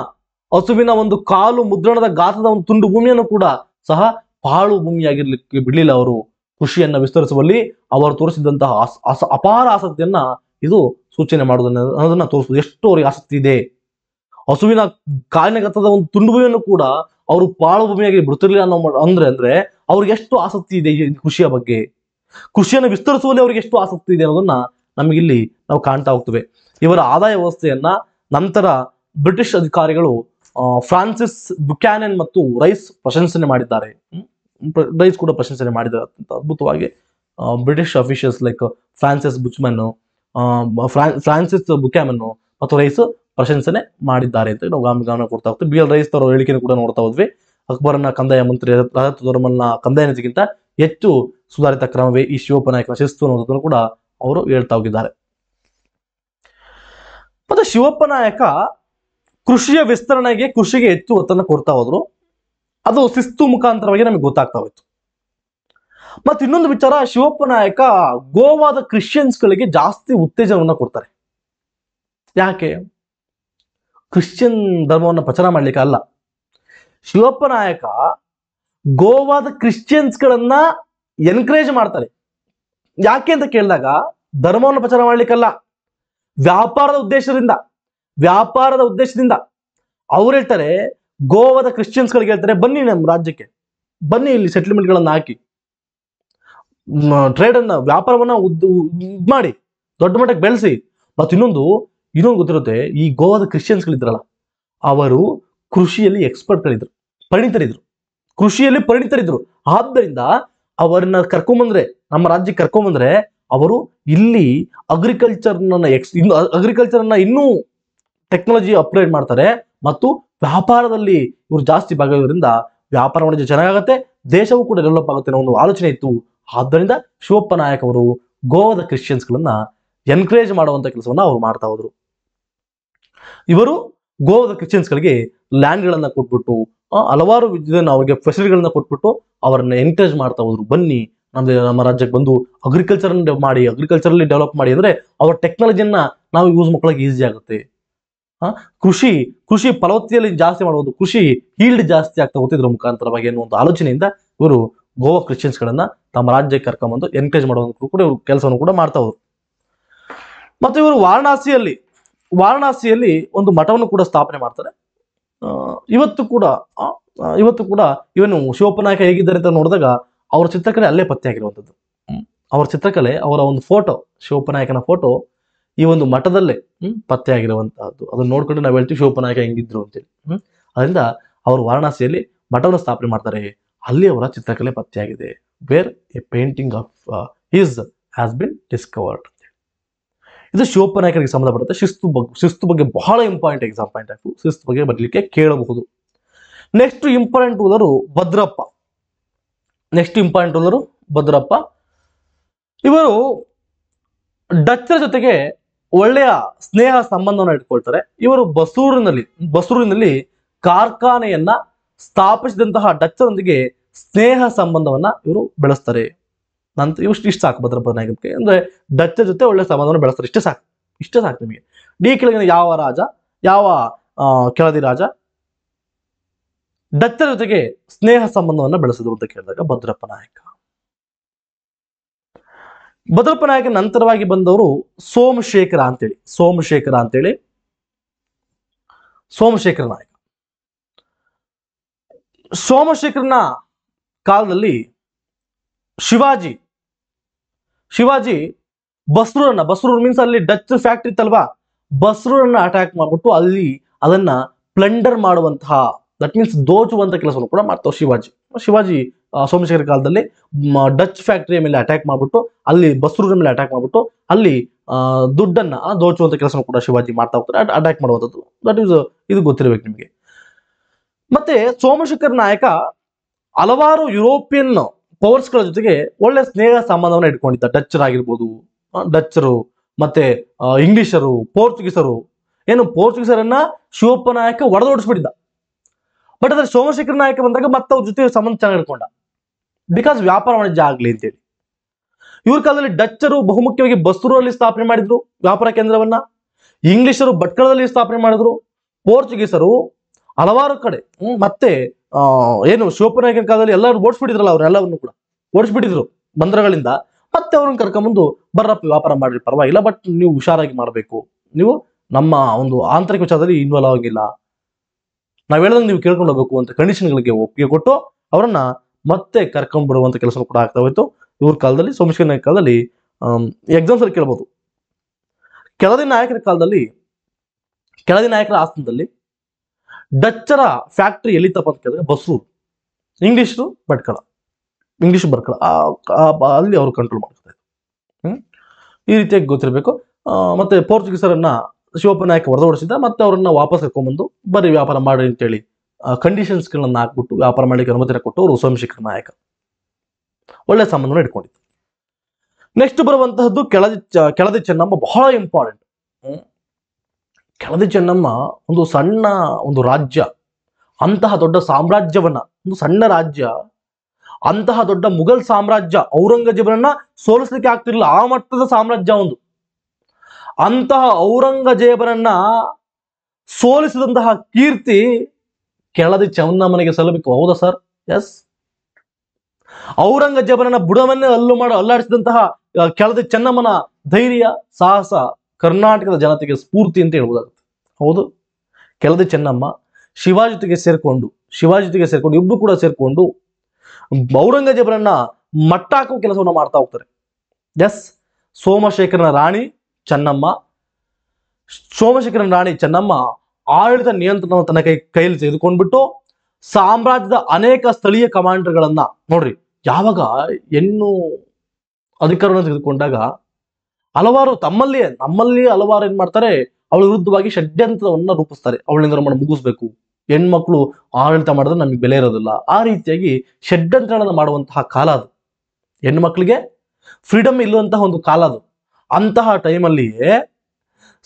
Speaker 1: ಹಸುವಿನ ಒಂದು ಕಾಲು ಮುದ್ರಣದ ಗಾತ್ರದ ಒಂದು ತುಂಡು ಭೂಮಿಯನ್ನು ಕೂಡ ಸಹ ಪಾಳು ಭೂಮಿಯಾಗಿರ್ಲಿಕ್ಕೆ ಬಿಡಲಿಲ್ಲ ಅವರು ಕೃಷಿಯನ್ನ ವಿಸ್ತರಿಸುವಲ್ಲಿ ಅವರು ತೋರಿಸಿದಂತಹ ಅಪಾರ ಆಸಕ್ತಿಯನ್ನ ಇದು ಸೂಚನೆ ಮಾಡುವುದನ್ನ ಅದನ್ನ ತೋರಿಸುವುದು ಎಷ್ಟು ಅವರಿಗೆ ಆಸಕ್ತಿ ಇದೆ ಹಸುವಿನ ಕಾಲಿನ ಗತದ ಒಂದು ತುಂಡು ಭೂಮಿಯನ್ನು ಕೂಡ ಅವರು ಪಾಳು ಭೂಮಿಯಾಗಿ ಬಿಡ್ತಿರ್ಲಿಲ್ಲ ಅನ್ನೋ ಅಂದ್ರೆ ಅಂದ್ರೆ ಅವ್ರಿಗೆ ಎಷ್ಟು ಆಸಕ್ತಿ ಇದೆ ಕೃಷಿಯ ಬಗ್ಗೆ ಕೃಷಿಯನ್ನು ವಿಸ್ತರಿಸುವಲ್ಲಿ ಅವ್ರಿಗೆ ಎಷ್ಟು ಆಸಕ್ತಿ ಇದೆ ಅನ್ನೋದನ್ನ ನಮಗಿಲ್ಲಿ ನಾವು ಕಾಣ್ತಾ ಹೋಗ್ತೇವೆ ಇವರ ಆದಾಯ ವ್ಯವಸ್ಥೆಯನ್ನ ನಂತರ ಬ್ರಿಟಿಷ್ ಅಧಿಕಾರಿಗಳು ಫ್ರಾನ್ಸಿಸ್ ಬುಕ್ಯಾನನ್ ಮತ್ತು ರೈಸ್ ಪ್ರಶಂಸನೆ ಮಾಡಿದ್ದಾರೆ ರೈಸ್ ಕೂಡ ಪ್ರಶಂಸನೆ ಮಾಡಿದ್ದಾರೆ ಅತ್ಯಂತ ಅದ್ಭುತವಾಗಿ British officials like Francis Buchanan Francis Buchanan ಮತ್ತು ರೈಸ್ ಪ್ರಶಂಸನೆ ಮಾಡಿದ್ದಾರೆ ಅಂತ ನಾವು ಗಮನ ಕೊಡ್ತಾ ಹೋಗ್ತೀವಿ ಬಿ ಎಲ್ ರೈಸ್ ಅವರ ಹೇಳಿಕೆಯನ್ನು ಕೂಡ ನೋಡ್ತಾ ಹೋದ್ವಿ ಅಕ್ಬರನ ಕಂದಾಯ ಮಂತ್ರಿ ರಾಜತ್ ಧರ್ಮನ ಕಂದಾಯ ನೀತಿಗಿಂತ ಹೆಚ್ಚು ಸುಧಾರಿತ ಕ್ರಮವೇ ಈ ನಾಯಕನ ಶಿಸ್ತು ಅನ್ನೋದನ್ನು ಕೂಡ ಅವರು ಹೇಳ್ತಾ ಹೋಗಿದ್ದಾರೆ ಮತ್ತೆ ಶಿವಪ್ಪ ನಾಯಕ ಕೃಷಿಯ ವಿಸ್ತರಣೆಗೆ ಕೃಷಿಗೆ ಹೆಚ್ಚು ಒತ್ತನ್ನು ಕೊಡ್ತಾ ಹೋದ್ರು ಅದು ಶಿಸ್ತು ಮುಖಾಂತರವಾಗಿ ನಮಗೆ ಗೊತ್ತಾಗ್ತಾ ಹೋಯ್ತು ಮತ್ತೆ ಇನ್ನೊಂದು ವಿಚಾರ ಶಿವಪ್ಪ ನಾಯಕ ಗೋವಾದ ಕ್ರಿಶ್ಚಿಯನ್ಸ್ಗಳಿಗೆ ಜಾಸ್ತಿ ಉತ್ತೇಜನವನ್ನು ಕೊಡ್ತಾರೆ ಯಾಕೆ ಕ್ರಿಶ್ಚಿಯನ್ ಧರ್ಮವನ್ನು ಪ್ರಚಾರ ಮಾಡ್ಲಿಕ್ಕೆ ಅಲ್ಲ ಶಿವಪ್ಪ ನಾಯಕ ಗೋವಾದ ಕ್ರಿಶ್ಚಿಯನ್ಸ್ಗಳನ್ನ ಎನ್ಕರೇಜ್ ಮಾಡ್ತಾರೆ ಯಾಕೆ ಅಂತ ಕೇಳಿದಾಗ ಧರ್ಮವನ್ನು ಪ್ರಚಾರ ಮಾಡ್ಲಿಕ್ಕಲ್ಲ ವ್ಯಾಪಾರದ ಉದ್ದೇಶದಿಂದ ವ್ಯಾಪಾರದ ಉದ್ದೇಶದಿಂದ ಅವ್ರು ಹೇಳ್ತಾರೆ ಗೋವಾದ ಕ್ರಿಶ್ಚಿಯನ್ಸ್ ಗಳಿಗೆ ಹೇಳ್ತಾರೆ ಬನ್ನಿ ನಮ್ಮ ರಾಜ್ಯಕ್ಕೆ ಬನ್ನಿ ಇಲ್ಲಿ ಸೆಟ್ಲ್ಮೆಂಟ್ಗಳನ್ನು ಹಾಕಿ ಟ್ರೇಡನ್ನ ವ್ಯಾಪಾರವನ್ನ ಉದ್ದು ಮಾಡಿ ದೊಡ್ಡ ಮಟ್ಟಕ್ಕೆ ಬೆಳೆಸಿ ಮತ್ತು ಇನ್ನೊಂದು ಇನ್ನೊಂದು ಗೊತ್ತಿರುತ್ತೆ ಈ ಗೋವಾದ ಗಳಿದ್ರಲ್ಲ ಅವರು ಕೃಷಿಯಲ್ಲಿ ಎಕ್ಸ್ಪರ್ಟ್ಗಳಿದ್ರು ಪರಿಣಿತರಿದ್ರು ಕೃಷಿಯಲ್ಲಿ ಪರಿಣಿತರಿದ್ರು ಆದ್ದರಿಂದ ಅವರನ್ನ ಬಂದ್ರೆ ನಮ್ಮ ರಾಜ್ಯಕ್ಕೆ ಕರ್ಕೊಂಬಂದ್ರೆ ಅವರು ಇಲ್ಲಿ ಅಗ್ರಿಕಲ್ಚರ್ನ ಎಕ್ಸ್ ಇನ್ನು ಅಗ್ರಿಕಲ್ಚರ್ನ ಇನ್ನೂ ಟೆಕ್ನಾಲಜಿ ಅಪ್ಗ್ರೇಡ್ ಮಾಡ್ತಾರೆ ಮತ್ತು ವ್ಯಾಪಾರದಲ್ಲಿ ಇವರು ಜಾಸ್ತಿ ಭಾಗವೋದ್ರಿಂದ ವ್ಯಾಪಾರ ವಾಣಿಜ್ಯ ಚೆನ್ನಾಗಾಗತ್ತೆ ದೇಶವೂ ಕೂಡ ಡೆವಲಪ್ ಆಗುತ್ತೆ ಅನ್ನೋ ಒಂದು ಆಲೋಚನೆ ಇತ್ತು ಆದ್ದರಿಂದ ಶಿವಪ್ಪ ನಾಯಕ್ ಅವರು ಗೋವಾದ ಗಳನ್ನ ಎನ್ಕರೇಜ್ ಮಾಡುವಂತ ಕೆಲಸವನ್ನ ಅವರು ಮಾಡ್ತಾ ಹೋದ್ರು ಇವರು ಗೋವಾದ ಕ್ರಿಶ್ಚಿಯನ್ಸ್ಗಳಿಗೆ ಲ್ಯಾಂಡ್ಗಳನ್ನ ಕೊಟ್ಬಿಟ್ಟು ಹಲವಾರು ಅವರಿಗೆ ಫೆಸಿಲಿಟಿಗಳನ್ನ ಕೊಟ್ಬಿಟ್ಟು ಅವರನ್ನ ಎನ್ಕರೇಜ್ ಮಾಡ್ತಾ ಹೋದ್ರು ಬನ್ನಿ ನಮ್ದು ನಮ್ಮ ರಾಜ್ಯಕ್ಕೆ ಬಂದು ಅಗ್ರಿಕಲ್ಚರ್ ಮಾಡಿ ಅಗ್ರಿಕಲ್ಚರ್ ಅಲ್ಲಿ ಡೆವಲಪ್ ಮಾಡಿ ಅಂದ್ರೆ ಅವರ ಟೆಕ್ನಾಲಜಿಯನ್ನ ನಾವು ಯೂಸ್ ಮಾಡ್ಕೊಳಕ್ಕೆ ಈಸಿ ಆಗುತ್ತೆ ಕೃಷಿ ಕೃಷಿ ಫಲವತ್ತೆಯಲ್ಲಿ ಜಾಸ್ತಿ ಮಾಡುವುದು ಕೃಷಿ ಹೀಲ್ಡ್ ಜಾಸ್ತಿ ಆಗ್ತಾ ಹೋಗ್ತಿದ್ರ ಮುಖಾಂತರವಾಗಿ ಒಂದು ಆಲೋಚನೆಯಿಂದ ಇವರು ಗೋವಾ ಕ್ರಿಶ್ಚಿಯನ್ಸ್ ಗಳನ್ನ ತಮ್ಮ ರಾಜ್ಯಕ್ಕೆ ಕರ್ಕೊಂಡ್ಬಂದು ಎನ್ಕರೇಜ್ ಮಾಡುವಂತ ಕೂಡ ಇವರು ಕೆಲಸವನ್ನು ಕೂಡ ಮಾಡ್ತಾ ಹೋದ್ರು ಮತ್ತೆ ಇವರು ವಾರಣಾಸಿಯಲ್ಲಿ ವಾರಣಾಸಿಯಲ್ಲಿ ಒಂದು ಮಠವನ್ನು ಕೂಡ ಸ್ಥಾಪನೆ ಮಾಡ್ತಾರೆ ಇವತ್ತು ಕೂಡ ಇವತ್ತು ಕೂಡ ಇವನು ಶಿವಪ್ಪನಾಯಕ ಹೇಗಿದ್ದಾರೆ ಅಂತ ನೋಡಿದಾಗ ಅವರ ಚಿತ್ರಕಲೆ ಅಲ್ಲೇ ಪತ್ತೆ ಆಗಿರುವಂಥದ್ದು ಅವರ ಚಿತ್ರಕಲೆ ಅವರ ಒಂದು ಫೋಟೋ ಶಿವಪ್ಪನಾಯಕನ ಫೋಟೋ ಈ ಒಂದು ಮಠದಲ್ಲೇ ಹ್ಮ್ ಆಗಿರುವಂತಹದ್ದು ಅದನ್ನ ನೋಡ್ಕೊಂಡು ನಾವು ಹೇಳ್ತೀವಿ ಶೋಪನಾಯಕ ಹೆಂಗಿದ್ರು ಅಂತೇಳಿ ಹ್ಮ್ ಅದರಿಂದ ಅವರು ವಾರಣಾಸಿಯಲ್ಲಿ ಮಠವನ್ನು ಸ್ಥಾಪನೆ ಮಾಡ್ತಾರೆ ಅಲ್ಲಿ ಅವರ ಚಿತ್ರಕಲೆ ಪತ್ತೆಯಾಗಿದೆ where a painting of his has been discovered ಇದು ಶಿವಪ್ಪನಾಯಕರಿಗೆ ಸಂಬಂಧಪಡುತ್ತೆ ಶಿಸ್ತು ಬಗ್ಗೆ ಶಿಸ್ತು ಬಗ್ಗೆ ಬಹಳ ಇಂಪಾರ್ಟೆಂಟ್ ಎಕ್ಸಾಮ್ ಪಾಯಿಂಟ್ ಆಫ್ ಶಿಸ್ತು ಬಗ್ಗೆ ಬರ್ಲಿಕ್ಕೆ ಕೇಳಬಹುದು ನೆಕ್ಸ್ಟ್ ಇಂಪಾರ್ಟೆಂಟ್ ಓದರು ಭದ್ರಪ್ಪ ನೆಕ್ಸ್ಟ್ ಇಂಪಾರ್ಟೆಂಟ್ ಓದರು ಭದ್ರಪ್ಪ ಇವರು ಡಚ್ಚರ ಜೊತೆಗೆ ಒಳ್ಳೆಯ ಸ್ನೇಹ ಸಂಬಂಧವನ್ನು ಇಟ್ಕೊಳ್ತಾರೆ ಇವರು ಬಸೂರಿನಲ್ಲಿ ಬಸೂರಿನಲ್ಲಿ ಕಾರ್ಖಾನೆಯನ್ನ ಸ್ಥಾಪಿಸಿದಂತಹ ಡಚ್ಚರೊಂದಿಗೆ ಸ್ನೇಹ ಸಂಬಂಧವನ್ನ ಇವರು ಬೆಳೆಸ್ತಾರೆ ನಂತರ ಇಷ್ಟು ಇಷ್ಟು ಸಾಕು ಭದ್ರಪದನಾಯಕನಿಗೆ ಅಂದ್ರೆ ಡಚ್ಚ ಜೊತೆ ಒಳ್ಳೆ ಸಂಬಂಧವನ್ನು ಬೆಳೆಸ್ತಾರೆ ಇಷ್ಟೇ ಸಾಕು ಇಷ್ಟೇ ಸಾಕು ನಿಮಗೆ ಡಿ ಕೆಳಗಿನ ಯಾವ ರಾಜ ಯಾವ ಕೆಳದಿ ರಾಜ ಡಚ್ಚರ ಜೊತೆಗೆ ಸ್ನೇಹ ಸಂಬಂಧವನ್ನ ಬೆಳೆಸಿದ್ರು ಅಂತ ಕೇಳಿದಾಗ ಭದ್ರಪ್ಪ ನಾಯಕ ನಾಯಕ ನಂತರವಾಗಿ ಬಂದವರು ಸೋಮಶೇಖರ ಅಂತೇಳಿ ಸೋಮಶೇಖರ ಅಂತೇಳಿ ಸೋಮಶೇಖರ ನಾಯಕ ಸೋಮಶೇಖರನ ಕಾಲದಲ್ಲಿ ಶಿವಾಜಿ ಶಿವಾಜಿ ಬಸ್ರೂರನ್ನ ಬಸ್ರೂರ್ ಮೀನ್ಸ್ ಅಲ್ಲಿ ಡಚ್ ಫ್ಯಾಕ್ಟ್ರಿ ಇತ್ತಲ್ವಾ ಬಸ್ರೂರನ್ನ ಅಟ್ಯಾಕ್ ಮಾಡ್ಬಿಟ್ಟು ಅಲ್ಲಿ ಅದನ್ನ ಪ್ಲಂಡರ್ ಮಾಡುವಂತಹ ದಟ್ ಮೀನ್ಸ್ ದೋಚುವಂತ ಕೆಲಸವನ್ನು ಕೂಡ ಮಾಡ್ತಾವೆ ಶಿವಾಜಿ ಶಿವಾಜಿ ಸೋಮಶೇಖರ ಕಾಲದಲ್ಲಿ ಡಚ್ ಫ್ಯಾಕ್ಟರಿಯ ಮೇಲೆ ಅಟ್ಯಾಕ್ ಮಾಡ್ಬಿಟ್ಟು ಅಲ್ಲಿ ಬಸ್ರೂರ ಮೇಲೆ ಅಟ್ಯಾಕ್ ಮಾಡ್ಬಿಟ್ಟು ಅಲ್ಲಿ ದುಡ್ಡನ್ನ ದೋಚುವಂತ ಕೆಲಸ ಕೂಡ ಶಿವಾಜಿ ಮಾಡ್ತಾ ಹೋಗ್ತಾರೆ ಅಟ್ಯಾಕ್ ಮಾಡುವಂಥದ್ದು ದಟ್ ಈಸ್ ಇದು ಗೊತ್ತಿರಬೇಕು ನಿಮಗೆ ಮತ್ತೆ ಸೋಮಶೇಖರ್ ನಾಯಕ ಹಲವಾರು ಯುರೋಪಿಯನ್ ಗಳ ಜೊತೆಗೆ ಒಳ್ಳೆ ಸ್ನೇಹ ಸಂಬಂಧವನ್ನ ಇಟ್ಕೊಂಡಿದ್ದ ಡಚ್ಚರ್ ಆಗಿರ್ಬೋದು ಡಚ್ಚರು ಮತ್ತೆ ಇಂಗ್ಲಿಷರು ಪೋರ್ಚುಗೀಸರು ಏನು ಪೋರ್ಚುಗೀಸರನ್ನ ಶಿವಪ್ಪ ನಾಯಕ ಒಡೆದೋಡಿಸ್ಬಿಟ್ಟಿದ್ದ ಬಟ್ ಅದ್ರ ಸೋಮಶೇಖರ್ ನಾಯಕ ಬಂದಾಗ ಮತ್ತೆ ಅವ್ರ ಜೊತೆ ಸಂಬಂಧ ಚೆನ್ನಾಗಿ ಇಟ್ಕೊಂಡ ಬಿಕಾಸ್ ವ್ಯಾಪಾರ ವಾಣಿಜ್ಯ ಆಗ್ಲಿ ಅಂತೇಳಿ ಇವ್ರ ಕಾಲದಲ್ಲಿ ಡಚ್ಚರು ಬಹುಮುಖ್ಯವಾಗಿ ಬಸ್ರೂರಲ್ಲಿ ಸ್ಥಾಪನೆ ಮಾಡಿದ್ರು ವ್ಯಾಪಾರ ಕೇಂದ್ರವನ್ನ ಇಂಗ್ಲಿಷರು ಭಟ್ಕಳದಲ್ಲಿ ಸ್ಥಾಪನೆ ಮಾಡಿದ್ರು ಪೋರ್ಚುಗೀಸರು ಹಲವಾರು ಕಡೆ ಮತ್ತೆ ಏನು ನಾಯಕನ ಕಾಲದಲ್ಲಿ ಎಲ್ಲರೂ ಓಡಿಸ್ಬಿಟ್ಟಿದ್ರಲ್ಲ ಅವ್ರೆಲ್ಲವನ್ನು ಕೂಡ ಓಡಿಸ್ಬಿಟ್ಟಿದ್ರು ಬಂದರಗಳಿಂದ ಮತ್ತೆ ಅವ್ರನ್ನ ಕರ್ಕೊಂಬಂದು ಬರ್ರಪ್ಪ ವ್ಯಾಪಾರ ಮಾಡ್ರಿ ಪರವಾಗಿಲ್ಲ ಬಟ್ ನೀವು ಹುಷಾರಾಗಿ ಮಾಡಬೇಕು ನೀವು ನಮ್ಮ ಒಂದು ಆಂತರಿಕ ವಿಚಾರದಲ್ಲಿ ಇನ್ವಾಲ್ವ್ ಆಗಿಲ್ಲ ನಾವು ಹೇಳ್ದಂಗೆ ನೀವು ಕೇಳ್ಕೊಂಡು ಹೋಗಬೇಕು ಅಂತ ಕಂಡೀಷನ್ಗಳಿಗೆ ಒಪ್ಪಿಗೆ ಕೊಟ್ಟು ಅವರನ್ನ ಮತ್ತೆ ಕರ್ಕೊಂಡು ಬಿಡುವಂತ ಕೆಲಸ ಕೂಡ ಆಗ್ತಾ ಹೋಯ್ತು ಇವ್ರ ಕಾಲದಲ್ಲಿ ಸೋಮಶೇಖರ ನಾಯಕ ಕಾಲದಲ್ಲಿ ಎಕ್ಸಾಮ್ಸ್ ಅಲ್ಲಿ ಕೇಳ್ಬೋದು ಕೆಳದಿ ನಾಯಕರ ಕಾಲದಲ್ಲಿ ಕೆಳದಿ ನಾಯಕರ ಆಸ್ಥಾನದಲ್ಲಿ ಡಚ್ಚರ ಫ್ಯಾಕ್ಟ್ರಿ ಎಲ್ಲಿ ತಪ್ಪ ಅಂತ ಕೇಳಿದ್ರೆ ಬಸ್ ಇಂಗ್ಲಿಷ್ ಬಟ್ಕಳ ಇಂಗ್ಲಿಷ್ ಬರ್ಕಳ ಅಲ್ಲಿ ಅವರು ಕಂಟ್ರೋಲ್ ಮಾಡ್ತಾರೆ ಹ್ಮ್ ಈ ರೀತಿಯಾಗಿ ಗೊತ್ತಿರಬೇಕು ಮತ್ತೆ ಪೋರ್ಚುಗೀಸರನ್ನ ಶಿವಪ್ಪ ನಾಯಕ ಮತ್ತೆ ಅವ್ರನ್ನ ವಾಪಸ್ ಕರ್ಕೊಂಡ್ಬಂದು ಬರೀ ವ್ಯಾಪಾರ ಮಾಡಿ ಅಂತೇಳಿ ಗಳನ್ನ ಹಾಕ್ಬಿಟ್ಟು ವ್ಯಾಪಾರ ಮಾಡಲಿಕ್ಕೆ ಕೊಟ್ಟು ಅವರು ಸೋಮಶೇಖರ್ ನಾಯಕ ಒಳ್ಳೆ ಸಂಬಂಧವನ್ನು ಇಟ್ಕೊಂಡಿತ್ತು ನೆಕ್ಸ್ಟ್ ಬರುವಂತಹದ್ದು ಕೆಳದಿ ಕೆಳದಿ ಚೆನ್ನಮ್ಮ ಬಹಳ ಇಂಪಾರ್ಟೆಂಟ್ ಕೆಳದಿ ಚೆನ್ನಮ್ಮ ಒಂದು ಸಣ್ಣ ಒಂದು ರಾಜ್ಯ ಅಂತಹ ದೊಡ್ಡ ಸಾಮ್ರಾಜ್ಯವನ್ನ ಒಂದು ಸಣ್ಣ ರಾಜ್ಯ ಅಂತಹ ದೊಡ್ಡ ಮುಘಲ್ ಸಾಮ್ರಾಜ್ಯ ಔರಂಗಜೇಬನನ್ನ ಸೋಲಿಸ್ಲಿಕ್ಕೆ ಆಗ್ತಿರ್ಲಿಲ್ಲ ಆ ಮಟ್ಟದ ಸಾಮ್ರಾಜ್ಯ ಒಂದು ಅಂತಹ ಔರಂಗಜೇಬನನ್ನ ಸೋಲಿಸಿದಂತಹ ಕೀರ್ತಿ ಕೆಳದಿ ಚನ್ನಮ್ಮನಿಗೆ ಸಲ್ಲಬೇಕು ಹೌದಾ ಸರ್ ಎಸ್ ಔರಂಗಜೇಬನನ್ನ ಬುಡವನ್ನೇ ಅಲ್ಲು ಮಾಡಿ ಅಲ್ಲಾಡಿಸಿದಂತಹ ಕೆಳದಿ ಚೆನ್ನಮ್ಮನ ಧೈರ್ಯ ಸಾಹಸ ಕರ್ನಾಟಕದ ಜನತೆಗೆ ಸ್ಫೂರ್ತಿ ಅಂತ ಹೇಳ್ಬೋದಾಗುತ್ತೆ ಹೌದು ಕೆಳದಿ ಚೆನ್ನಮ್ಮ ಶಿವಾಜಿತಿಗೆ ಸೇರಿಕೊಂಡು ಸೇರ್ಕೊಂಡು ಸೇರ್ಕೊಂಡು ಇಬ್ಬರು ಕೂಡ ಸೇರಿಕೊಂಡು ಔರಂಗಜೇಬರನ್ನ ಮಟ್ಟಾಕುವ ಕೆಲಸವನ್ನು ಮಾಡ್ತಾ ಹೋಗ್ತಾರೆ ಎಸ್ ಸೋಮಶೇಖರನ ರಾಣಿ ಚೆನ್ನಮ್ಮ ಸೋಮಶೇಖರನ ರಾಣಿ ಚೆನ್ನಮ್ಮ ಆಡಳಿತ ನಿಯಂತ್ರಣ ತನ್ನ ಕೈ ಕೈಯಲ್ಲಿ ತೆಗೆದುಕೊಂಡ್ಬಿಟ್ಟು ಸಾಮ್ರಾಜ್ಯದ ಅನೇಕ ಸ್ಥಳೀಯ ಕಮಾಂಡರ್ಗಳನ್ನ ನೋಡ್ರಿ ಯಾವಾಗ ಹೆಣ್ಣು ಅಧಿಕಾರವನ್ನು ತೆಗೆದುಕೊಂಡಾಗ ಹಲವಾರು ತಮ್ಮಲ್ಲಿ ನಮ್ಮಲ್ಲಿ ಹಲವಾರು ಏನ್ ಮಾಡ್ತಾರೆ ಅವಳ ವಿರುದ್ಧವಾಗಿ ಷಡ್ಯಂತ್ರವನ್ನ ರೂಪಿಸ್ತಾರೆ ಅವಳಿಂದ ನಮ್ಮನ್ನು ಮುಗಿಸ್ಬೇಕು ಹೆಣ್ಮಕ್ಳು ಆಡಳಿತ ಮಾಡಿದ್ರೆ ನಮ್ಗೆ ಬೆಲೆ ಇರೋದಿಲ್ಲ ಆ ರೀತಿಯಾಗಿ ಷಡ್ಯಂತ್ರಗಳನ್ನು ಮಾಡುವಂತಹ ಕಾಲ ಅದು ಹೆಣ್ಮಕ್ಳಿಗೆ ಫ್ರೀಡಮ್ ಇಲ್ಲುವಂತಹ ಒಂದು ಕಾಲ ಅದು ಅಂತಹ ಟೈಮಲ್ಲಿಯೇ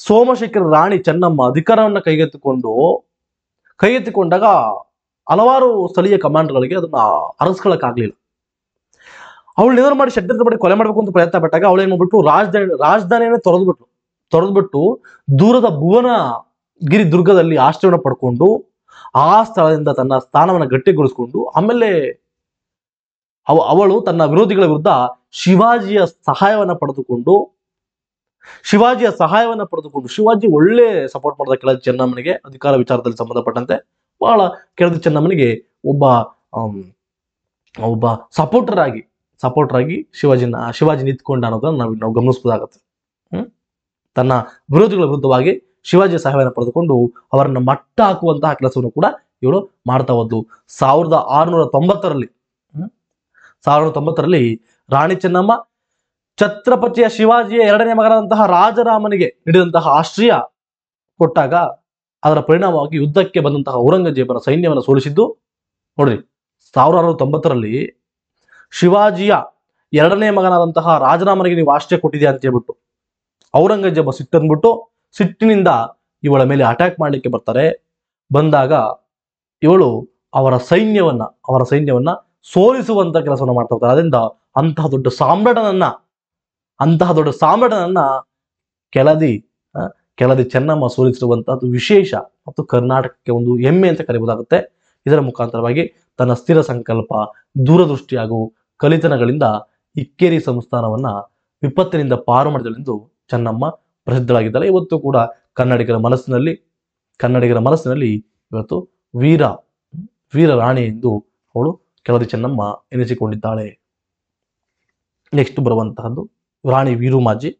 Speaker 1: ಸೋಮಶೇಖರ ರಾಣಿ ಚೆನ್ನಮ್ಮ ಅಧಿಕಾರವನ್ನು ಕೈಗೆತ್ತಿಕೊಂಡು ಕೈಗೆತ್ತಿಕೊಂಡಾಗ ಹಲವಾರು ಸ್ಥಳೀಯ ಕಮಾಂಡರ್ಗಳಿಗೆ ಅದನ್ನ ಆಗ್ಲಿಲ್ಲ ಅವಳು ನಿಧನ ಮಾಡಿ ಷಡ್ಯಂತ್ರ ಮಾಡಿ ಕೊಲೆ ಮಾಡಬೇಕು ಅಂತ ಪ್ರಯತ್ನ ಪಟ್ಟಾಗ ಅವಳು ಏನು ಮಾಡ್ಬಿಟ್ಟು ರಾಜಧಾನಿ ರಾಜಧಾನಿಯನ್ನೇ ತೊರೆದ್ಬಿಟ್ಲು ತೊರೆದ್ಬಿಟ್ಟು ದೂರದ ಭುವನ ಗಿರಿ ದುರ್ಗದಲ್ಲಿ ಆಶ್ರಯವನ್ನು ಪಡ್ಕೊಂಡು ಆ ಸ್ಥಳದಿಂದ ತನ್ನ ಸ್ಥಾನವನ್ನು ಗಟ್ಟಿಗೊಳಿಸ್ಕೊಂಡು ಆಮೇಲೆ ಅವಳು ತನ್ನ ವಿರೋಧಿಗಳ ವಿರುದ್ಧ ಶಿವಾಜಿಯ ಸಹಾಯವನ್ನು ಪಡೆದುಕೊಂಡು ಶಿವಾಜಿಯ ಸಹಾಯವನ್ನು ಪಡೆದುಕೊಂಡು ಶಿವಾಜಿ ಒಳ್ಳೆ ಸಪೋರ್ಟ್ ಮಾಡಿದ ಕೆಳ ಚೆನ್ನಮ್ಮನಿಗೆ ಅಧಿಕಾರ ವಿಚಾರದಲ್ಲಿ ಸಂಬಂಧಪಟ್ಟಂತೆ ಬಹಳ ಕೆಳದ ಚೆನ್ನಮ್ಮನಿಗೆ ಒಬ್ಬ ಒಬ್ಬ ಸಪೋರ್ಟರ್ ಆಗಿ ಸಪೋರ್ಟರ್ ಆಗಿ ಶಿವಾಜಿನ ಶಿವಾಜಿ ನಿಂತ್ಕೊಂಡ ಅನ್ನೋದನ್ನ ನಾವು ನಾವು ಗಮನಿಸಬಹುದಾಗತ್ತೆ ಹ್ಮ್ ತನ್ನ ವಿರೋಧಿಗಳ ವಿರುದ್ಧವಾಗಿ ಶಿವಾಜಿ ಸಹಾಯವನ್ನು ಪಡೆದುಕೊಂಡು ಅವರನ್ನು ಮಟ್ಟ ಹಾಕುವಂತಹ ಕೆಲಸವನ್ನು ಕೂಡ ಇವರು ಮಾಡ್ತಾ ಹೋದ್ದು ಸಾವಿರದ ಆರುನೂರ ತೊಂಬತ್ತರಲ್ಲಿ ಸಾವಿರದ ತೊಂಬತ್ತರಲ್ಲಿ ರಾಣಿ ಚೆನ್ನಮ್ಮ ಛತ್ರಪತಿಯ ಶಿವಾಜಿಯ ಎರಡನೇ ಮಗನಾದಂತಹ ರಾಜರಾಮನಿಗೆ ನೀಡಿದಂತಹ ಆಶ್ರಯ ಕೊಟ್ಟಾಗ ಅದರ ಪರಿಣಾಮವಾಗಿ ಯುದ್ಧಕ್ಕೆ ಬಂದಂತಹ ಔರಂಗಜೇಬನ ಸೈನ್ಯವನ್ನು ಸೋಲಿಸಿದ್ದು ನೋಡ್ರಿ ಸಾವಿರಾರು ತೊಂಬತ್ತರಲ್ಲಿ ಶಿವಾಜಿಯ ಎರಡನೇ ಮಗನಾದಂತಹ ರಾಜರಾಮನಿಗೆ ನೀವು ಆಶ್ರಯ ಕೊಟ್ಟಿದ್ಯಾ ಅಂತ ಹೇಳ್ಬಿಟ್ಟು ಔರಂಗಜೇಬ ಸಿಟ್ಟಂದ್ಬಿಟ್ಟು ಸಿಟ್ಟಿನಿಂದ ಇವಳ ಮೇಲೆ ಅಟ್ಯಾಕ್ ಮಾಡಲಿಕ್ಕೆ ಬರ್ತಾರೆ ಬಂದಾಗ ಇವಳು ಅವರ ಸೈನ್ಯವನ್ನ ಅವರ ಸೈನ್ಯವನ್ನ ಸೋಲಿಸುವಂತ ಕೆಲಸವನ್ನು ಮಾಡ್ತಾ ಇರ್ತಾರೆ ಅದರಿಂದ ಅಂತಹ ದೊಡ್ಡ ಸಾಮ್ರಾಟನನ್ನ ಅಂತಹ ದೊಡ್ಡ ಸಾಮ್ರಾಟನನ್ನ ಕೆಳದಿ ಕೆಳದಿ ಚೆನ್ನಮ್ಮ ಸೋಲಿಸಿರುವಂತಹದ್ದು ವಿಶೇಷ ಮತ್ತು ಕರ್ನಾಟಕಕ್ಕೆ ಒಂದು ಹೆಮ್ಮೆ ಅಂತ ಕರೆಯಬಹುದಾಗುತ್ತೆ ಇದರ ಮುಖಾಂತರವಾಗಿ ತನ್ನ ಸ್ಥಿರ ಸಂಕಲ್ಪ ದೂರದೃಷ್ಟಿ ಹಾಗೂ ಕಲಿತನಗಳಿಂದ ಇಕ್ಕೇರಿ ಸಂಸ್ಥಾನವನ್ನ ವಿಪತ್ತಿನಿಂದ ಪಾರು ಮಾಡಿದಳೆಂದು ಚೆನ್ನಮ್ಮ ಪ್ರಸಿದ್ಧರಾಗಿದ್ದಾರೆ ಇವತ್ತು ಕೂಡ ಕನ್ನಡಿಗರ ಮನಸ್ಸಿನಲ್ಲಿ ಕನ್ನಡಿಗರ ಮನಸ್ಸಿನಲ್ಲಿ ಇವತ್ತು ವೀರ ವೀರ ರಾಣಿ ಎಂದು ಅವಳು ಕೆಳದಿ ಚೆನ್ನಮ್ಮ ಎನಿಸಿಕೊಂಡಿದ್ದಾಳೆ ನೆಕ್ಸ್ಟ್ ಬರುವಂತಹದ್ದು ರಾಣಿ ವೀರುಮಾಜಿ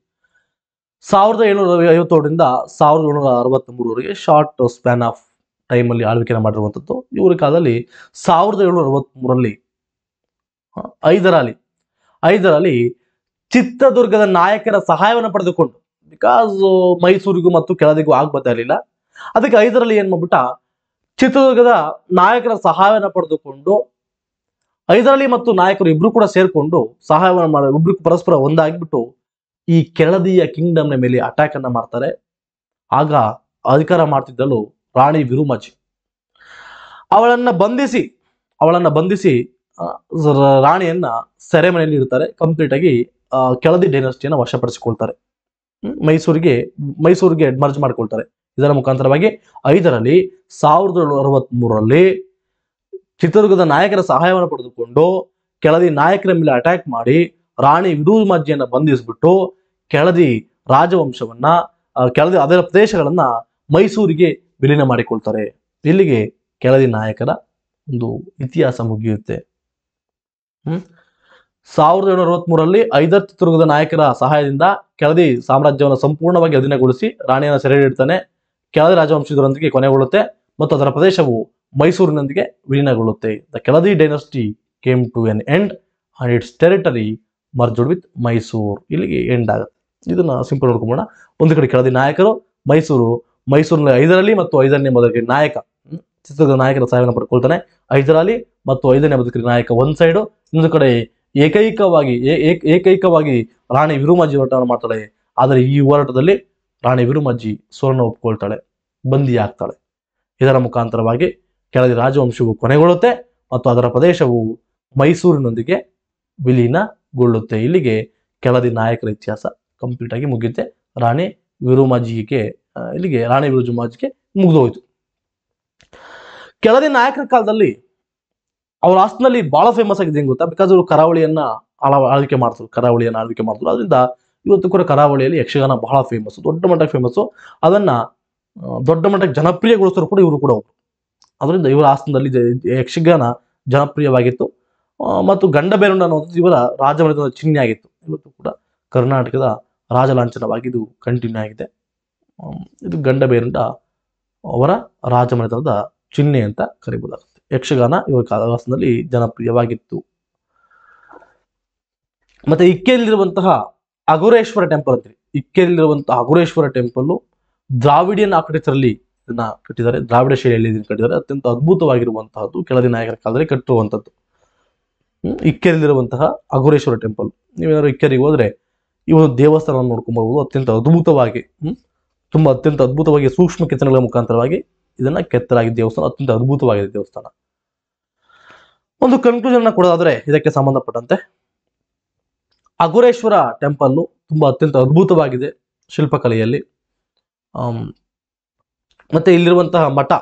Speaker 1: ಸಾವಿರದ ಏಳ್ನೂರ ಐವತ್ತೇಳರಿಂದ ಸಾವಿರದ ಏಳ್ನೂರ ಮೂರವರೆಗೆ ಶಾರ್ಟ್ ಸ್ಪ್ಯಾನ್ ಆಫ್ ಟೈಮಲ್ಲಿ ಆಳ್ವಿಕೆ ಮಾಡಿರುವಂಥದ್ದು ಇವರ ಕಾಲದಲ್ಲಿ ಸಾವಿರದ ಏಳ್ನೂರ ಅರವತ್ತ್ಮೂರಲ್ಲಿ ಐದರಾಲಿ ಐದರಲ್ಲಿ ಚಿತ್ರದುರ್ಗದ ನಾಯಕರ ಸಹಾಯವನ್ನು ಪಡೆದುಕೊಂಡು ಬಿಕಾಸ್ ಮೈಸೂರಿಗೂ ಮತ್ತು ಕೆಳದಿಗೂ ಆಗ ಇರಲಿಲ್ಲ ಅದಕ್ಕೆ ಐದರಲ್ಲಿ ಏನ್ ಮಾಡ್ಬಿಟ್ಟ ಚಿತ್ರದುರ್ಗದ ನಾಯಕರ ಸಹಾಯವನ್ನು ಪಡೆದುಕೊಂಡು ಐದರಲ್ಲಿ ಮತ್ತು ನಾಯಕರು ಇಬ್ರು ಕೂಡ ಸೇರ್ಕೊಂಡು ಸಹಾಯವನ್ನು ಮಾಡಿ ಇಬ್ರು ಪರಸ್ಪರ ಒಂದಾಗ್ಬಿಟ್ಟು ಈ ಕೆಳದಿಯ ಕಿಂಗ್ಡಮ್ನ ಮೇಲೆ ಅಟ್ಯಾಕ್ ಅನ್ನ ಮಾಡ್ತಾರೆ ಆಗ ಅಧಿಕಾರ ಮಾಡ್ತಿದ್ದಳು ರಾಣಿ ವಿರುಮಜಿ ಅವಳನ್ನ ಬಂಧಿಸಿ ಅವಳನ್ನ ಬಂಧಿಸಿ ರಾಣಿಯನ್ನ ಸೆರೆಮನೆಯಲ್ಲಿ ಇಡ್ತಾರೆ ಕಂಪ್ಲೀಟ್ ಆಗಿ ಕೆಳದಿ ಡೈನಸ್ಟಿಯನ್ನು ವಶಪಡಿಸಿಕೊಳ್ತಾರೆ ಮೈಸೂರಿಗೆ ಮೈಸೂರಿಗೆ ಮರ್ಜ್ ಮಾಡ್ಕೊಳ್ತಾರೆ ಇದರ ಮುಖಾಂತರವಾಗಿ ಐದರಲ್ಲಿ ಸಾವಿರದ ಅರವತ್ಮೂರರಲ್ಲಿ ಚಿತ್ರದುರ್ಗದ ನಾಯಕರ ಸಹಾಯವನ್ನು ಪಡೆದುಕೊಂಡು ಕೆಳದಿ ನಾಯಕರ ಮೇಲೆ ಅಟ್ಯಾಕ್ ಮಾಡಿ ರಾಣಿ ಮಾಜಿಯನ್ನು ಬಂಧಿಸಿಬಿಟ್ಟು ಕೆಳದಿ ರಾಜವಂಶವನ್ನ ಕೆಳದಿ ಅದರ ಪ್ರದೇಶಗಳನ್ನ ಮೈಸೂರಿಗೆ ವಿಲೀನ ಮಾಡಿಕೊಳ್ತಾರೆ ಇಲ್ಲಿಗೆ ಕೆಳದಿ ನಾಯಕರ ಒಂದು ಇತಿಹಾಸ ಮುಗಿಯುತ್ತೆ ಹ್ಮ್ ಸಾವಿರದ ಏಳ್ನೂರ ಅರವತ್ಮೂರಲ್ಲಿ ಐದರ್ ಚಿತ್ರದುರ್ಗದ ನಾಯಕರ ಸಹಾಯದಿಂದ ಕೆಳದಿ ಸಾಮ್ರಾಜ್ಯವನ್ನು ಸಂಪೂರ್ಣವಾಗಿ ಅಧೀನಗೊಳಿಸಿ ರಾಣಿಯನ್ನು ಸೆರೆ ಹಿಡಿತಾನೆ ಕೆಳದಿ ರಾಜವಂಶದೊಂದಿಗೆ ಕೊನೆಗೊಳ್ಳುತ್ತೆ ಮತ್ತು ಅದರ ಪ್ರದೇಶವು ಮೈಸೂರಿನೊಂದಿಗೆ ವಿಲೀನಗೊಳ್ಳುತ್ತೆ the Keladi dynasty came to an end and its territory merged with Mysore ಇಲ್ಲಿಗೆ ಎಂಡ್ ಆಗುತ್ತೆ ಇದನ್ನ ಸಿಂಪಲ್ ನೋಡ್ಕೊಂಬೋಣ ಒಂದು ಕಡೆ ಕೆಳದಿ ನಾಯಕರು ಮೈಸೂರು ಮೈಸೂರಿನ ಐದರಲ್ಲಿ ಮತ್ತು ಐದನೇ ಮೊದಲಿಗೆ ನಾಯಕ ಚಿತ್ರದ ನಾಯಕರ ಸಹಾಯವನ್ನು ಪಡ್ಕೊಳ್ತಾನೆ ಐದರಲ್ಲಿ ಮತ್ತು ಐದನೇ ಮೊದಲಿಗೆ ನಾಯಕ ಒಂದ್ ಸೈಡು ಇನ್ನೊಂದು ಕಡೆ ಏಕೈಕವಾಗಿ ಏಕೈಕವಾಗಿ ರಾಣಿ ವಿರುಮಾಜಿ ಹೋರಾಟವನ್ನು ಮಾಡ್ತಾಳೆ ಆದರೆ ಈ ಹೋರಾಟದಲ್ಲಿ ರಾಣಿ ವಿರುಮಾಜಿ ಸೋಲನ್ನು ಒಪ್ಕೊಳ್ತಾಳೆ ಆಗ್ತಾಳೆ ಇದರ ಮುಖಾಂತರವಾಗಿ ಕೆಳದಿ ರಾಜವಂಶವು ಕೊನೆಗೊಳ್ಳುತ್ತೆ ಮತ್ತು ಅದರ ಪ್ರದೇಶವು ಮೈಸೂರಿನೊಂದಿಗೆ ವಿಲೀನಗೊಳ್ಳುತ್ತೆ ಇಲ್ಲಿಗೆ ಕೆಳದಿ ನಾಯಕರ ಇತಿಹಾಸ ಕಂಪ್ಲೀಟ್ ಆಗಿ ಮುಗಿಯುತ್ತೆ ರಾಣಿ ವಿರುಮಾಜಿಗೆ ಇಲ್ಲಿಗೆ ರಾಣಿ ವಿರುಜುಮಾಜಿಗೆ ಮುಗಿದೋಯ್ತು ಕೆಳದಿ ನಾಯಕರ ಕಾಲದಲ್ಲಿ ಅವರ ಆಸ್ತಿನಲ್ಲಿ ಬಹಳ ಫೇಮಸ್ ಆಗಿದೆ ಗೊತ್ತಾ ಬಿಕಾಸ್ ಅವರು ಕರಾವಳಿಯನ್ನ ಆಳ ಆಳ್ವಿಕೆ ಮಾಡ್ತಾರೆ ಕರಾವಳಿಯನ್ನು ಆಳ್ವಿಕೆ ಮಾಡ್ತಾರೆ ಅದರಿಂದ ಇವತ್ತು ಕೂಡ ಕರಾವಳಿಯಲ್ಲಿ ಯಕ್ಷಗಾನ ಬಹಳ ಫೇಮಸ್ ದೊಡ್ಡ ಮಟ್ಟಕ್ಕೆ ಫೇಮಸ್ಸು ಅದನ್ನ ದೊಡ್ಡ ಮಟ್ಟಕ್ಕೆ ಜನಪ್ರಿಯಗೊಳಿಸೋರು ಕೂಡ ಇವರು ಕೂಡ ಒಬ್ರು ಅದರಿಂದ ಇವರ ಆಸನದಲ್ಲಿ ಯಕ್ಷಗಾನ ಜನಪ್ರಿಯವಾಗಿತ್ತು ಮತ್ತು ಗಂಡಬೇರುಂಡ ಅನ್ನೋದು ಇವರ ರಾಜಮನೆತನದ ಚಿಹ್ನೆ ಆಗಿತ್ತು ಇವತ್ತು ಕೂಡ ಕರ್ನಾಟಕದ ರಾಜಲಾಂಛನವಾಗಿ ಇದು ಕಂಟಿನ್ಯೂ ಆಗಿದೆ ಇದು ಗಂಡಬೇರುಂಡ ಅವರ ರಾಜಮನೆತನದ ಚಿಹ್ನೆ ಅಂತ ಕರಿಬೋದಾಗುತ್ತೆ ಯಕ್ಷಗಾನ ಇವರ ಕಾಲವಾಸದಲ್ಲಿ ಜನಪ್ರಿಯವಾಗಿತ್ತು ಮತ್ತೆ ಇಕ್ಕೆಯಲ್ಲಿರುವಂತಹ ಅಗುರೇಶ್ವರ ಟೆಂಪಲ್ ಅಂತೀರಿ ಇಕ್ಕೆಯಲ್ಲಿರುವಂತಹ ಅಗುರೇಶ್ವರ ಟೆಂಪಲ್ಲು ದ್ರಾವಿಡಿಯನ್ ಆರ್ಕಿಟೆಕ್ಚರ್ ಅಲ್ಲಿ ಇದನ್ನ ಕಟ್ಟಿದ್ದಾರೆ ದ್ರಾವಿಡ ಶೈಲಿಯಲ್ಲಿ ಇದನ್ನು ಕಟ್ಟಿದ್ದಾರೆ ಅತ್ಯಂತ ಅದ್ಭುತವಾಗಿರುವಂತಹದ್ದು ಕೆಳದಿ ನಾಯಕರ ಕಾಲದಲ್ಲಿ ಕಟ್ಟುವಂಥದ್ದು ಇಕ್ಕೇರಿಲ್ಲಿರುವಂತಹ ಅಘೋರೇಶ್ವರ ಟೆಂಪಲ್ ನೀವೇನಾದ್ರು ಇಕ್ಕೇರಿಗೆ ಹೋದ್ರೆ ಈ ಒಂದು ದೇವಸ್ಥಾನವನ್ನು ನೋಡ್ಕೊಂಬರ್ಬೋದು ಅತ್ಯಂತ ಅದ್ಭುತವಾಗಿ ತುಂಬಾ ಅತ್ಯಂತ ಅದ್ಭುತವಾಗಿ ಸೂಕ್ಷ್ಮ ಕೆತ್ತನೆಗಳ ಮುಖಾಂತರವಾಗಿ ಇದನ್ನ ಕೆತ್ತಲಾಗಿದೆ ದೇವಸ್ಥಾನ ಅತ್ಯಂತ ಅದ್ಭುತವಾಗಿದೆ ದೇವಸ್ಥಾನ ಒಂದು ಕನ್ಕ್ಲೂಷನ್ ಕೊಡೋದಾದ್ರೆ ಇದಕ್ಕೆ ಸಂಬಂಧಪಟ್ಟಂತೆ ಅಘೋರೇಶ್ವರ ಟೆಂಪಲ್ ತುಂಬಾ ಅತ್ಯಂತ ಅದ್ಭುತವಾಗಿದೆ ಶಿಲ್ಪಕಲೆಯಲ್ಲಿ ಮತ್ತೆ ಇಲ್ಲಿರುವಂತಹ ಮಠ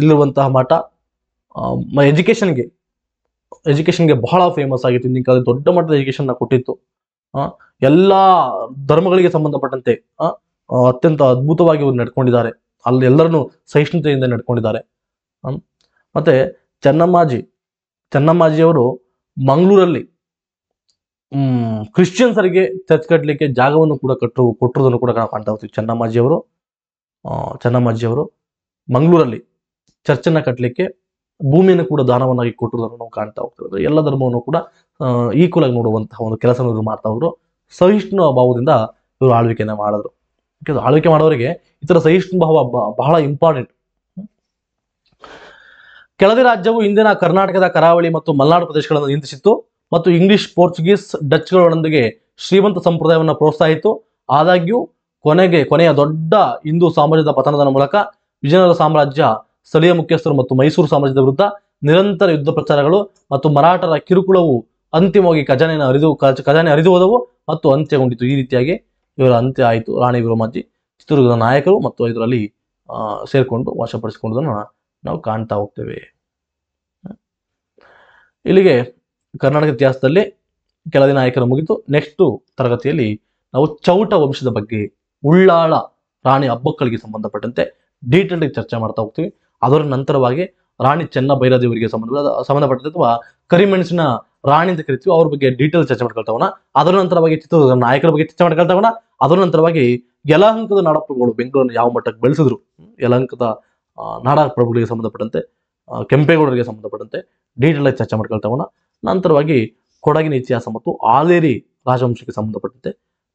Speaker 1: ಇಲ್ಲಿರುವಂತಹ ಮಠ ಎಜುಕೇಶನ್ಗೆ ಎಜುಕೇಶನ್ಗೆ ಬಹಳ ಫೇಮಸ್ ಆಗಿತ್ತು ಹಿಂದಿನ ಕಾಲದಲ್ಲಿ ದೊಡ್ಡ ಮಟ್ಟದ ಎಜುಕೇಶನ್ ಕೊಟ್ಟಿತ್ತು ಎಲ್ಲ ಧರ್ಮಗಳಿಗೆ ಸಂಬಂಧಪಟ್ಟಂತೆ ಅತ್ಯಂತ ಅದ್ಭುತವಾಗಿ ಅವರು ನಡ್ಕೊಂಡಿದ್ದಾರೆ ಅಲ್ಲಿ ಎಲ್ಲರನ್ನು ಸಹಿಷ್ಣುತೆಯಿಂದ ನಡ್ಕೊಂಡಿದ್ದಾರೆ ಮತ್ತೆ ಚೆನ್ನಮ್ಮಾಜಿ ಚೆನ್ನಮ್ಮಾಜಿಯವರು ಮಂಗಳೂರಲ್ಲಿ ಕ್ರಿಶ್ಚಿಯನ್ಸರಿಗೆ ಚರ್ಚ್ ಕಟ್ಟಲಿಕ್ಕೆ ಜಾಗವನ್ನು ಕೂಡ ಕಟ್ಟು ಕೊಟ್ಟಿರೋದನ್ನು ಕೂಡ ಕಾಣ್ತಾ ಕಾಣ್ತಾ ಹೋಗ್ತೀವಿ ಚೆನ್ನಮ್ಮಾಜಿಯವರು ಚನ್ನಮ್ಮಾಜಿಯವರು ಮಂಗಳೂರಲ್ಲಿ ಚರ್ಚನ್ನ ಕಟ್ಟಲಿಕ್ಕೆ ಭೂಮಿಯನ್ನು ಕೂಡ ದಾನವನ್ನಾಗಿ ಕೊಟ್ಟಿರೋದನ್ನು ನಾವು ಕಾಣ್ತಾ ಹೋಗ್ತಿರೋದು ಎಲ್ಲ ಧರ್ಮವನ್ನು ಕೂಡ ಈಕ್ವಲ್ ಆಗಿ ನೋಡುವಂತಹ ಒಂದು ಕೆಲಸವನ್ನು ಇವರು ಮಾಡ್ತಾ ಹೋದ್ರು ಸಹಿಷ್ಣು ಭಾವದಿಂದ ಇವರು ಆಳ್ವಿಕೆಯನ್ನ ಮಾಡಿದ್ರು ಆಳ್ವಿಕೆ ಮಾಡೋರಿಗೆ ಈ ತರ ಸಹಿಷ್ಣು ಭಾವ ಬಹಳ ಇಂಪಾರ್ಟೆಂಟ್ ಕೆಳದಿ ರಾಜ್ಯವು ಇಂದಿನ ಕರ್ನಾಟಕದ ಕರಾವಳಿ ಮತ್ತು ಮಲೆನಾಡು ಪ್ರದೇಶಗಳನ್ನು ನಿಯಂತ್ರಿಸಿತ್ತು ಮತ್ತು ಇಂಗ್ಲಿಷ್ ಪೋರ್ಚುಗೀಸ್ ಡಚ್ಗಳೊಂದಿಗೆ ಶ್ರೀಮಂತ ಸಂಪ್ರದಾಯವನ್ನು ಪ್ರೋತ್ಸಾಹಿತು ಆದಾಗ್ಯೂ ಕೊನೆಗೆ ಕೊನೆಯ ದೊಡ್ಡ ಹಿಂದೂ ಸಾಮ್ರಾಜ್ಯದ ಪತನದ ಮೂಲಕ ವಿಜಯನಗರ ಸಾಮ್ರಾಜ್ಯ ಸ್ಥಳೀಯ ಮುಖ್ಯಸ್ಥರು ಮತ್ತು ಮೈಸೂರು ಸಾಮ್ರಾಜ್ಯದ ವಿರುದ್ಧ ನಿರಂತರ ಯುದ್ಧ ಪ್ರಚಾರಗಳು ಮತ್ತು ಮರಾಠರ ಕಿರುಕುಳವು ಅಂತಿಮವಾಗಿ ಖಜಾನೆಯನ್ನು ಹರಿದು ಖಜಾನೆ ಹರಿದು ಹೋದವು ಮತ್ತು ಅಂತ್ಯಗೊಂಡಿತು ಈ ರೀತಿಯಾಗಿ ಇವರ ಅಂತ್ಯ ಆಯಿತು ರಾಣಿ ವಿರೋಮಾಜಿ ಚಿತ್ರದುರ್ಗದ ನಾಯಕರು ಮತ್ತು ಇದರಲ್ಲಿ ಸೇರಿಕೊಂಡು ವಶಪಡಿಸಿಕೊಂಡುದನ್ನು ನಾವು ಕಾಣ್ತಾ ಹೋಗ್ತೇವೆ ಇಲ್ಲಿಗೆ ಕರ್ನಾಟಕ ಇತಿಹಾಸದಲ್ಲಿ ಕೆಲ ದಿನ ನಾಯಕರು ಮುಗಿತು ನೆಕ್ಸ್ಟ್ ತರಗತಿಯಲ್ಲಿ ನಾವು ಚೌಟ ವಂಶದ ಬಗ್ಗೆ ಉಳ್ಳಾಳ ರಾಣಿ ಹಬ್ಬಕ್ಕಳಿಗೆ ಸಂಬಂಧಪಟ್ಟಂತೆ ಡೀಟೇಲ್ ಆಗಿ ಚರ್ಚೆ ಮಾಡ್ತಾ ಹೋಗ್ತೀವಿ ಅದರ ನಂತರವಾಗಿ ರಾಣಿ ಚೆನ್ನ ಬೈರಾದೇವರಿಗೆ ಸಂಬಂಧ ಸಂಬಂಧಪಟ್ಟಂತೆ ಅಥವಾ ಕರಿಮೆಣಸಿನ ರಾಣಿ ಅಂತ ಕರಿತೀವಿ ಅವ್ರ ಬಗ್ಗೆ ಡೀಟೇಲ್ ಚರ್ಚೆ ಮಾಡ್ಕೊಳ್ತಾವಣ ಅದರ ನಂತರವಾಗಿ ಚಿತ್ರದುರ್ಗ ನಾಯಕರ ಬಗ್ಗೆ ಚರ್ಚೆ ಮಾಡ್ಕೊಳ್ತಾವಣ ಅದರ ನಂತರವಾಗಿ ಯಲಹಂಕದ ನಾಡಪ್ರಭುಗಳು ಬೆಂಗಳೂರಿನ ಯಾವ ಮಟ್ಟಕ್ಕೆ ಬೆಳೆಸಿದ್ರು ಯಲಹಂಕದ ನಾಡಪ್ರಭುಗಳಿಗೆ ಸಂಬಂಧಪಟ್ಟಂತೆ ಕೆಂಪೇಗೌಡರಿಗೆ ಸಂಬಂಧಪಟ್ಟಂತೆ ಡೀಟೇಲ್ ಆಗಿ ಚರ್ಚೆ ಮಾಡ್ಕೊಳ್ತಾವಣ ನಂತರವಾಗಿ ಕೊಡಗಿನ ಇತಿಹಾಸ ಮತ್ತು ಆಲೇರಿ ರಾಜವಂಶಕ್ಕೆ ಸಂಬಂಧಪಟ್ಟಂತೆ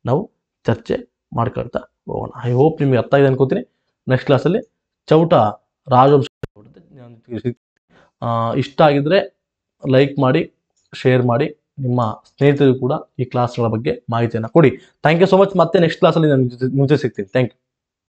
Speaker 1: ನಾವು ಚರ್ಚೆ ಮಾಡ್ಕೊಳ್ತಾ ಹೋಗೋಣ ಐ ಹೋಪ್ ನಿಮ್ಗೆ ಅರ್ಥ ಆಗಿದೆ ಅನ್ಕೋತೀನಿ ನೆಕ್ಸ್ಟ್ ಕ್ಲಾಸಲ್ಲಿ ಚೌಟ ರಾಜವಂಶ ಇಷ್ಟ ಆಗಿದ್ರೆ ಲೈಕ್ ಮಾಡಿ ಶೇರ್ ಮಾಡಿ ನಿಮ್ಮ ಸ್ನೇಹಿತರಿಗೂ ಕೂಡ ಈ ಕ್ಲಾಸ್ಗಳ ಬಗ್ಗೆ ಮಾಹಿತಿಯನ್ನು ಕೊಡಿ ಥ್ಯಾಂಕ್ ಯು ಸೊ ಮಚ್ ಮತ್ತೆ ನೆಕ್ಸ್ಟ್ ಕ್ಲಾಸಲ್ಲಿ ನಾನು ಮುಂಚೆ ಸಿಗ್ತೀನಿ ಥ್ಯಾಂಕ್ ಯು